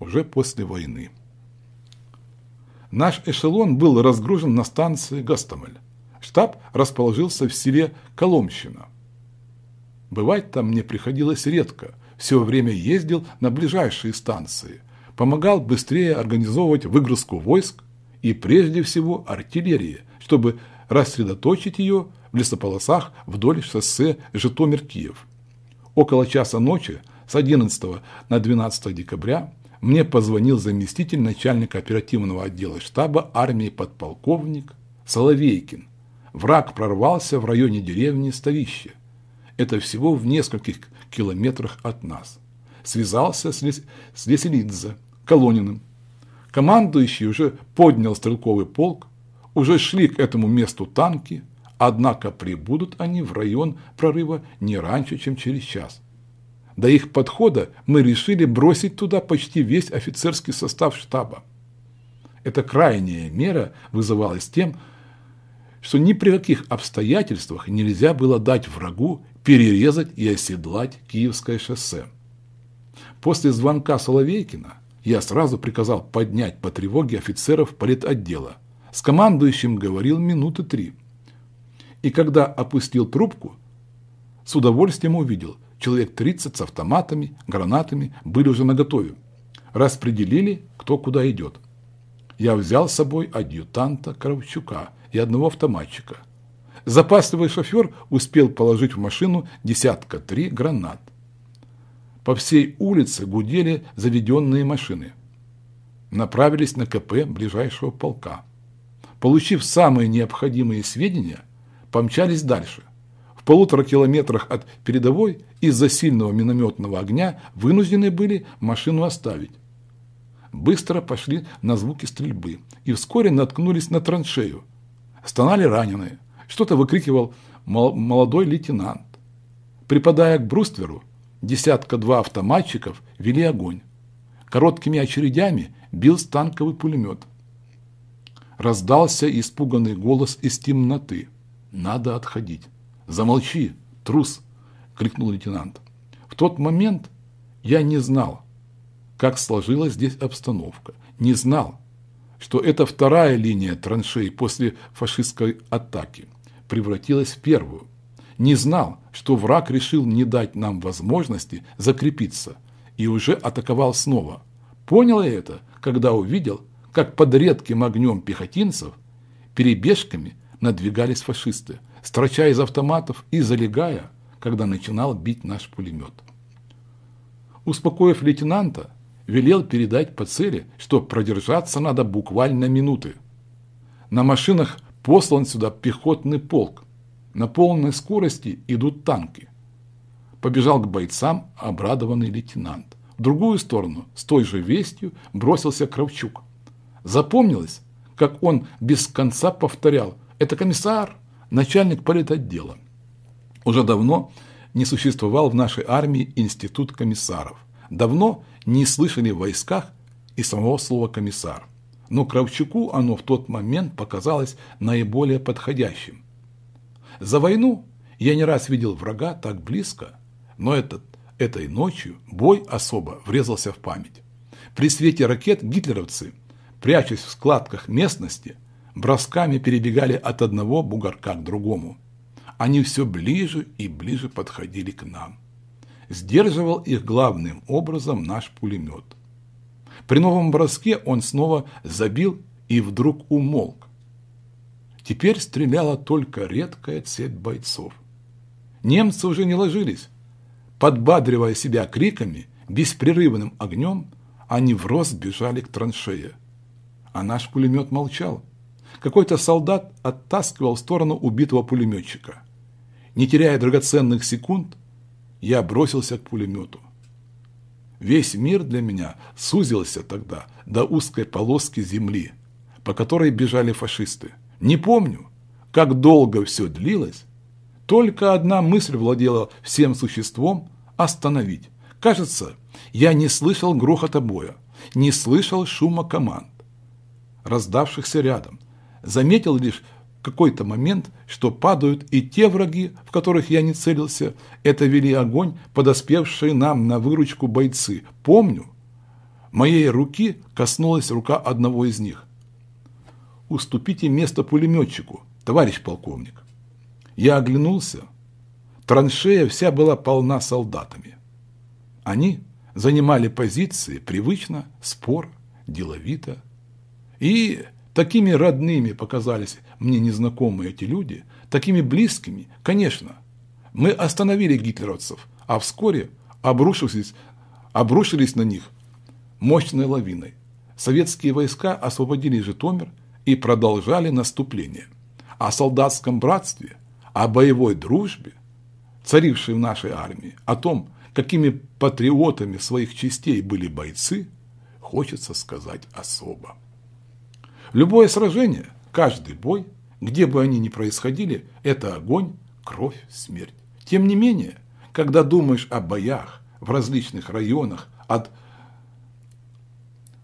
уже после войны. Наш эшелон был разгружен на станции Гастамель. Штаб расположился в селе Коломщина. Бывать там мне приходилось редко, все время ездил на ближайшие станции, помогал быстрее организовывать выгрузку войск и прежде всего артиллерии, чтобы рассредоточить ее в лесополосах вдоль шоссе Житомир-Киев. Около часа ночи с 11 на 12 декабря мне позвонил заместитель начальника оперативного отдела штаба армии подполковник Соловейкин. Враг прорвался в районе деревни Ставище. Это всего в нескольких километрах от нас. Связался с, лес... с Леселидзе Колониным. Командующий уже поднял стрелковый полк, уже шли к этому месту танки, однако прибудут они в район прорыва не раньше, чем через час. До их подхода мы решили бросить туда почти весь офицерский состав штаба. Эта крайняя мера вызывалась тем, что ни при каких обстоятельствах нельзя было дать врагу перерезать и оседлать Киевское шоссе. После звонка Соловейкина я сразу приказал поднять по тревоге офицеров политотдела. С командующим говорил минуты три. И когда опустил трубку, с удовольствием увидел, человек 30 с автоматами, гранатами были уже наготове. Распределили, кто куда идет. Я взял с собой адъютанта Кравчука и одного автоматчика. Запасливый шофер успел положить в машину десятка три гранат. По всей улице гудели заведенные машины. Направились на КП ближайшего полка. Получив самые необходимые сведения, помчались дальше. В полутора километрах от передовой из-за сильного минометного огня вынуждены были машину оставить. Быстро пошли на звуки стрельбы и вскоре наткнулись на траншею. Стонали раненые. Что-то выкрикивал молодой лейтенант. Припадая к брустверу, десятка-два автоматчиков вели огонь. Короткими очередями бил станковый пулемет. Раздался испуганный голос из темноты. «Надо отходить!» «Замолчи, трус!» – крикнул лейтенант. В тот момент я не знал, как сложилась здесь обстановка. Не знал, что эта вторая линия траншей после фашистской атаки превратилась в первую не знал, что враг решил не дать нам возможности закрепиться и уже атаковал снова. Понял я это, когда увидел, как под редким огнем пехотинцев перебежками надвигались фашисты, строча из автоматов и залегая, когда начинал бить наш пулемет. Успокоив лейтенанта, велел передать по цели, что продержаться надо буквально минуты. На машинах послан сюда пехотный полк, на полной скорости идут танки. Побежал к бойцам обрадованный лейтенант. В другую сторону, с той же вестью, бросился Кравчук. Запомнилось, как он без конца повторял «Это комиссар, начальник политотдела». Уже давно не существовал в нашей армии институт комиссаров. Давно не слышали в войсках и самого слова «комиссар». Но Кравчуку оно в тот момент показалось наиболее подходящим. За войну я не раз видел врага так близко, но этот, этой ночью бой особо врезался в память. При свете ракет гитлеровцы, прячась в складках местности, бросками перебегали от одного бугорка к другому. Они все ближе и ближе подходили к нам. Сдерживал их главным образом наш пулемет. При новом броске он снова забил и вдруг умолк, Теперь стреляла только редкая цепь бойцов. Немцы уже не ложились. Подбадривая себя криками, беспрерывным огнем, они в рост бежали к траншее. А наш пулемет молчал. Какой-то солдат оттаскивал в сторону убитого пулеметчика. Не теряя драгоценных секунд, я бросился к пулемету. Весь мир для меня сузился тогда до узкой полоски земли, по которой бежали фашисты. Не помню, как долго все длилось. Только одна мысль владела всем существом – остановить. Кажется, я не слышал грохота боя, не слышал шума команд, раздавшихся рядом. Заметил лишь в какой-то момент, что падают и те враги, в которых я не целился. Это вели огонь, подоспевшие нам на выручку бойцы. Помню, моей руки коснулась рука одного из них – уступите место пулеметчику, товарищ полковник. Я оглянулся. Траншея вся была полна солдатами. Они занимали позиции привычно, спор, деловито. И такими родными показались мне незнакомые эти люди, такими близкими, конечно. Мы остановили гитлеровцев, а вскоре обрушились, обрушились на них мощной лавиной. Советские войска освободили Житомир – и продолжали наступление. О солдатском братстве, о боевой дружбе, царившей в нашей армии, о том, какими патриотами своих частей были бойцы, хочется сказать особо. Любое сражение, каждый бой, где бы они ни происходили, это огонь, кровь, смерть. Тем не менее, когда думаешь о боях в различных районах от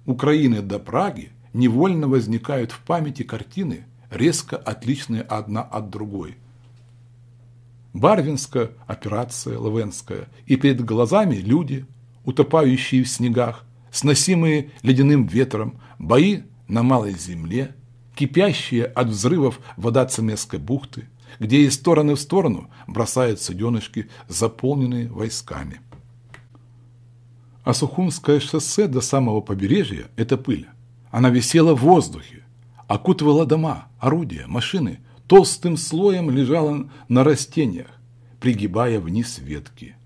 Украины до Праги, невольно возникают в памяти картины, резко отличные одна от другой. Барвинская операция Лавенская, и перед глазами люди, утопающие в снегах, сносимые ледяным ветром, бои на малой земле, кипящая от взрывов вода Цемесской бухты, где из стороны в сторону бросаются денышки, заполненные войсками. А Сухумское шоссе до самого побережья – это пыль. Она висела в воздухе, окутывала дома, орудия, машины, толстым слоем лежала на растениях, пригибая вниз ветки.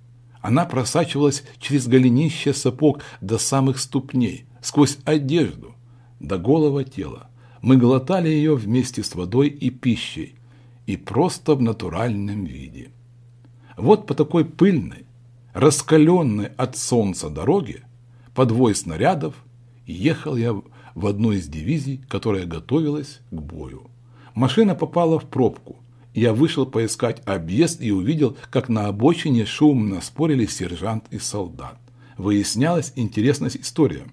Она просачивалась через голенище сапог до самых ступней, сквозь одежду, до голого тела. Мы глотали ее вместе с водой и пищей, и просто в натуральном виде. Вот по такой пыльной, раскаленной от солнца дороге, подвой снарядов, ехал я в одной из дивизий, которая готовилась к бою. Машина попала в пробку. Я вышел поискать объезд и увидел, как на обочине шумно спорили сержант и солдат. Выяснялась интересная история.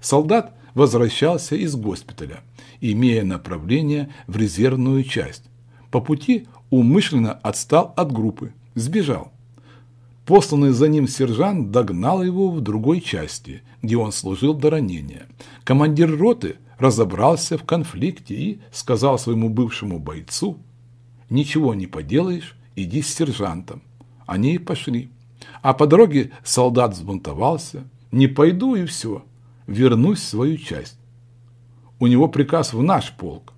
Солдат возвращался из госпиталя, имея направление в резервную часть. По пути умышленно отстал от группы, сбежал. Посланный за ним сержант догнал его в другой части, где он служил до ранения. Командир роты разобрался в конфликте и сказал своему бывшему бойцу, «Ничего не поделаешь, иди с сержантом». Они и пошли. А по дороге солдат взбунтовался, «Не пойду и все, вернусь в свою часть». «У него приказ в наш полк»,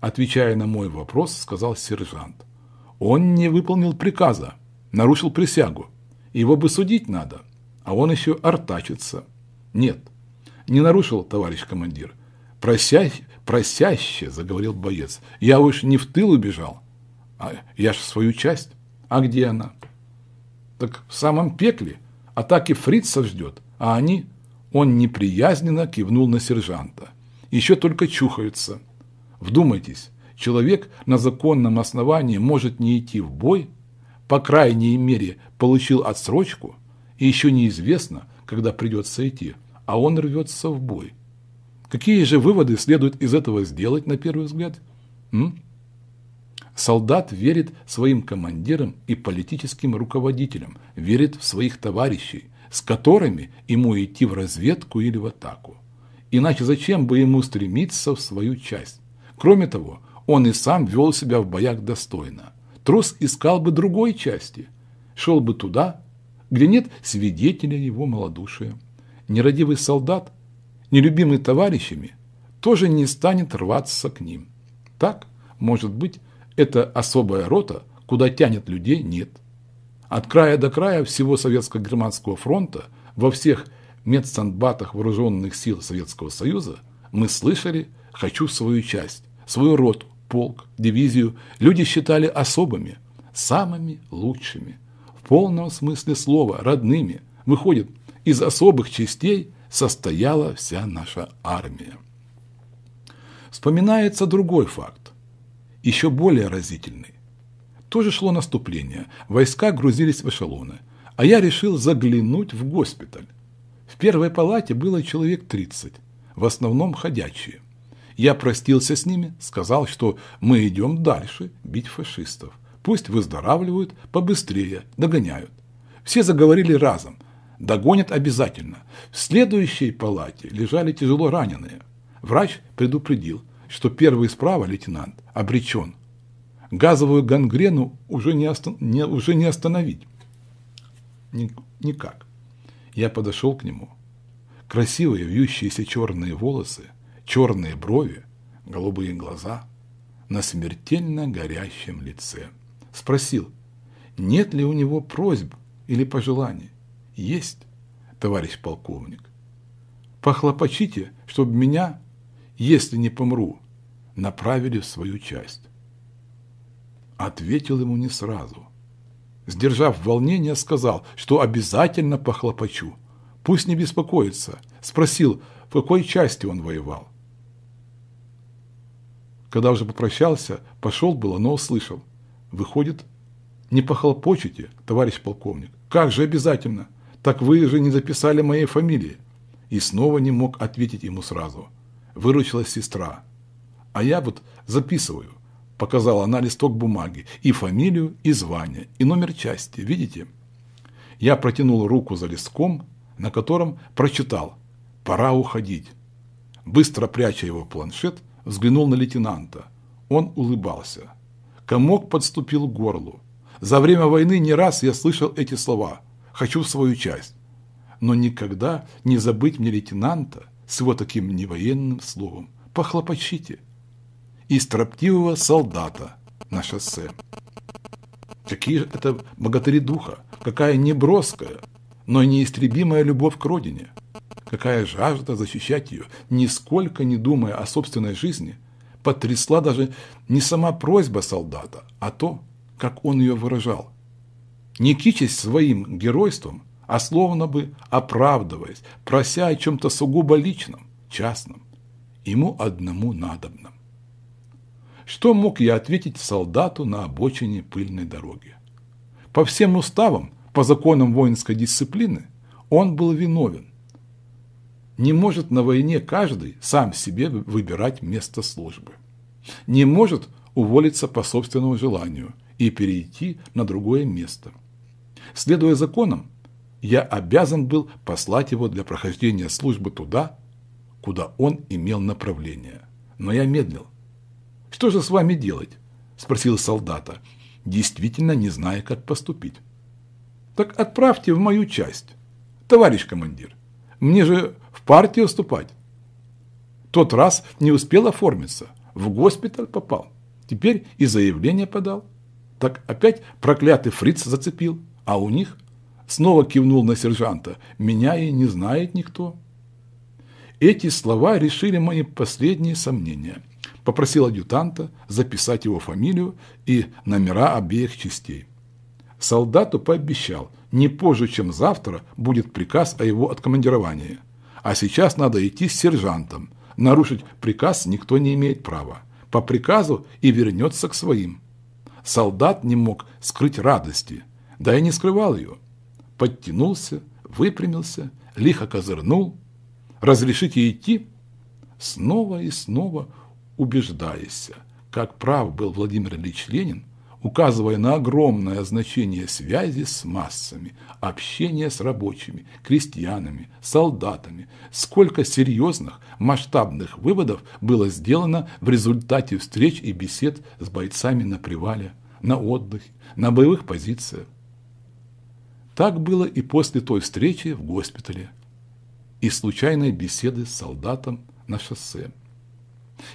отвечая на мой вопрос, сказал сержант. «Он не выполнил приказа» нарушил присягу. Его бы судить надо, а он еще артачится. Нет, не нарушил, товарищ командир. Просяще, просяще, заговорил боец. Я уж не в тыл убежал, а я ж в свою часть. А где она? Так в самом пекле. Атаки фрицев ждет, а они... Он неприязненно кивнул на сержанта. Еще только чухаются. Вдумайтесь, человек на законном основании может не идти в бой, по крайней мере, получил отсрочку, и еще неизвестно, когда придется идти, а он рвется в бой. Какие же выводы следует из этого сделать, на первый взгляд? М? Солдат верит своим командирам и политическим руководителям, верит в своих товарищей, с которыми ему идти в разведку или в атаку. Иначе зачем бы ему стремиться в свою часть? Кроме того, он и сам вел себя в боях достойно. Трус искал бы другой части, шел бы туда, где нет свидетеля его малодушия. Нерадивый солдат, нелюбимый товарищами, тоже не станет рваться к ним. Так, может быть, эта особая рота, куда тянет людей, нет. От края до края всего Советско-Германского фронта, во всех медсанбатах вооруженных сил Советского Союза, мы слышали «хочу свою часть», свою роту, полк, дивизию люди считали особыми, самыми лучшими, в полном смысле слова, родными. Выходит, из особых частей состояла вся наша армия. Вспоминается другой факт, еще более разительный. Тоже шло наступление, войска грузились в эшелоны, а я решил заглянуть в госпиталь. В первой палате было человек 30, в основном ходячие. Я простился с ними, сказал, что мы идем дальше бить фашистов. Пусть выздоравливают побыстрее, догоняют. Все заговорили разом. Догонят обязательно. В следующей палате лежали тяжело раненые. Врач предупредил, что первый справа лейтенант обречен. Газовую гангрену уже не, остан не, уже не остановить. Никак. Я подошел к нему. Красивые вьющиеся черные волосы – черные брови, голубые глаза на смертельно горящем лице. Спросил, нет ли у него просьб или пожеланий. Есть, товарищ полковник. Похлопочите, чтобы меня, если не помру, направили в свою часть. Ответил ему не сразу. Сдержав волнение, сказал, что обязательно похлопочу. Пусть не беспокоится. Спросил, в какой части он воевал. Когда уже попрощался, пошел было, но услышал. Выходит, не похлопочете, товарищ полковник. Как же обязательно? Так вы же не записали моей фамилии. И снова не мог ответить ему сразу. Выручилась сестра. А я вот записываю. Показала она листок бумаги. И фамилию, и звание, и номер части. Видите? Я протянул руку за листком, на котором прочитал «Пора уходить». Быстро пряча его планшет, взглянул на лейтенанта. Он улыбался. Комок подступил к горлу. За время войны не раз я слышал эти слова «хочу свою часть». Но никогда не забыть мне лейтенанта с его таким невоенным словом. Похлопочите. И строптивого солдата на шоссе. Какие же это богатыри духа, какая неброская, но неистребимая любовь к родине. Какая жажда защищать ее, нисколько не думая о собственной жизни, потрясла даже не сама просьба солдата, а то, как он ее выражал. Не кичась своим геройством, а словно бы оправдываясь, прося о чем-то сугубо личном, частном, ему одному надобном. Что мог я ответить солдату на обочине пыльной дороги? По всем уставам, по законам воинской дисциплины, он был виновен, не может на войне каждый сам себе выбирать место службы. Не может уволиться по собственному желанию и перейти на другое место. Следуя законам, я обязан был послать его для прохождения службы туда, куда он имел направление. Но я медлил. «Что же с вами делать?» – спросил солдата, действительно не зная, как поступить. «Так отправьте в мою часть, товарищ командир. Мне же партию вступать. Тот раз не успел оформиться, в госпиталь попал. Теперь и заявление подал. Так опять проклятый фриц зацепил, а у них снова кивнул на сержанта. Меня и не знает никто. Эти слова решили мои последние сомнения. Попросил адъютанта записать его фамилию и номера обеих частей. Солдату пообещал, не позже, чем завтра, будет приказ о его откомандировании – а сейчас надо идти с сержантом. Нарушить приказ никто не имеет права. По приказу и вернется к своим. Солдат не мог скрыть радости, да и не скрывал ее. Подтянулся, выпрямился, лихо козырнул. «Разрешите идти?» Снова и снова убеждаясь, как прав был Владимир Ильич Ленин, указывая на огромное значение связи с массами, общения с рабочими, крестьянами, солдатами, сколько серьезных, масштабных выводов было сделано в результате встреч и бесед с бойцами на привале, на отдыхе, на боевых позициях. Так было и после той встречи в госпитале и случайной беседы с солдатом на шоссе.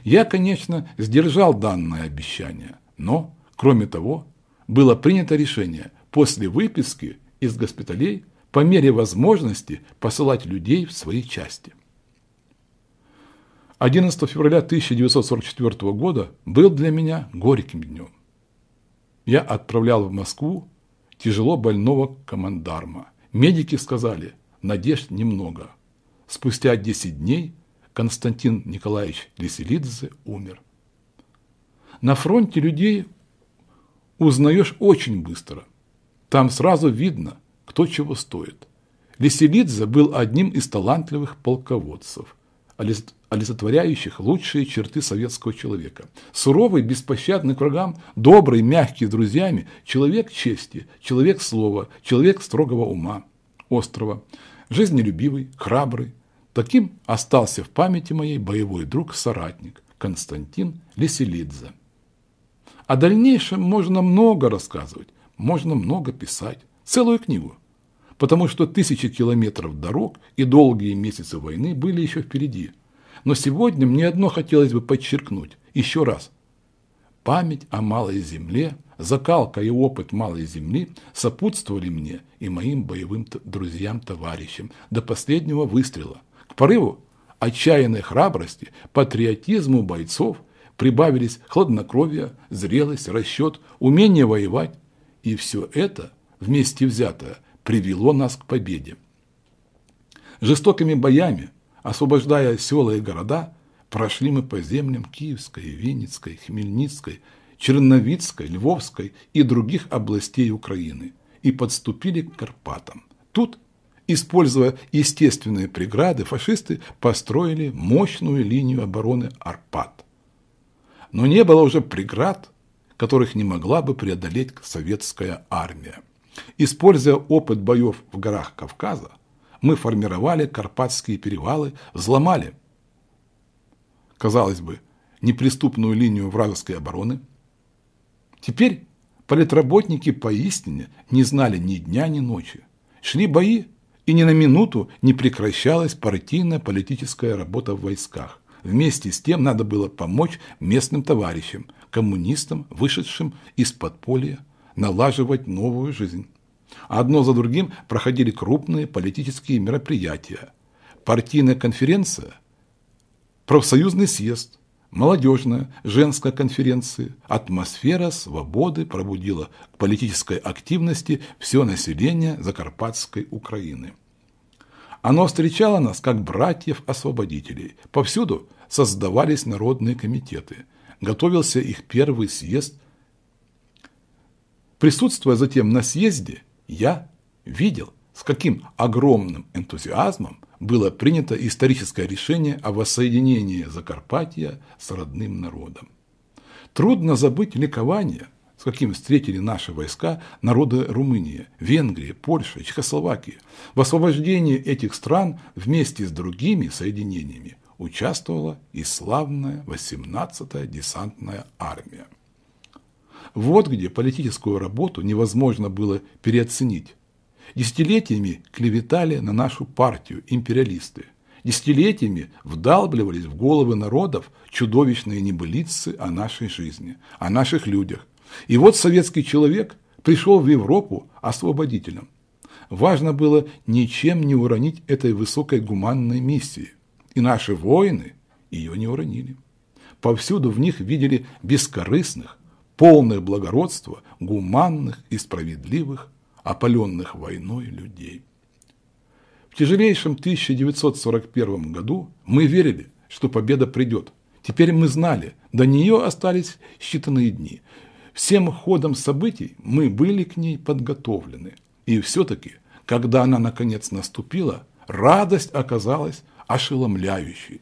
Я, конечно, сдержал данное обещание, но Кроме того, было принято решение после выписки из госпиталей по мере возможности посылать людей в свои части. 11 февраля 1944 года был для меня горьким днем. Я отправлял в Москву тяжело больного командарма. Медики сказали, надежд немного. Спустя 10 дней Константин Николаевич Леселидзе умер. На фронте людей узнаешь очень быстро. Там сразу видно, кто чего стоит. Леселидзе был одним из талантливых полководцев, олицетворяющих лучшие черты советского человека. Суровый, беспощадный к врагам, добрый, мягкий с друзьями, человек чести, человек слова, человек строгого ума, острого, жизнелюбивый, храбрый. Таким остался в памяти моей боевой друг-соратник Константин Леселидзе. О дальнейшем можно много рассказывать, можно много писать, целую книгу. Потому что тысячи километров дорог и долгие месяцы войны были еще впереди. Но сегодня мне одно хотелось бы подчеркнуть еще раз. Память о Малой Земле, закалка и опыт Малой Земли сопутствовали мне и моим боевым друзьям-товарищам до последнего выстрела, к порыву отчаянной храбрости, патриотизму бойцов – прибавились хладнокровие, зрелость, расчет, умение воевать. И все это, вместе взятое, привело нас к победе. Жестокими боями, освобождая села и города, прошли мы по землям Киевской, Венецкой, Хмельницкой, Черновицкой, Львовской и других областей Украины и подступили к Карпатам. Тут, используя естественные преграды, фашисты построили мощную линию обороны Арпат но не было уже преград, которых не могла бы преодолеть советская армия. Используя опыт боев в горах Кавказа, мы формировали Карпатские перевалы, взломали, казалось бы, неприступную линию вражеской обороны. Теперь политработники поистине не знали ни дня, ни ночи. Шли бои, и ни на минуту не прекращалась партийная политическая работа в войсках. Вместе с тем надо было помочь местным товарищам, коммунистам, вышедшим из подполья, налаживать новую жизнь. Одно за другим проходили крупные политические мероприятия. Партийная конференция, профсоюзный съезд, молодежная, женская конференция. Атмосфера свободы пробудила к политической активности все население Закарпатской Украины. Оно встречало нас как братьев-освободителей. Повсюду создавались народные комитеты. Готовился их первый съезд. Присутствуя затем на съезде, я видел, с каким огромным энтузиазмом было принято историческое решение о воссоединении Закарпатья с родным народом. Трудно забыть ликование, с каким встретили наши войска народы Румынии, Венгрии, Польши, Чехословакии. В освобождении этих стран вместе с другими соединениями участвовала и славная 18-я десантная армия. Вот где политическую работу невозможно было переоценить. Десятилетиями клеветали на нашу партию империалисты. Десятилетиями вдалбливались в головы народов чудовищные небылицы о нашей жизни, о наших людях. И вот советский человек пришел в Европу освободителем. Важно было ничем не уронить этой высокой гуманной миссии – и наши воины ее не уронили. Повсюду в них видели бескорыстных, полных благородства, гуманных и справедливых, опаленных войной людей. В тяжелейшем 1941 году мы верили, что победа придет. Теперь мы знали, до нее остались считанные дни. Всем ходом событий мы были к ней подготовлены. И все-таки, когда она наконец наступила, радость оказалась ошеломляющий.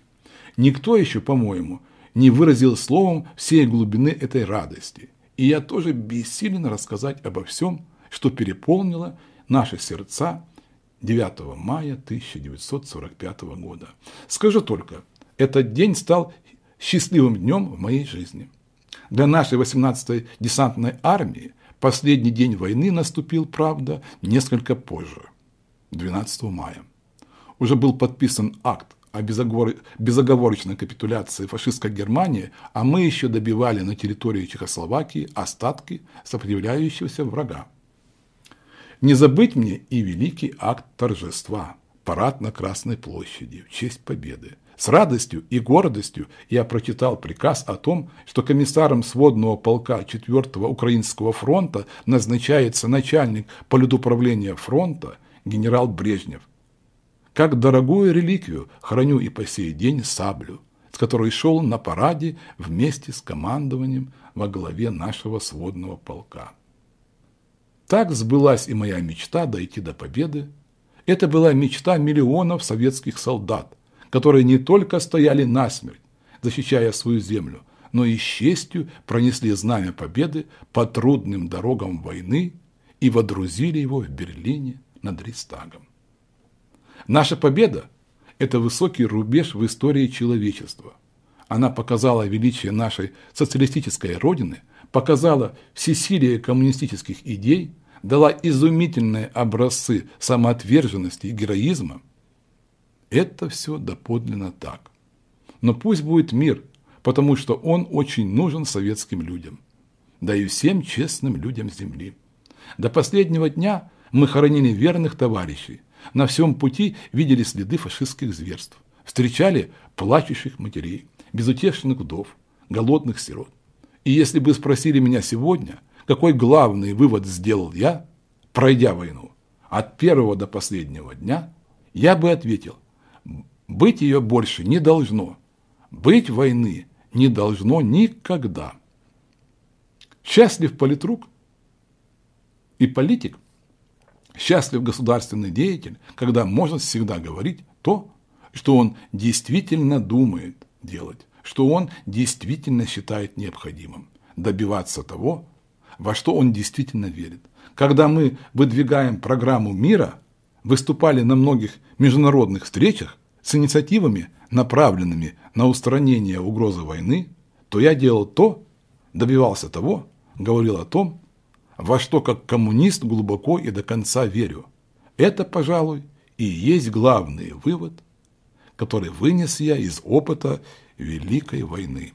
Никто еще, по-моему, не выразил словом всей глубины этой радости. И я тоже бессилен рассказать обо всем, что переполнило наши сердца 9 мая 1945 года. Скажу только, этот день стал счастливым днем в моей жизни. Для нашей 18-й десантной армии последний день войны наступил, правда, несколько позже, 12 мая уже был подписан акт о безоговор... безоговорочной капитуляции фашистской Германии, а мы еще добивали на территории Чехословакии остатки сопротивляющегося врага. Не забыть мне и великий акт торжества – парад на Красной площади в честь победы. С радостью и гордостью я прочитал приказ о том, что комиссаром сводного полка 4-го Украинского фронта назначается начальник полюдуправления фронта генерал Брежнев, как дорогую реликвию храню и по сей день саблю, с которой шел на параде вместе с командованием во главе нашего сводного полка. Так сбылась и моя мечта дойти до победы. Это была мечта миллионов советских солдат, которые не только стояли насмерть, защищая свою землю, но и с честью пронесли знамя победы по трудным дорогам войны и водрузили его в Берлине над Рейстагом. Наша победа – это высокий рубеж в истории человечества. Она показала величие нашей социалистической Родины, показала всесилие коммунистических идей, дала изумительные образцы самоотверженности и героизма. Это все доподлинно так. Но пусть будет мир, потому что он очень нужен советским людям, да и всем честным людям Земли. До последнего дня мы хоронили верных товарищей – на всем пути видели следы фашистских зверств. Встречали плачущих матерей, безутешных вдов, голодных сирот. И если бы спросили меня сегодня, какой главный вывод сделал я, пройдя войну, от первого до последнего дня, я бы ответил, быть ее больше не должно. Быть войны не должно никогда. Счастлив политрук и политик, Счастлив государственный деятель, когда можно всегда говорить то, что он действительно думает делать, что он действительно считает необходимым, добиваться того, во что он действительно верит. Когда мы выдвигаем программу мира, выступали на многих международных встречах с инициативами, направленными на устранение угрозы войны, то я делал то, добивался того, говорил о том, во что как коммунист глубоко и до конца верю. Это, пожалуй, и есть главный вывод, который вынес я из опыта Великой войны.